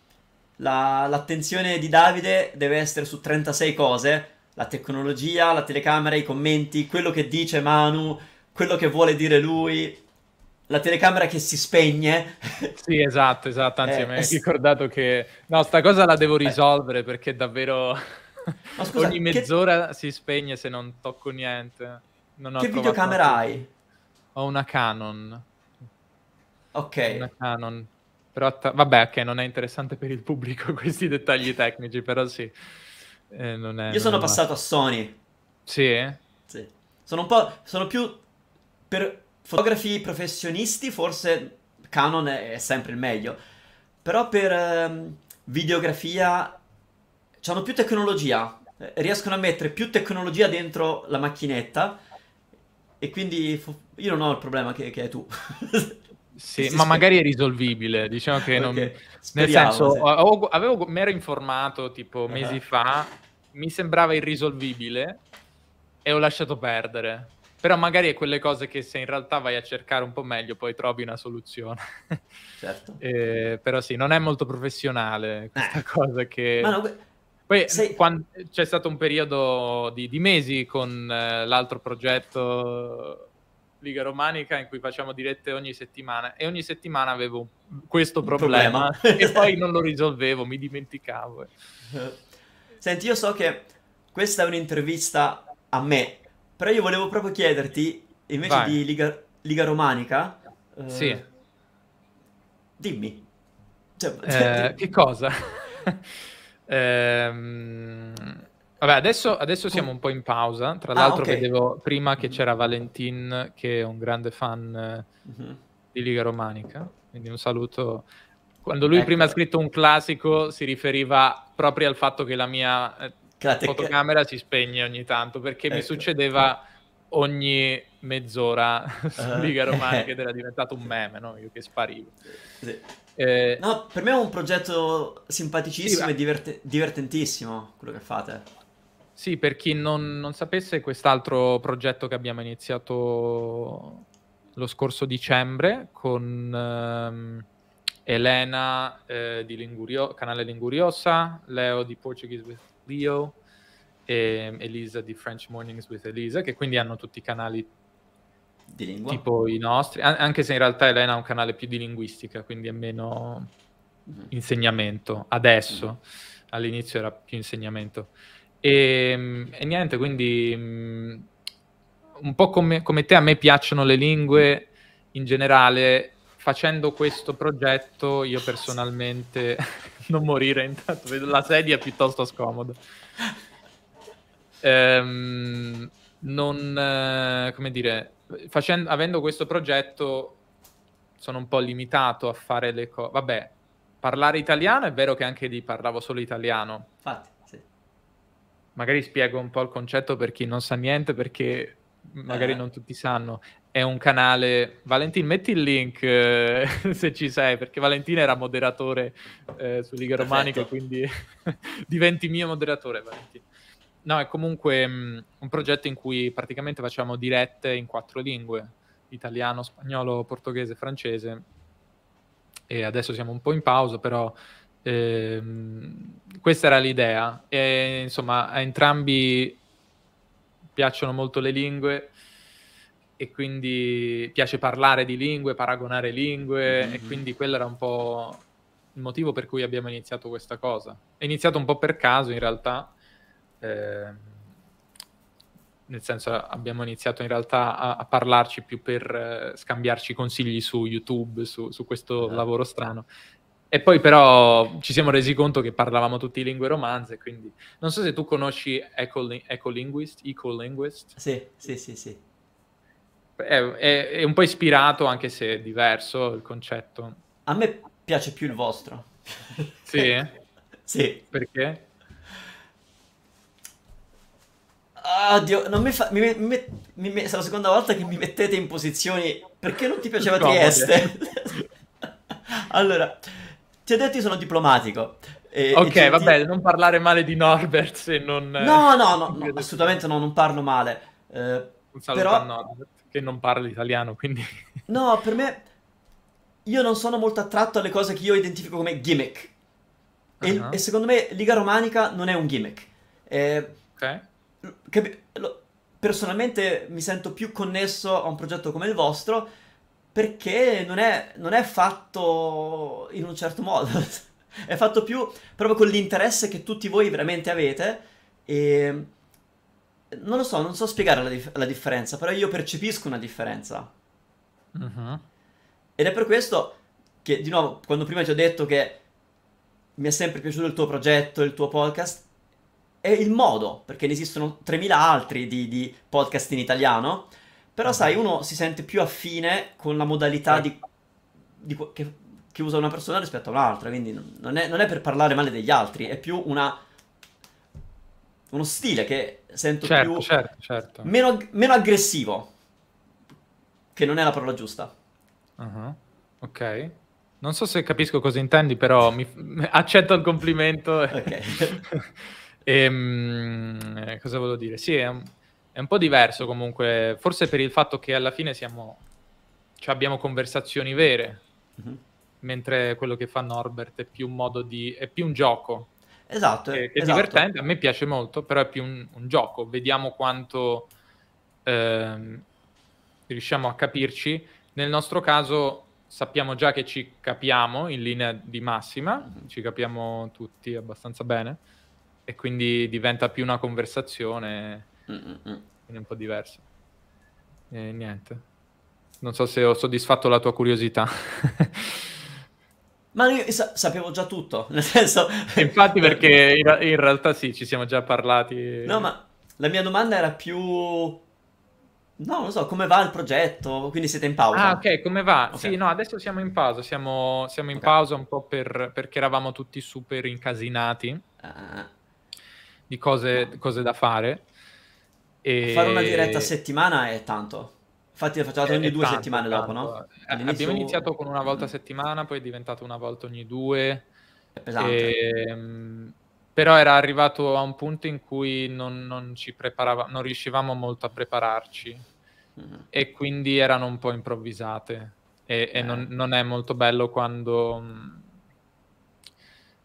S2: La, l'attenzione di Davide deve essere su 36 cose, la tecnologia, la telecamera, i commenti, quello che dice Manu, quello che vuole dire lui, la telecamera che si spegne. Sì, esatto, esatto. Anzi, eh, mi hai ricordato che...
S1: No, sta cosa la devo eh. risolvere eh. perché davvero scusa, ogni mezz'ora che... si spegne se non tocco niente. Non che videocamera niente. hai? Ho una Canon. Ok. Una Canon. Però ta- vabbè, ok, non è interessante per il
S2: pubblico questi dettagli tecnici, però sì. Eh, non è, Io sono è passato male. a Sony. Sì? Sì. Sono un po'... sono più... per fotografi professionisti forse Canon è, è sempre il meglio. Però per ehm, videografia hanno più tecnologia, eh, riescono a mettere più tecnologia dentro la macchinetta e quindi io non ho il problema che, che hai tu.
S1: Sì, ma sì, magari è risolvibile, diciamo che Okay. Speriamo, nel senso, avevo, avevo, mi ero informato tipo uh-huh. mesi fa, mi sembrava irrisolvibile e ho lasciato perdere. Però magari è quelle cose che se in realtà vai a cercare un po' meglio poi trovi una soluzione. Certo. eh, però sì, non è molto professionale questa eh. cosa che... No, poi sei... quando... c'è stato un periodo di, di mesi con eh, l'altro progetto Liga Romanica in cui facciamo dirette ogni settimana e ogni settimana avevo questo problema, problema. e poi non lo risolvevo,
S2: mi dimenticavo. Senti, io so che questa è un'intervista a me, però io volevo proprio chiederti, invece Vai. di Liga, Liga Romanica... Eh, Dimmi. Cioè, eh, dimmi.
S1: che cosa? ehm... Vabbè, adesso, adesso, siamo un po' in pausa. Tra ah, l'altro, ah, okay. vedevo prima che mm. c'era Valentin, che è un grande fan mm-hmm. di Liga Romanica. Quindi un saluto. Quando lui ecco. prima ha scritto un classico, si riferiva proprio al fatto che la mia eh, Clate- fotocamera si spegne ogni tanto perché ecco. mi succedeva ogni mezz'ora su ah. Liga Romanica ed era diventato un meme, no? Io che sparivo.
S2: Sì. Eh, no, per me è un progetto simpaticissimo sì, e divert- divertentissimo quello che fate. Sì, per chi non, non
S1: sapesse, quest'altro progetto che abbiamo iniziato lo scorso dicembre con ehm, Elena eh, di Lingurio, canale Linguriosa, Leo di Portuguese with Leo e ehm, Elisa di French Mornings with Elisa, che quindi hanno tutti i canali di lingua. Tipo i nostri, An- anche se in realtà Elena ha un canale più di linguistica, quindi è meno mm-hmm. insegnamento adesso. Mm-hmm. All'inizio era più insegnamento. E, ehm, e niente, quindi mm, un po' come, come te a me piacciono le lingue in generale, facendo questo progetto io personalmente non morire intanto, vedo la sedia è piuttosto scomoda. Ehm, non, eh, come dire, facendo, avendo questo progetto sono un po' limitato a fare le cose. Vabbè, parlare italiano è vero che anche lì parlavo solo italiano. Infatti magari spiego un po' il concetto per chi non sa niente, perché magari eh. non tutti sanno. È un canale. Valentin, metti il link eh, se ci sei, perché Valentina era moderatore eh, su Liga Romanica, quindi diventi mio moderatore, Valentin. No, è comunque mh, mm, un progetto in cui praticamente facciamo dirette in quattro lingue: italiano, spagnolo, portoghese, francese. E adesso siamo un po' in pausa, però eh, questa era l'idea. E, insomma, a entrambi piacciono molto le lingue e quindi piace parlare di lingue, paragonare lingue mm-hmm. e quindi quello era un po' il motivo per cui abbiamo iniziato questa cosa. È iniziato un po' per caso in realtà, eh, nel senso abbiamo iniziato in realtà a, a parlarci più per eh, scambiarci consigli su YouTube, su, su questo ah. lavoro strano e poi però ci siamo resi conto che parlavamo tutti lingue romanze, quindi non so se tu conosci Ecolinguist, Ecolinguist. Sì, sì, sì, sì. È, è, è, un po' ispirato, anche se è diverso il concetto. A me piace più il vostro. sì?
S2: sì. Perché? Oddio, non mi fa... Mi, mi, mi, è la seconda volta che mi mettete in posizioni... Perché non ti piaceva Trieste? allora, ti ho detto che sono diplomatico. E, ok, e ti, vabbè, ti... non parlare male di Norbert se non... Eh, no, no, no, no assolutamente no, non
S1: parlo male. Eh, Un saluto però... a Norbert, che non parla italiano, quindi...
S2: No, per me... Io non sono molto attratto alle cose che io identifico come gimmick. E, uh-huh. e secondo me Liga Romanica non è un gimmick. Eh, ok. Che, lo, personalmente mi sento più connesso a un progetto come il vostro perché non è, non è fatto in un certo modo, è fatto più proprio con l'interesse che tutti voi veramente avete e non lo so, non so spiegare la, dif- la differenza, però io percepisco una differenza. Uh-huh. Ed è per questo che, di nuovo, quando prima ti ho detto che mi è sempre piaciuto il tuo progetto, il tuo podcast, è il modo, perché ne esistono 3000 altri di, di podcast in italiano, però ah, sai, uno si sente più affine con la modalità eh. di, di, che, che, usa una persona rispetto a un'altra, quindi non è, non è, per parlare male degli altri, è più una, uno stile che sento certo, più... Certo, certo. Meno, meno, aggressivo, che non è la parola giusta. Uh-huh. Ok.
S1: Non so se capisco cosa intendi, però mi, accetto il complimento. ok. e, ehm, eh, cosa volevo dire? Sì, è un è un po' diverso comunque, forse per il fatto che alla fine siamo, cioè abbiamo conversazioni vere, mm-hmm. mentre quello che fa Norbert è più un modo di... è più un gioco. Esatto. Che, che esatto. è divertente, a me piace molto, però è più un, un gioco. Vediamo quanto eh, riusciamo a capirci. Nel nostro caso sappiamo già che ci capiamo in linea di massima, mm-hmm. ci capiamo tutti abbastanza bene e quindi diventa più una conversazione Mm-mm.
S2: Quindi è un po' diverso. E niente.
S1: Non so se ho soddisfatto la tua curiosità.
S2: Ma io sa- sapevo già tutto, nel senso...
S1: Infatti perché in, ra- in, realtà sì, ci siamo già parlati. No,
S2: ma la mia domanda era più... No, non so, come va il progetto? Quindi siete in pausa? Ah, ok, come
S1: va? Okay. Sì, no, adesso siamo in pausa, siamo, siamo in okay. pausa un po' per, perché eravamo tutti super incasinati ah. di cose, cose da fare e... Fare una diretta a
S2: settimana è tanto. Infatti, facevate ogni due tanto, settimane tanto. dopo, no? Eh,
S1: All'inizio... Abbiamo iniziato con una volta a settimana, poi è diventato una volta ogni due.
S2: È pesante. E...
S1: Ehm, però era arrivato a un punto in cui non, non ci preparavamo, non riuscivamo molto a prepararci mm. e quindi erano un po' improvvisate. E, eh. e non, non, è molto bello quando mm,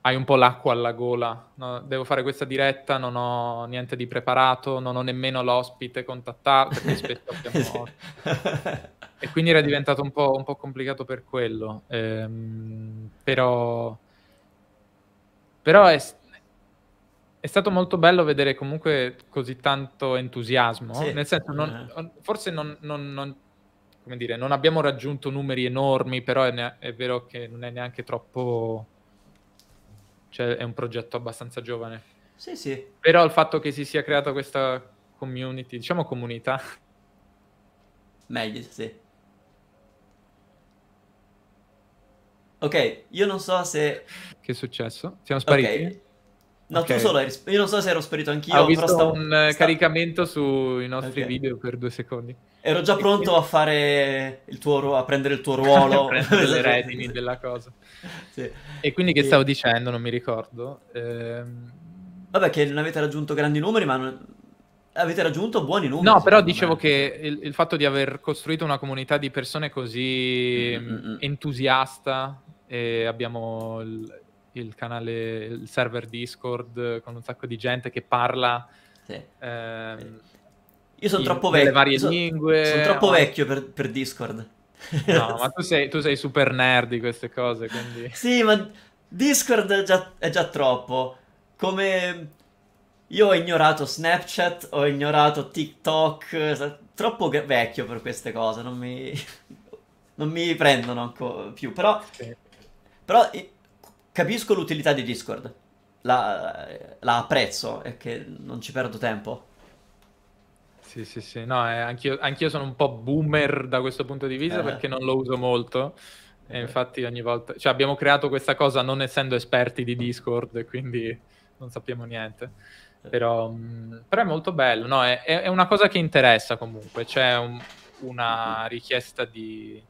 S1: hai un po' l'acqua alla gola. No, devo fare questa diretta, non ho niente di preparato, non ho nemmeno l'ospite contattato, e quindi era diventato un po', un po complicato per quello. Ehm, però, però è, è, stato molto bello vedere comunque così tanto entusiasmo. Sì. Nel senso, eh. non, forse non, non, non come dire, non abbiamo raggiunto numeri enormi, però è, ne- è, vero che non è neanche troppo cioè è un progetto abbastanza giovane. Sì, sì. Però il fatto che si sia creata questa community,
S2: diciamo comunità. Meglio, sì. Ok, io non so se...
S1: Che è successo? Siamo spariti? Okay. No, okay. tu solo eri...
S2: Io non so se ero sparito anch'io. Ho visto stavo... un stavo... caricamento
S1: sui nostri okay. video per due secondi. Ero già pronto a fare il tuo ruolo, a prendere il tuo ruolo. le redini della cosa.
S2: Sì. E quindi che stavo dicendo, non mi ricordo. Ehm... Vabbè che non avete raggiunto grandi numeri, ma... Non... Avete raggiunto buoni numeri. No, però dicevo
S1: me. che il, il, fatto di aver costruito una comunità di persone così mm-hmm. entusiasta e abbiamo... Il il canale, il server Discord con un sacco di gente che parla. Sì. Ehm, io sono troppo vecchio. varie sono, lingue. Sono troppo ma... vecchio per, per, Discord. No, ma tu
S2: sei, tu sei, super nerd di queste cose, quindi... sì, ma Discord è già, è già troppo. Come... Io ho ignorato Snapchat, ho ignorato TikTok, troppo vecchio per queste cose, non mi, non mi prendono ancora più. Però, sì. però capisco l'utilità di Discord, la, eh, la apprezzo e che non ci perdo tempo.
S1: Sì, sì, sì, no, eh, anch'io, anch'io, sono un po' boomer da questo punto di vista eh. perché non lo uso molto. E eh. infatti ogni volta, cioè abbiamo creato questa cosa non essendo esperti di Discord, quindi non sappiamo niente. Eh. Però, mm, però è molto bello, no, è, è, una cosa che interessa comunque, c'è un, una richiesta di...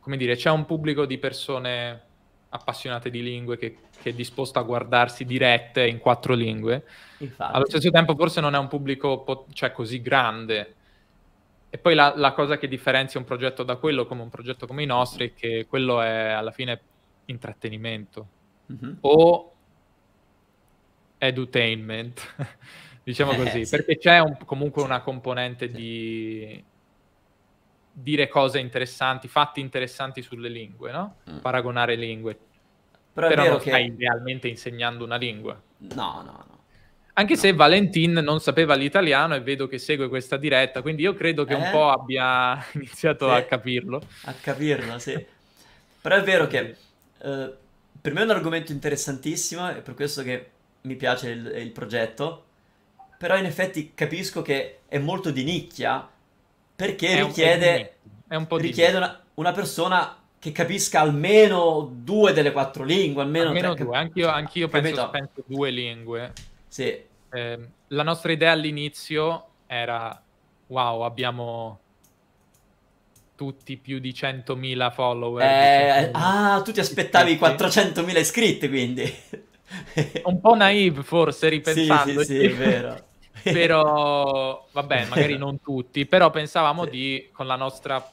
S1: come dire, c'è un pubblico di persone appassionate di lingue che, che, è disposto a guardarsi dirette in quattro lingue. Infatti. Allo stesso tempo forse non è un pubblico po- cioè, così grande. E poi la, la, cosa che differenzia un progetto da quello come un progetto come i nostri è che quello è alla fine intrattenimento mm-hmm. o edutainment, diciamo eh, così, sì. perché c'è un, comunque una componente sì. di dire cose interessanti, fatti interessanti sulle lingue, no? Mm. Paragonare lingue.
S2: Però, Però non che... stai
S1: realmente insegnando una lingua. No, no, no. Anche no. se Valentin non sapeva l'italiano e vedo che segue questa diretta, quindi io credo che eh? un po' abbia iniziato sì. a capirlo.
S2: A capirlo, sì. Però è vero che eh, per me è un argomento interessantissimo e per questo che mi piace il, il progetto. Però in effetti capisco che è molto di nicchia perché richiede, un un richiede una, una, persona che capisca almeno due delle quattro lingue, almeno, almeno tre. Due.
S1: Anch'io, anch'io penso, penso, due lingue. Sì. Eh, la nostra idea all'inizio era, wow, abbiamo tutti
S2: più di 100.000 follower. Eh, 100.000. Ah, tu ti aspettavi 400.000 iscritti, quindi.
S1: Un po' naive, forse, ripensando. Sì, sì, sì, è vero però vabbè, magari non tutti, però pensavamo sì. di, con la nostra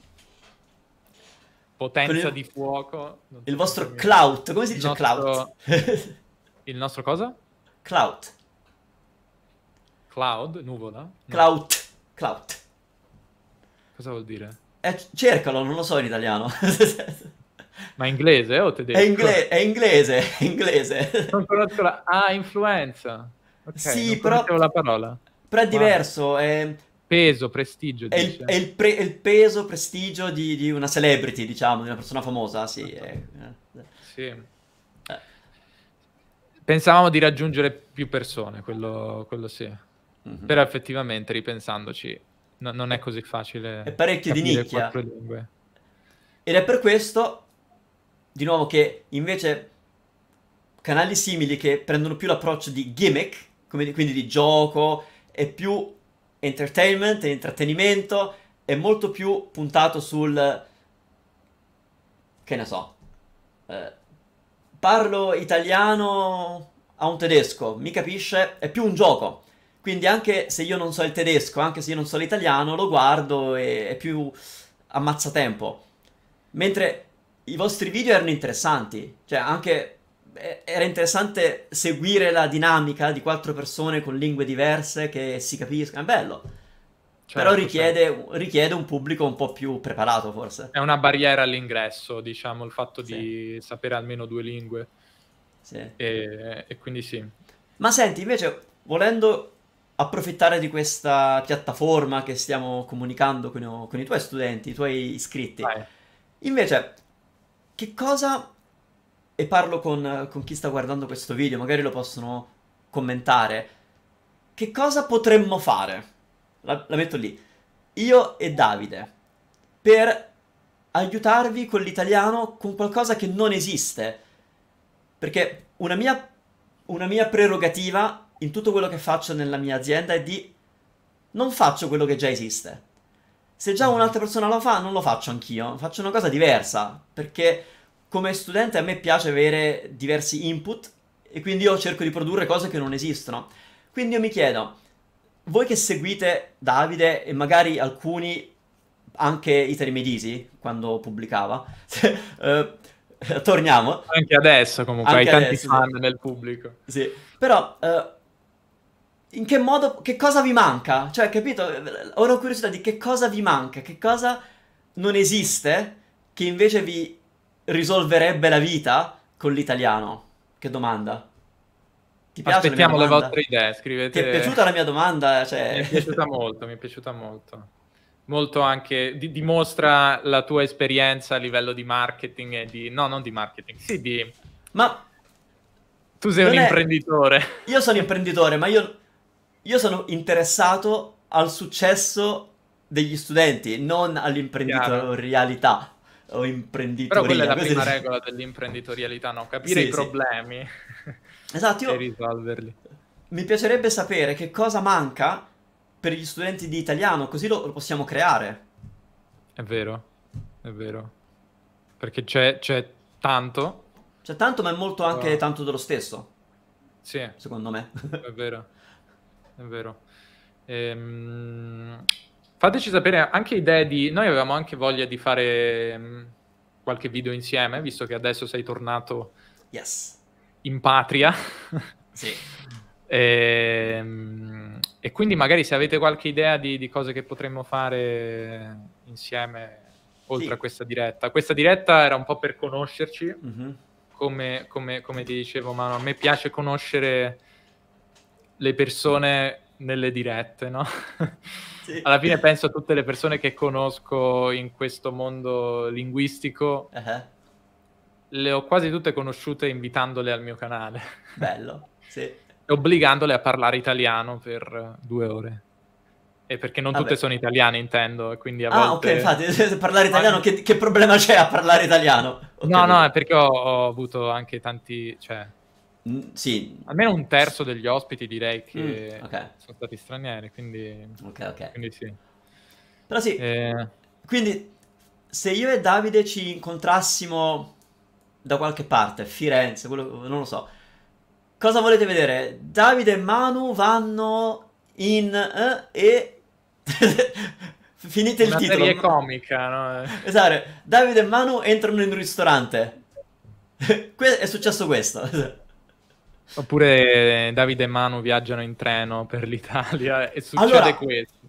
S1: potenza il... di
S2: fuoco... Il vostro mi... clout, come si dice il nostro... clout? il nostro cosa? Clout. Cloud, nuvola? No. Clout, clout. Cosa vuol dire? Eh, cercalo, non lo so in italiano. Ma inglese oh, o tedesco? È, ingle- è inglese, è inglese. Non conosco la... Ah, influenza. Okay, sì, però... La parola.
S1: Però è diverso.
S2: È... Peso, prestigio. È il, è, il pre- è il, peso, prestigio di, di, una celebrity, diciamo, di una persona famosa. Sì. Esatto. È...
S1: sì. Eh. Pensavamo di raggiungere più persone, quello, quello sì. Mm-hmm. Però effettivamente, ripensandoci, no, non è così facile. È parecchio di nicchia.
S2: Ed è per questo, di nuovo, che invece canali simili che prendono più l'approccio di gimmick come, quindi di gioco, è più entertainment, intrattenimento, è molto più puntato sul... che ne so... Eh, parlo italiano a un tedesco, mi capisce, è più un gioco. Quindi anche se io non so il tedesco, anche se io non so l'italiano, lo guardo e è più ammazzatempo. Mentre i vostri video erano interessanti, cioè anche eh, era interessante seguire la dinamica di quattro persone con lingue diverse che si capiscono. È bello. Certo, Però richiede, certo. richiede, un pubblico un po' più preparato, forse.
S1: È una barriera all'ingresso, diciamo, il fatto sì. di sapere almeno due lingue. Sì.
S2: E, e quindi sì. Ma senti, invece, volendo approfittare di questa piattaforma che stiamo comunicando con, con i tuoi studenti, i tuoi iscritti, Vai. invece, che cosa e parlo con, con chi sta guardando questo video, magari lo possono commentare, che cosa potremmo fare? La, la metto lì. Io e Davide, per aiutarvi con l'italiano con qualcosa che non esiste. Perché una mia, una mia prerogativa in tutto quello che faccio nella mia azienda è di non faccio quello che già esiste. Se già un'altra persona lo fa, non lo faccio anch'io, faccio una cosa diversa, perché come studente a me piace avere diversi input e quindi io cerco di produrre cose che non esistono. Quindi io mi chiedo, voi che seguite Davide e magari alcuni, anche Itari Medisi, quando pubblicava, eh, torniamo. Anche adesso comunque, anche hai tanti adesso, fan sì. nel pubblico. Sì, però... Eh, in che modo, che cosa vi manca? Cioè, capito? Ho una curiosità di che cosa vi manca, che cosa non esiste che invece vi risolverebbe la vita con l'italiano? Che domanda. Ti piace Aspettiamo le vostre idee, scrivete. Ti è piaciuta la mia domanda? Cioè...
S1: Mi è piaciuta molto, mi è piaciuta molto. Molto anche, di, dimostra la tua esperienza a livello di marketing e di... No, non di marketing, sì di...
S2: Ma... Tu sei un è... imprenditore. Io sono imprenditore, ma io, io sono interessato al successo degli studenti, non all'imprenditorialità o imprenditoria. Però quella è la prima è...
S1: regola dell'imprenditorialità, no? Capire sì, i problemi
S2: sì. esatto, io... e risolverli. Mi piacerebbe sapere che cosa manca per gli studenti di italiano, così lo, lo possiamo creare. È vero, è vero. Perché c'è, c'è tanto. C'è tanto, ma è molto anche oh. tanto dello stesso. Sì. Secondo me.
S1: è vero, è vero. Ehm Fateci sapere anche idee di... Noi avevamo anche voglia di fare mm, qualche video insieme, visto che adesso sei tornato yes. in patria. Sì. e, ehm, e, quindi magari se avete qualche idea di, di cose che potremmo fare insieme, oltre sì. a questa diretta. Questa diretta era un po' per conoscerci. Mm-hmm. Come, come, come, ti dicevo, ma a me piace conoscere le persone nelle dirette, no? Sì. Alla fine penso a tutte le persone che conosco in questo mondo linguistico. Uh-huh. Le ho quasi tutte conosciute invitandole al mio canale. Bello, sì. E obbligandole a parlare italiano per due ore. E perché non Vabbè. tutte sono italiane, intendo, quindi a ah, volte... ok, infatti, parlare italiano, che,
S2: che, problema c'è a parlare italiano? Okay. No, no,
S1: è perché ho, ho avuto anche tanti... Cioè, sì. Almeno un terzo degli ospiti direi che mm, okay. sono stati stranieri,
S2: quindi... Ok, ok. Quindi sì. Però sì, eh... quindi se io e Davide ci incontrassimo da qualche parte, Firenze, quello, non lo so, cosa volete vedere? Davide e Manu vanno in... Eh, e... Finite il titolo. Una serie comica, no? Esatto, Davide e Manu entrano in un ristorante. è successo questo.
S1: Oppure eh, Davide e Manu viaggiano in treno per l'Italia e succede allora,
S2: questo.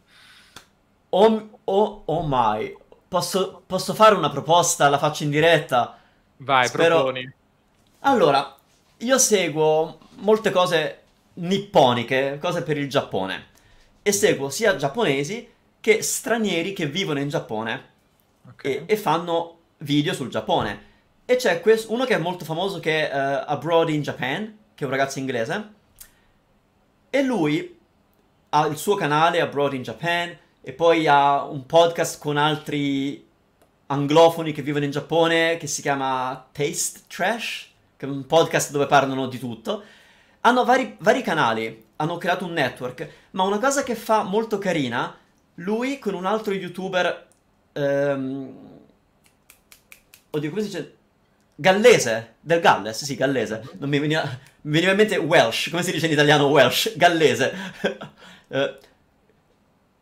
S2: Oh, oh, oh my, posso, posso, fare una proposta? La faccio in diretta? Vai, Spero... proponi. Allora, io seguo molte cose nipponiche, cose per il Giappone. E seguo sia giapponesi che stranieri che vivono in Giappone okay. e, e, fanno video sul Giappone. E c'è questo, uno che è molto famoso che è uh, Abroad in Japan, che è un ragazzo inglese, e lui ha il suo canale Abroad in Japan e poi ha un podcast con altri anglofoni che vivono in Giappone che si chiama Taste Trash, che è un podcast dove parlano di tutto. Hanno vari, vari canali, hanno creato un network, ma una cosa che fa molto carina, lui con un altro youtuber... Ehm, oddio, come si dice? Gallese, del Galles, sì, gallese, non mi veniva... Mi veniva in mente Welsh, come si dice in italiano Welsh? Gallese. eh,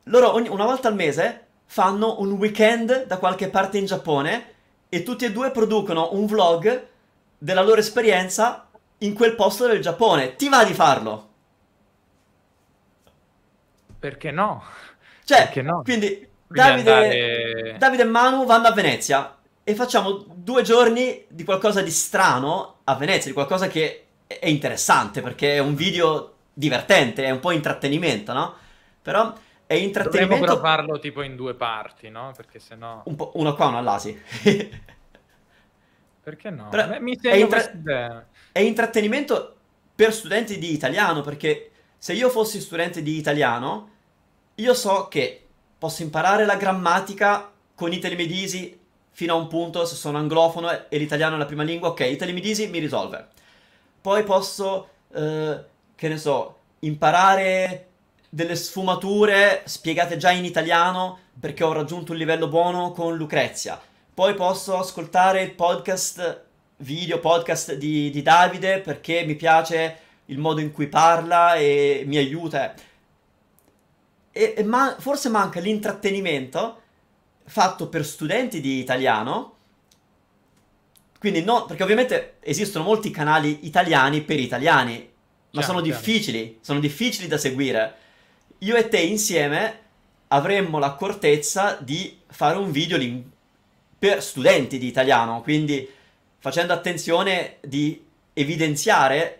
S2: loro ogni, una volta al mese fanno un weekend da qualche parte in Giappone e tutti e due producono un vlog della loro esperienza in quel posto del Giappone. Ti va di farlo? Perché no? Cioè, Perché no? quindi Davide, andare... Davide, e Manu vanno a Venezia e facciamo due giorni di qualcosa di strano a Venezia, di qualcosa che è interessante perché è un video divertente, è un po' intrattenimento, no? Però è intrattenimento... Dovremmo però
S1: farlo tipo in
S2: due parti, no?
S1: Perché sennò...
S2: Un po', una qua, uno là, sì.
S1: perché no? Però Beh, mi è,
S2: intra- è intrattenimento per studenti di italiano, perché se io fossi studente di italiano, io so che posso imparare la grammatica con i telemedisi fino a un punto, se sono anglofono e l'italiano è la prima lingua, ok, i telemedisi mi risolve poi posso, eh, che ne so, imparare delle sfumature spiegate già in italiano perché ho raggiunto un livello buono con Lucrezia. Poi posso ascoltare il podcast, video podcast di, di Davide perché mi piace il modo in cui parla e mi aiuta. E, e ma- forse manca l'intrattenimento fatto per studenti di italiano quindi no, perché ovviamente esistono molti canali italiani per italiani, ma certo, sono difficili, sono difficili da seguire. Io e te insieme avremmo l'accortezza di fare un video ling- per studenti di italiano, quindi facendo attenzione di evidenziare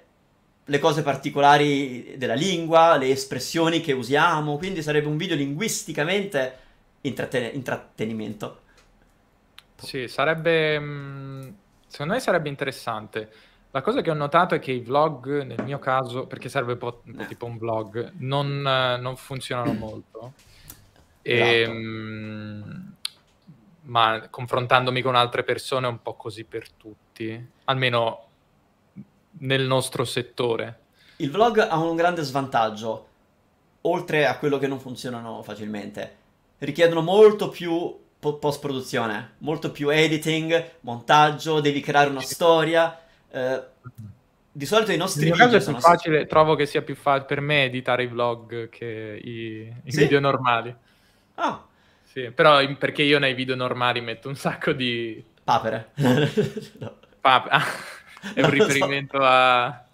S2: le cose particolari della lingua, le espressioni che usiamo, quindi sarebbe un video linguisticamente intratten- intrattenimento.
S1: Sì, sarebbe mm, secondo me sarebbe interessante. La cosa che ho notato è che i vlog, nel mio caso, perché serve po- un po' eh. tipo un vlog, non, non funzionano molto. E, esatto. mh, ehm, ma confrontandomi con altre persone è un po' così per tutti, almeno
S2: nel nostro settore. Il vlog ha un grande svantaggio, oltre a quello che non funzionano facilmente. Richiedono molto più post produzione, molto più editing, montaggio, devi creare una storia. Eh, di solito i nostri Nel video caso è sono più facile, stati...
S1: trovo che sia più facile per me editare i vlog che i, i sì? video normali. Ah. Sì, però in, perché io nei video normali metto un sacco di papere. no. Pape- ah, è non un riferimento so. a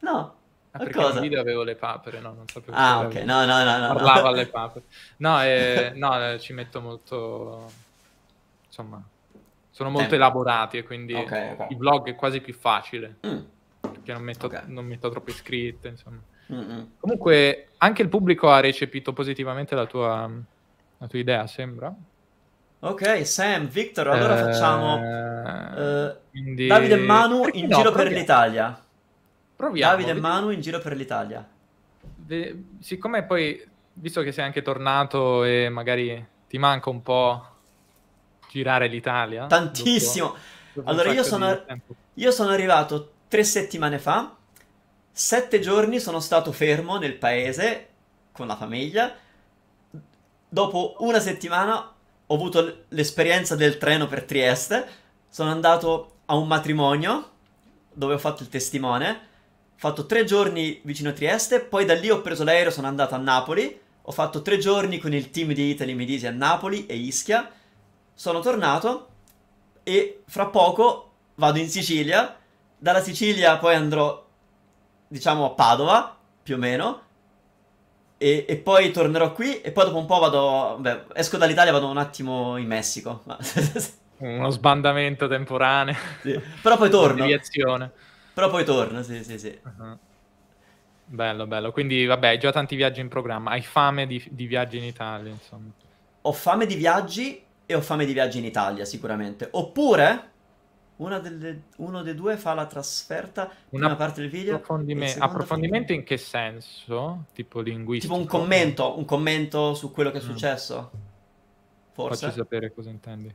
S1: No, Ah, perché cosa? nel video avevo le papere, no, non sapevo. Ah, ok, avevo... no, no, no, no. Parlavo no. alle papere. No, eh, no, eh, ci metto molto... Insomma, sono molto Tempo. Eh. elaborati e quindi okay, okay. il vlog è quasi più facile. Mm. Perché non metto, okay. non metto troppe iscritte, insomma. Mm-mm. Comunque, anche il pubblico ha recepito positivamente la tua, la tua idea, sembra.
S2: Ok, Sam, Victor, allora eh... facciamo... Eh, quindi... Davide e Manu in no, giro perché... per l'Italia. Proviamo. Davide e Manu in giro per l'Italia. De... siccome poi,
S1: visto che sei anche tornato e magari ti manca un po' girare
S2: l'Italia. Tantissimo. Dopo,
S1: dopo allora io sono,
S2: io sono arrivato tre settimane fa, sette giorni sono stato fermo nel paese con la famiglia. Dopo una settimana ho avuto l'esperienza del treno per Trieste, sono andato a un matrimonio dove ho fatto il testimone fatto tre giorni vicino a Trieste, poi da lì ho preso l'aereo, sono andato a Napoli, ho fatto tre giorni con il team di Italy Medici a Napoli e Ischia, sono tornato e fra poco vado in Sicilia, dalla Sicilia poi andrò diciamo a Padova più o meno e, e poi tornerò qui e poi dopo un po' vado, beh, esco dall'Italia e vado un attimo in Messico. Uno sbandamento temporaneo. Sì. Però poi torno. Deviazione.
S1: Però poi torna,
S2: sì, sì, sì. Uh-huh.
S1: Bello, bello. Quindi, vabbè, hai già tanti viaggi in programma. Hai fame
S2: di, di, viaggi in Italia, insomma. Ho fame di viaggi e ho fame di viaggi in Italia, sicuramente. Oppure, una delle, uno dei due fa la trasferta, una prima parte del video. Approfondime- approfondimento
S1: fa... in che senso? Tipo linguistico? Tipo un commento, un commento su quello che è successo. Mm. Forse. Facci sapere cosa intendi.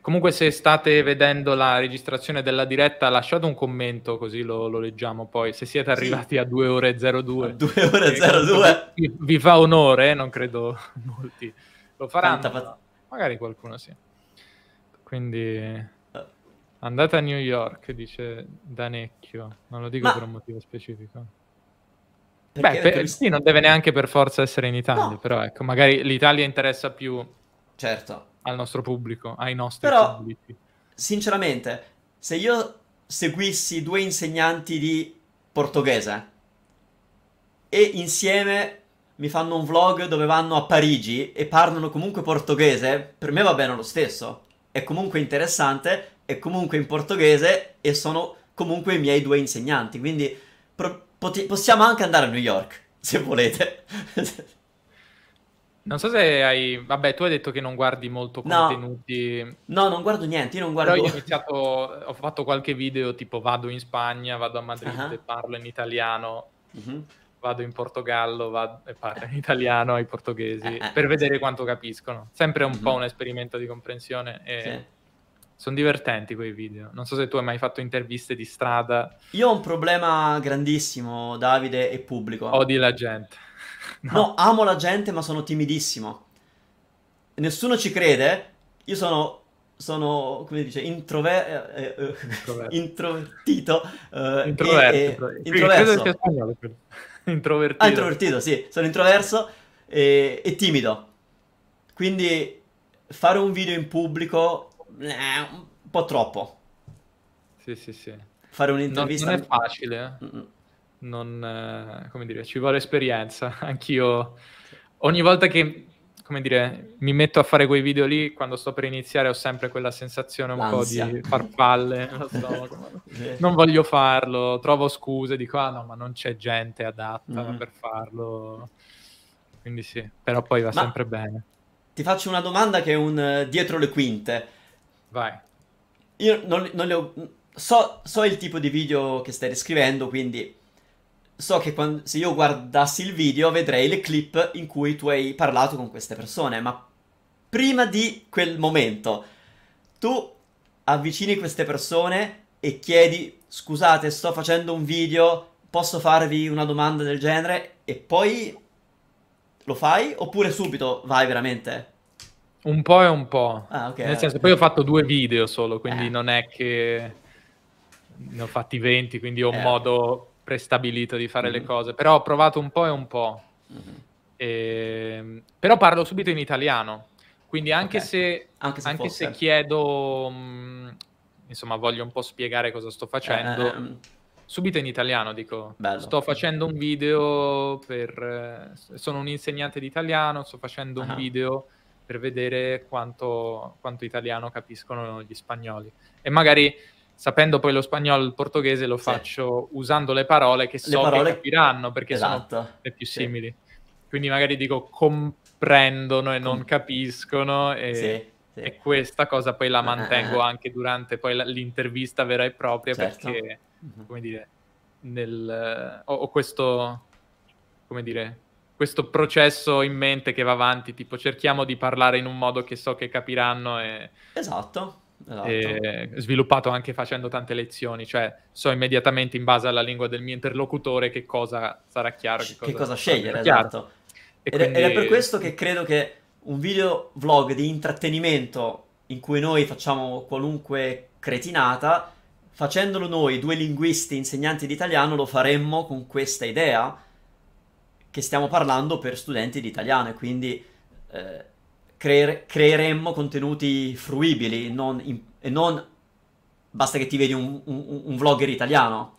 S1: Comunque, se state vedendo la registrazione della diretta, lasciate un commento così lo, lo leggiamo poi. Se siete arrivati sì. a 2 ore 02, a 2 ore 02 vi, vi fa onore, non credo molti lo faranno. Tanta... Magari qualcuno sì. Quindi eh. andate a New York, dice Danecchio. Non lo dico Ma... per un motivo specifico. Perché Beh, per, sì, non deve neanche per forza essere in Italia, no. però ecco, magari l'Italia interessa più. Certo al nostro pubblico, ai nostri Però,
S2: pubblici. Sinceramente, se io seguissi due insegnanti di portoghese e insieme mi fanno un vlog dove vanno a Parigi e parlano comunque portoghese, per me va bene lo stesso. È comunque interessante, è comunque in portoghese e sono comunque i miei due insegnanti, quindi pro- pot- possiamo anche andare a New York, se volete.
S1: Non so se hai. Vabbè, tu hai detto che non guardi molto contenuti.
S2: No, non guardo niente. Io non guardo. Però ho
S1: iniziato. Ho fatto qualche video tipo vado in Spagna, vado a Madrid uh-huh. e parlo in italiano. Uh-huh. Vado in Portogallo vado... e parlo in
S2: italiano ai
S1: portoghesi uh-huh. per vedere quanto capiscono. Sempre un po' mm-hmm. un esperimento di comprensione. E... Sì. Sono divertenti quei video. Non so se tu hai mai fatto interviste di strada. Io ho un problema
S2: grandissimo, Davide, e pubblico. Odi la gente. No. no, amo la gente, ma sono timidissimo. Nessuno ci crede. Io sono sono, come dice, introver- eh, eh, eh introvertito. Eh, introverso. E, e, introverso. Spagnolo, introvertito. Ah, introvertito, sì. Sono introverso e, e, timido. Quindi fare un video in pubblico è eh, un po' troppo. Sì, sì, sì. Fare un'intervista... Non, non è
S1: facile. Mm-mm non, eh, come dire, ci vuole esperienza. Anch'io ogni volta che come dire, mi metto a fare quei video lì, quando sto per iniziare ho sempre quella sensazione un L'ansia. po' di farfalle, non voglio farlo, trovo scuse, dico ah no, ma non c'è gente adatta mm. per farlo, quindi sì, però poi va ma sempre
S2: bene. Ti faccio una domanda che è un uh, dietro le quinte. Vai. Io non, non le ho... So, so il tipo di video che stai riscrivendo, quindi so che quando, se io guardassi il video vedrei le clip in cui tu hai parlato con queste persone, ma prima di quel momento tu avvicini queste persone e chiedi scusate sto facendo un video, posso farvi una domanda del genere e poi lo fai oppure subito vai veramente?
S1: Un po' e un po'. Ah, okay, Nel eh. senso, poi ho fatto due video solo, quindi eh. non è che ne ho fatti 20, quindi ho eh. modo prestabilito di fare mm-hmm. le cose, però ho provato un po' e un po'. Mm-hmm. E... Ehm, però parlo subito in italiano, quindi anche, okay. se, anche, se, anche se, chiedo, mh, mm, insomma voglio un po' spiegare cosa sto eh, facendo, eh, ehm, subito in italiano dico, Bello. sto facendo un video per... Eh, sono un insegnante di italiano, sto facendo uh-huh. un ah. video per vedere quanto, quanto italiano capiscono gli spagnoli. E magari sapendo poi lo spagnolo e il portoghese lo sì. faccio usando le parole che so le parole... che capiranno perché esatto. sono le più simili. Sì. Quindi magari dico comprendono e non capiscono e, sì, e questa cosa poi la eh, eh, mantengo eh. anche durante l'intervista vera e propria certo. perché, mhm. come dire, nel, ho, ho questo, come dire, questo processo in mente che va avanti, tipo cerchiamo di parlare in un modo che so che capiranno e... Esatto. Esatto. E, ehm, sviluppato anche facendo tante lezioni, cioè so immediatamente in base alla lingua del mio interlocutore che cosa sarà chiaro. Che cosa, che cosa scegliere, esatto.
S2: Ed, quindi... ed, è per questo che credo che un video vlog di intrattenimento in cui noi facciamo qualunque cretinata, facendolo noi, due linguisti insegnanti di italiano, lo faremmo con questa idea che stiamo parlando per studenti di italiano e quindi... Eh, creer- creeremmo contenuti fruibili non in- e non basta che ti vedi un, un, un vlogger italiano.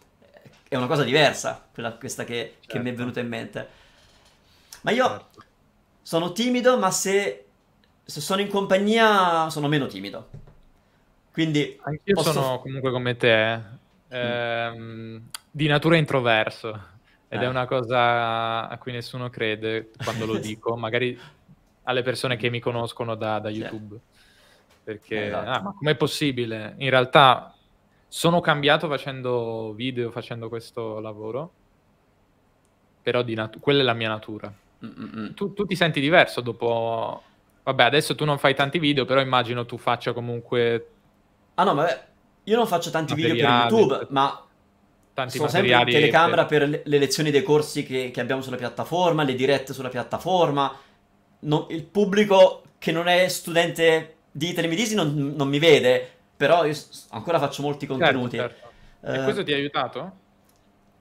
S2: È una cosa diversa quella, questa che, certo. che mi è certo. venuta in mente. Ma io certo. sono timido, ma se, se, sono in compagnia sono meno timido. Quindi... Anch'io posso... sono
S1: comunque come te, mm. ehm, di natura introverso. Ed eh. è una cosa a cui nessuno crede quando lo dico, magari alle persone che mm. mi conoscono da, da YouTube. Sì. Perché, esatto. ah, ma com'è possibile? In realtà sono cambiato facendo video, facendo questo lavoro, però nat- quella è la mia natura. Mm, mm, tu, tu, ti senti diverso dopo... Vabbè, adesso tu non fai tanti video, però immagino tu faccia comunque...
S2: Ah no, vabbè, io non faccio tanti video per YouTube, per... ma tanti sono sempre in telecamera per... per... le lezioni dei corsi che, che abbiamo sulla piattaforma, le dirette sulla piattaforma, non, il pubblico che non è studente di telemedicina non, non, mi vede, però io ancora faccio molti certo, contenuti. Certo, certo. Eh, questo
S1: ti ha aiutato?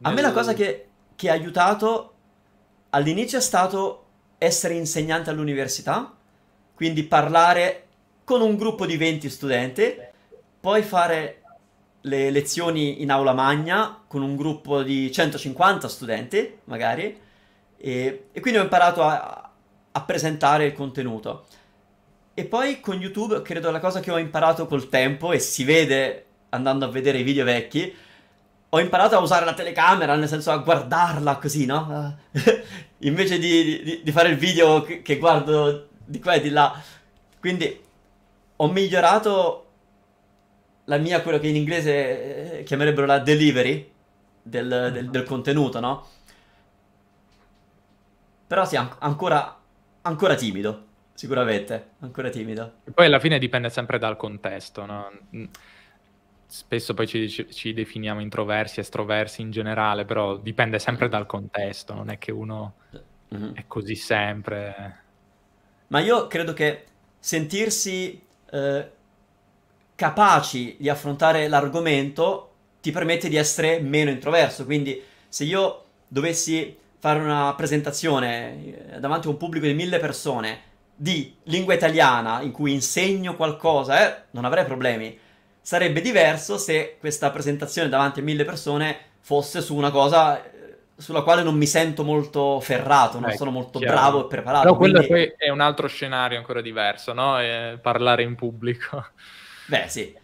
S2: A me la cosa che, che ha aiutato all'inizio è stato essere insegnante all'università, quindi parlare con un gruppo di 20 studenti, poi fare le lezioni in aula magna con un gruppo di 150 studenti, magari, e, e quindi ho imparato a, a presentare il contenuto. E poi con YouTube, credo la cosa che ho imparato col tempo, e si vede andando a vedere i video vecchi, ho imparato a usare la telecamera, nel senso a guardarla così, no? Invece di, di, di, fare il video che guardo di qua e di là. Quindi ho migliorato la mia, quello che in inglese eh, chiamerebbero la delivery del, del, del contenuto, no? Però sì, an- ancora ancora timido, sicuramente, ancora timido.
S1: E poi alla fine dipende sempre dal contesto, no? Mm, spesso poi ci, ci, definiamo introversi, estroversi in generale, però dipende sempre dal contesto, non è che uno mm-hmm. è così sempre.
S2: Ma io credo che sentirsi eh, capaci di affrontare l'argomento ti permette di essere meno introverso, quindi se io dovessi fare una presentazione eh, davanti a un pubblico di mille persone di lingua italiana in cui insegno qualcosa, eh, non avrei problemi. Sarebbe diverso se questa presentazione davanti a mille persone fosse su una cosa eh, sulla quale non mi sento molto ferrato, non eh, sono molto chiaro. bravo e preparato. Però quello quindi...
S1: è un altro scenario ancora diverso, no? È eh, parlare in pubblico. Beh, sì.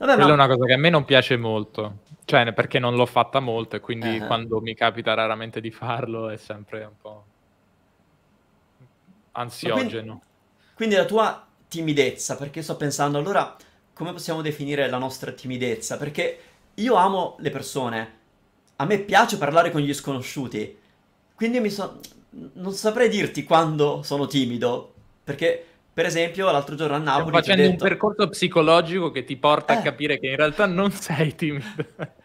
S1: Vabbè, Quella ma... è una cosa che a me non piace molto, cioè perché non l'ho fatta molto e quindi uh-huh. quando mi capita raramente di farlo è sempre un po'
S2: ansiogeno. Quindi, quindi, la tua timidezza, perché sto pensando allora come possiamo definire la nostra timidezza? Perché io amo le persone, a me piace parlare con gli sconosciuti, quindi mi so... non saprei dirti quando sono timido, perché per esempio, l'altro giorno a Napoli. Stiamo facendo detto... un percorso psicologico che ti porta eh. a capire che in realtà non sei timido.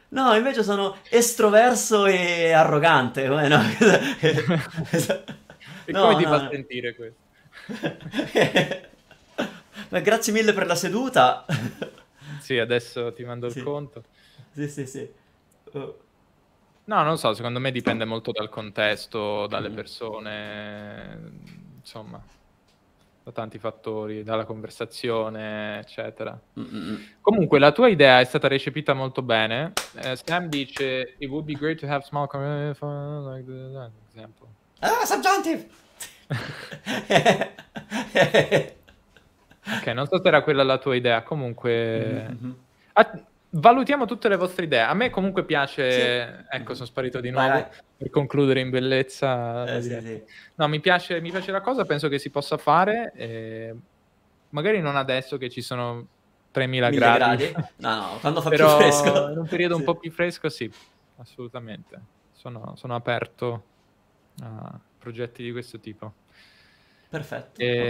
S2: No, invece sono estroverso e arrogante. Come no? e no, ti no, fa sentire
S1: questo?
S2: Ma grazie mille per la seduta.
S1: sì, adesso ti mando sì. il conto.
S2: Sì, sì, sì. Uh.
S1: No, non so, secondo me dipende molto dal contesto, dalle mm-hmm. persone, insomma da tanti fattori, dalla conversazione, eccetera. Mm-mm. Comunque, la tua idea è stata recepita molto bene. Eh, Sam dice: It would be great to have small community eh, like example. Eh, eh,
S2: ah, subjunctive!
S1: ok, non so se era quella la tua idea. Comunque, mm-hmm. At- valutiamo tutte le vostre idee. A me comunque piace. Sì. Ecco, sono sparito di nuovo Vai. per concludere in bellezza. Eh, sì, sì. No, mi piace, mi piace, la cosa, penso che si possa fare. Eh, magari non adesso che ci sono 3000 gradi. gradi. No, no, quando fa Però più fresco. In un periodo un po' più fresco, sì, assolutamente. Sono, sono aperto a progetti di questo tipo. Perfetto. E,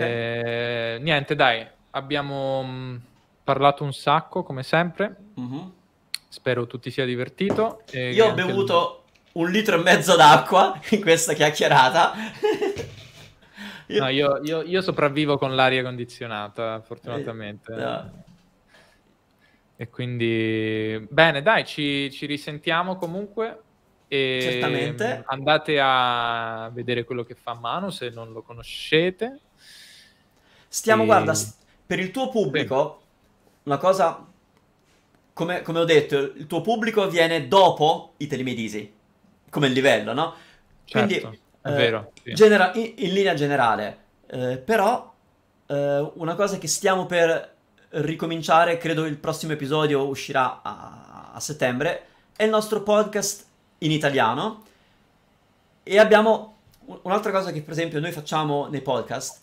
S1: okay. Niente, dai, abbiamo mm, parlato un sacco, come sempre. Mm-hmm. Spero tu ti sia divertito. Io ho bevuto lui... un litro e mezzo d'acqua in questa chiacchierata. io... No, io, io, io, sopravvivo con l'aria condizionata, fortunatamente. Eh, no. E quindi, bene, dai, ci, ci risentiamo comunque. E Certamente. Andate a vedere quello che fa Mano se non lo
S2: conoscete. Stiamo, e... guarda, per il tuo pubblico, una cosa, come, come ho detto, il tuo pubblico viene dopo i telemedisi, come livello, no? Quindi, certo, è eh, vero. Sì. Genera- in, in, linea generale, eh, però eh, una cosa che stiamo per ricominciare, credo il prossimo episodio uscirà a, a settembre, è il nostro podcast in italiano e abbiamo un'altra cosa che per esempio noi facciamo nei podcast,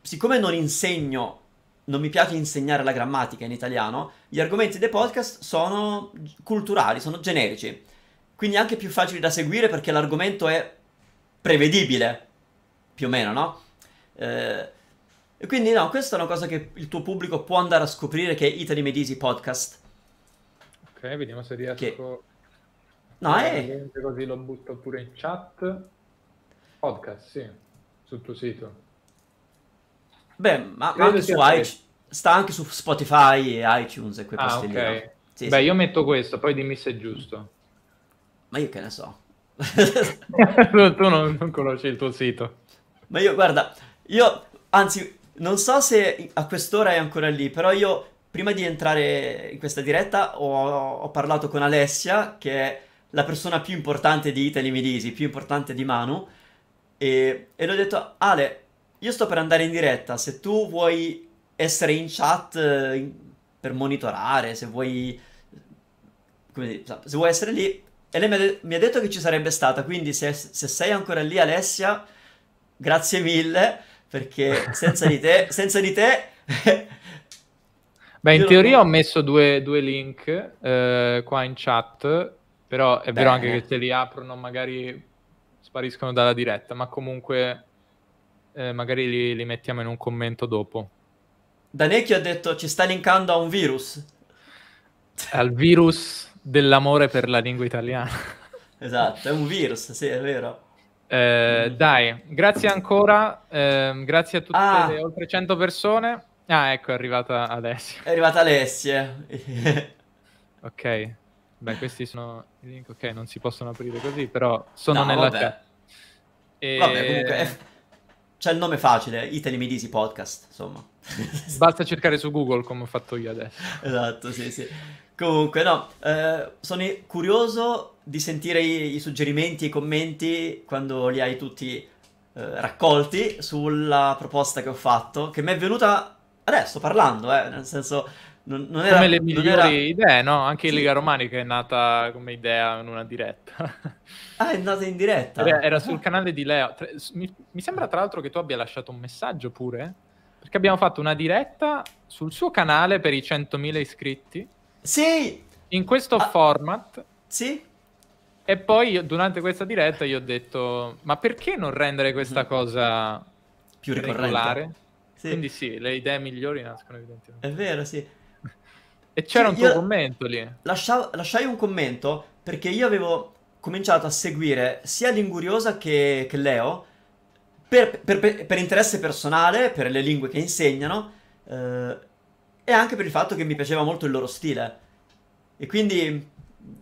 S2: siccome non insegno non mi piace insegnare la grammatica in italiano, gli argomenti dei podcast sono culturali, sono generici. Quindi anche più facili da seguire perché l'argomento è prevedibile, più o meno, no? Eh, quindi no, questa è una cosa che il tuo pubblico può andare a scoprire che è Italy Made Easy Podcast. Ok, vediamo se riesco... Che... No, è...
S1: Eh. Così lo butto pure in chat. Podcast, sì, sul tuo sito.
S2: Beh, ma Credo anche su iTunes, sta anche su Spotify e iTunes e quei ah, posti okay. lì. Sì, Beh, sì. io metto questo, poi dimmi se è giusto. Ma io che ne so. tu non, non conosci il tuo sito. Ma io, guarda, io, anzi, non so se a quest'ora è ancora lì, però io prima di entrare in questa diretta ho, ho, parlato con Alessia, che è la persona più importante di Italy Midisi, più importante di Manu, e, e le ho detto, Ale, io sto per andare in diretta, se tu vuoi essere in chat eh, per monitorare, se vuoi... come Dire, se vuoi essere lì... E lei mi ha, detto che ci sarebbe stata, quindi se, se sei ancora lì Alessia, grazie mille, perché senza di te... senza di te... Beh, in teoria ho
S1: messo due, due link eh, qua in chat, però è Beh. vero anche che se li aprono magari spariscono dalla diretta, ma comunque eh, magari li, li, mettiamo in un commento dopo. Danecchio
S2: ha detto ci sta linkando a un
S1: virus. Al virus dell'amore per la lingua italiana.
S2: Esatto, è un virus, sì, è vero.
S1: Eh, dai, grazie ancora, eh, grazie a tutte ah. le oltre 100 persone. Ah, ecco, è arrivata Alessia. È arrivata Alessia. ok, beh, questi
S2: sono i link, ok, non si possono aprire così, però sono no, nella vabbè. chat. E... Vabbè, comunque... Eh, c'è il nome facile, Italy Midisi Podcast, insomma. Basta cercare su Google come ho fatto io adesso. Esatto, sì, sì. Comunque, no, eh, sono curioso di sentire i, i suggerimenti i commenti quando li hai tutti eh, raccolti sulla proposta che ho fatto, che mi è venuta adesso parlando, eh, nel senso non, non era, come le migliori era...
S1: idee, no? Anche sì. Lega Romanica è nata come idea in una diretta.
S2: Ah, è nata in diretta? Era,
S1: era ah. sul canale di Leo. Mi, mi, sembra tra l'altro che tu abbia lasciato un messaggio pure, perché abbiamo fatto una diretta sul suo canale per i 100.000 iscritti. Sì! In questo ah. format. Sì? E poi io, durante questa diretta io ho detto, ma perché non rendere questa mm. cosa più regolare? Sì. Quindi sì, le idee migliori nascono
S2: evidentemente. È vero, sì. E c'era sì, un tuo commento lì. Lascia... lasciai un commento perché io avevo cominciato a seguire sia l'Inguriosa che, che Leo per, per, per, per, interesse personale, per le lingue che insegnano eh, e anche per il fatto che mi piaceva molto il loro stile. E quindi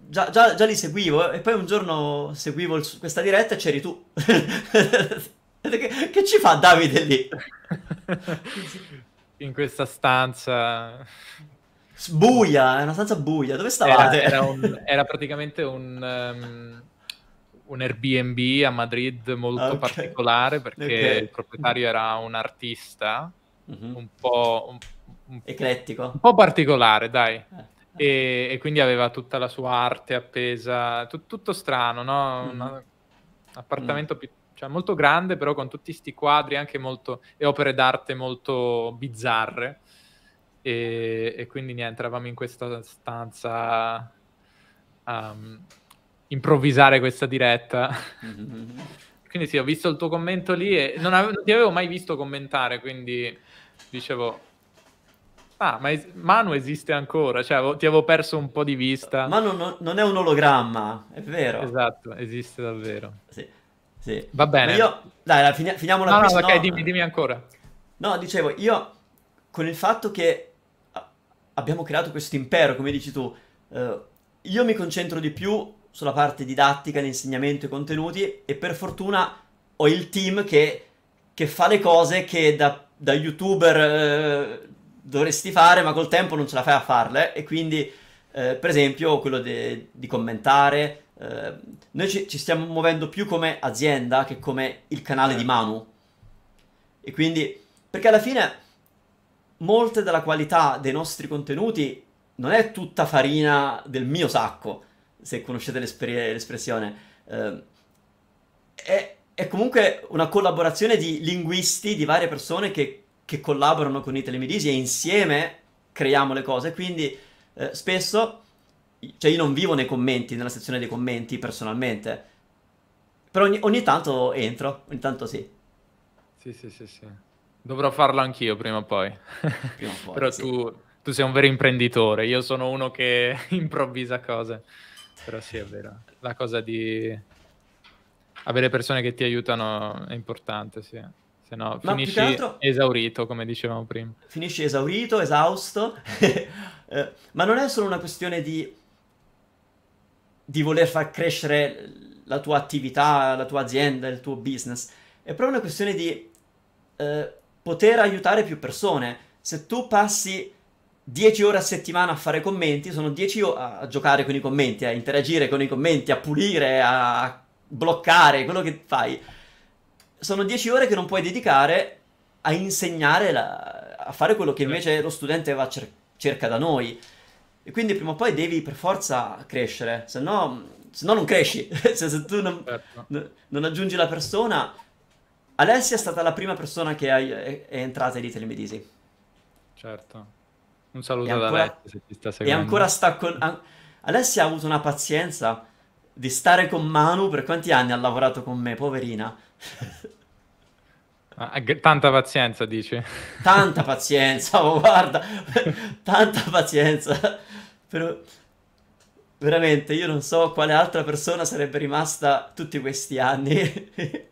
S2: già, già, già li seguivo e poi un giorno seguivo il, questa diretta e c'eri tu. che, che ci fa Davide lì?
S1: In questa stanza
S2: Buia, è una stanza buia. Dove stavate? Era, era, un, era
S1: praticamente un, um, un, Airbnb a Madrid molto okay. particolare perché okay. il proprietario era un artista mm-hmm. un po'... Un, un, Eclettico. Un po' particolare, dai. Eh, eh. E, e, quindi aveva tutta la sua arte appesa, tu, tutto strano, no? Mm. Un mhm. appartamento mm. più, cioè, molto grande, però con tutti questi quadri anche molto, e opere d'arte molto bizzarre. E, e quindi niente, eravamo in questa stanza a um, improvvisare questa diretta. Mm-hmm. quindi sì, ho visto il tuo commento lì e non, avevo, non ti avevo mai visto commentare, quindi dicevo... Ah, ma es- Manu esiste ancora, cioè ti avevo perso un po' di vista. Manu no, non è un
S2: ologramma, è vero. Esatto, esiste davvero. Sì, sì. Va bene. Ma io... Dai, la, fini- finiamola no, qui. No, ok, no, dimmi, dimmi ancora. No, dicevo, io con il fatto che abbiamo creato questo impero, come dici tu. Eh, io mi concentro di più sulla parte didattica, l'insegnamento e i contenuti e per fortuna ho il team che, che fa le cose che da, da youtuber eh, dovresti fare ma col tempo non ce la fai a farle e quindi eh, per esempio quello de, di commentare eh, noi ci, ci, stiamo muovendo più come azienda che come il canale di eh. Manu e quindi perché alla fine molte della qualità dei nostri contenuti non è tutta farina del mio sacco, se conoscete l'espre- l'espressione. Eh, è, è, comunque una collaborazione di linguisti, di varie persone che, che collaborano con i telemedici e insieme creiamo le cose. Quindi eh, spesso, cioè io non vivo nei commenti, nella sezione dei commenti personalmente, però ogni, ogni tanto entro, ogni tanto sì. Sì, sì, sì, sì.
S1: Dovrò farlo anch'io prima o poi. Prima poi Però sì. tu, tu, sei un vero imprenditore, io sono uno che improvvisa cose. Però sì, è vero. La cosa di avere persone che ti aiutano è importante, sì. Se no Ma finisci altro... esaurito, come dicevamo prima. Finisci esaurito,
S2: esausto. Eh, ma non è solo una questione di... di voler far crescere la tua attività, la tua azienda, il tuo business. È proprio una questione di... Eh, poter aiutare più persone. Se tu passi 10 ore a settimana a fare commenti, sono 10 ore a giocare con i commenti, a interagire con i commenti, a pulire, a bloccare, quello che fai. Sono 10 ore che non puoi dedicare a insegnare, la, a fare quello che invece lo studente cer- cerca da noi. E quindi prima o poi devi per forza crescere, se no, se no non cresci. se, se, tu non, certo. non aggiungi la persona, Alessia è stata la prima persona che è, è entrata in Italy Medisi. Certo. Un saluto ad Alessia se ti sta seguendo. E ancora sta con... An... Alessia ha avuto una pazienza di stare con Manu per quanti anni ha lavorato con me, poverina. Tanta pazienza, dici? Tanta pazienza, oh, guarda, tanta pazienza. Però veramente io non so quale altra persona sarebbe rimasta tutti questi anni.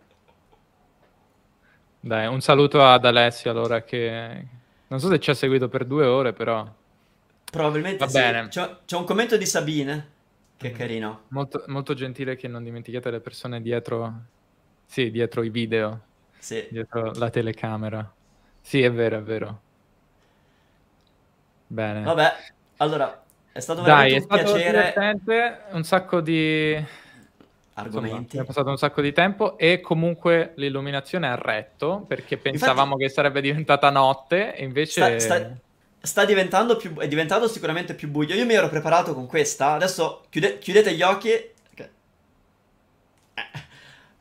S1: Dai, un saluto ad Alessio allora che non so se ci ha seguito per due ore però.
S2: Probabilmente Va sì. bene. C'è, c'è un commento di Sabine, che mm.
S1: carino. Molto, molto, gentile che non dimentichiate le persone dietro, sì, dietro i video, sì. dietro la telecamera. Sì, è vero, è vero. Bene. Vabbè,
S2: allora, è stato veramente Dai, un piacere. Un
S1: sacco di argomenti. Insomma, è passato un sacco di tempo e comunque l'illuminazione ha retto perché pensavamo Infatti, che sarebbe diventata notte e invece... Sta, sta,
S2: sta diventando più, è diventato sicuramente più buio. Io mi ero preparato con questa, adesso chiude, chiudete gli occhi. Okay. Eh.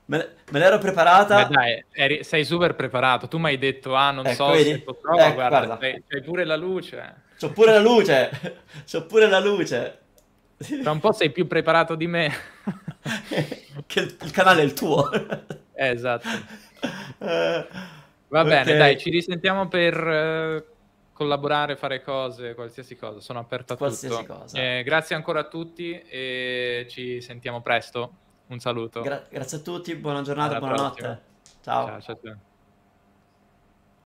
S2: Me, l'ero preparata. Beh,
S1: dai, eri, sei super preparato. Tu mi hai detto, ah, non ecco, so vedi? se lo eh, guarda, guarda. C'hai, c'hai pure la luce. C'ho pure la luce, c'ho pure la luce. Tra un po' sei più preparato di me. che il, canale è il tuo. Eh, esatto. Eh, Va okay. bene, dai, ci risentiamo per eh, collaborare, fare cose, qualsiasi cosa. Sono aperto a qualsiasi tutto. Cosa. Eh, grazie ancora a tutti e ci sentiamo presto. Un saluto. Gra- grazie a
S2: tutti, buona giornata, Alla buonanotte. Prossima. Ciao. ciao,
S1: ciao, ciao.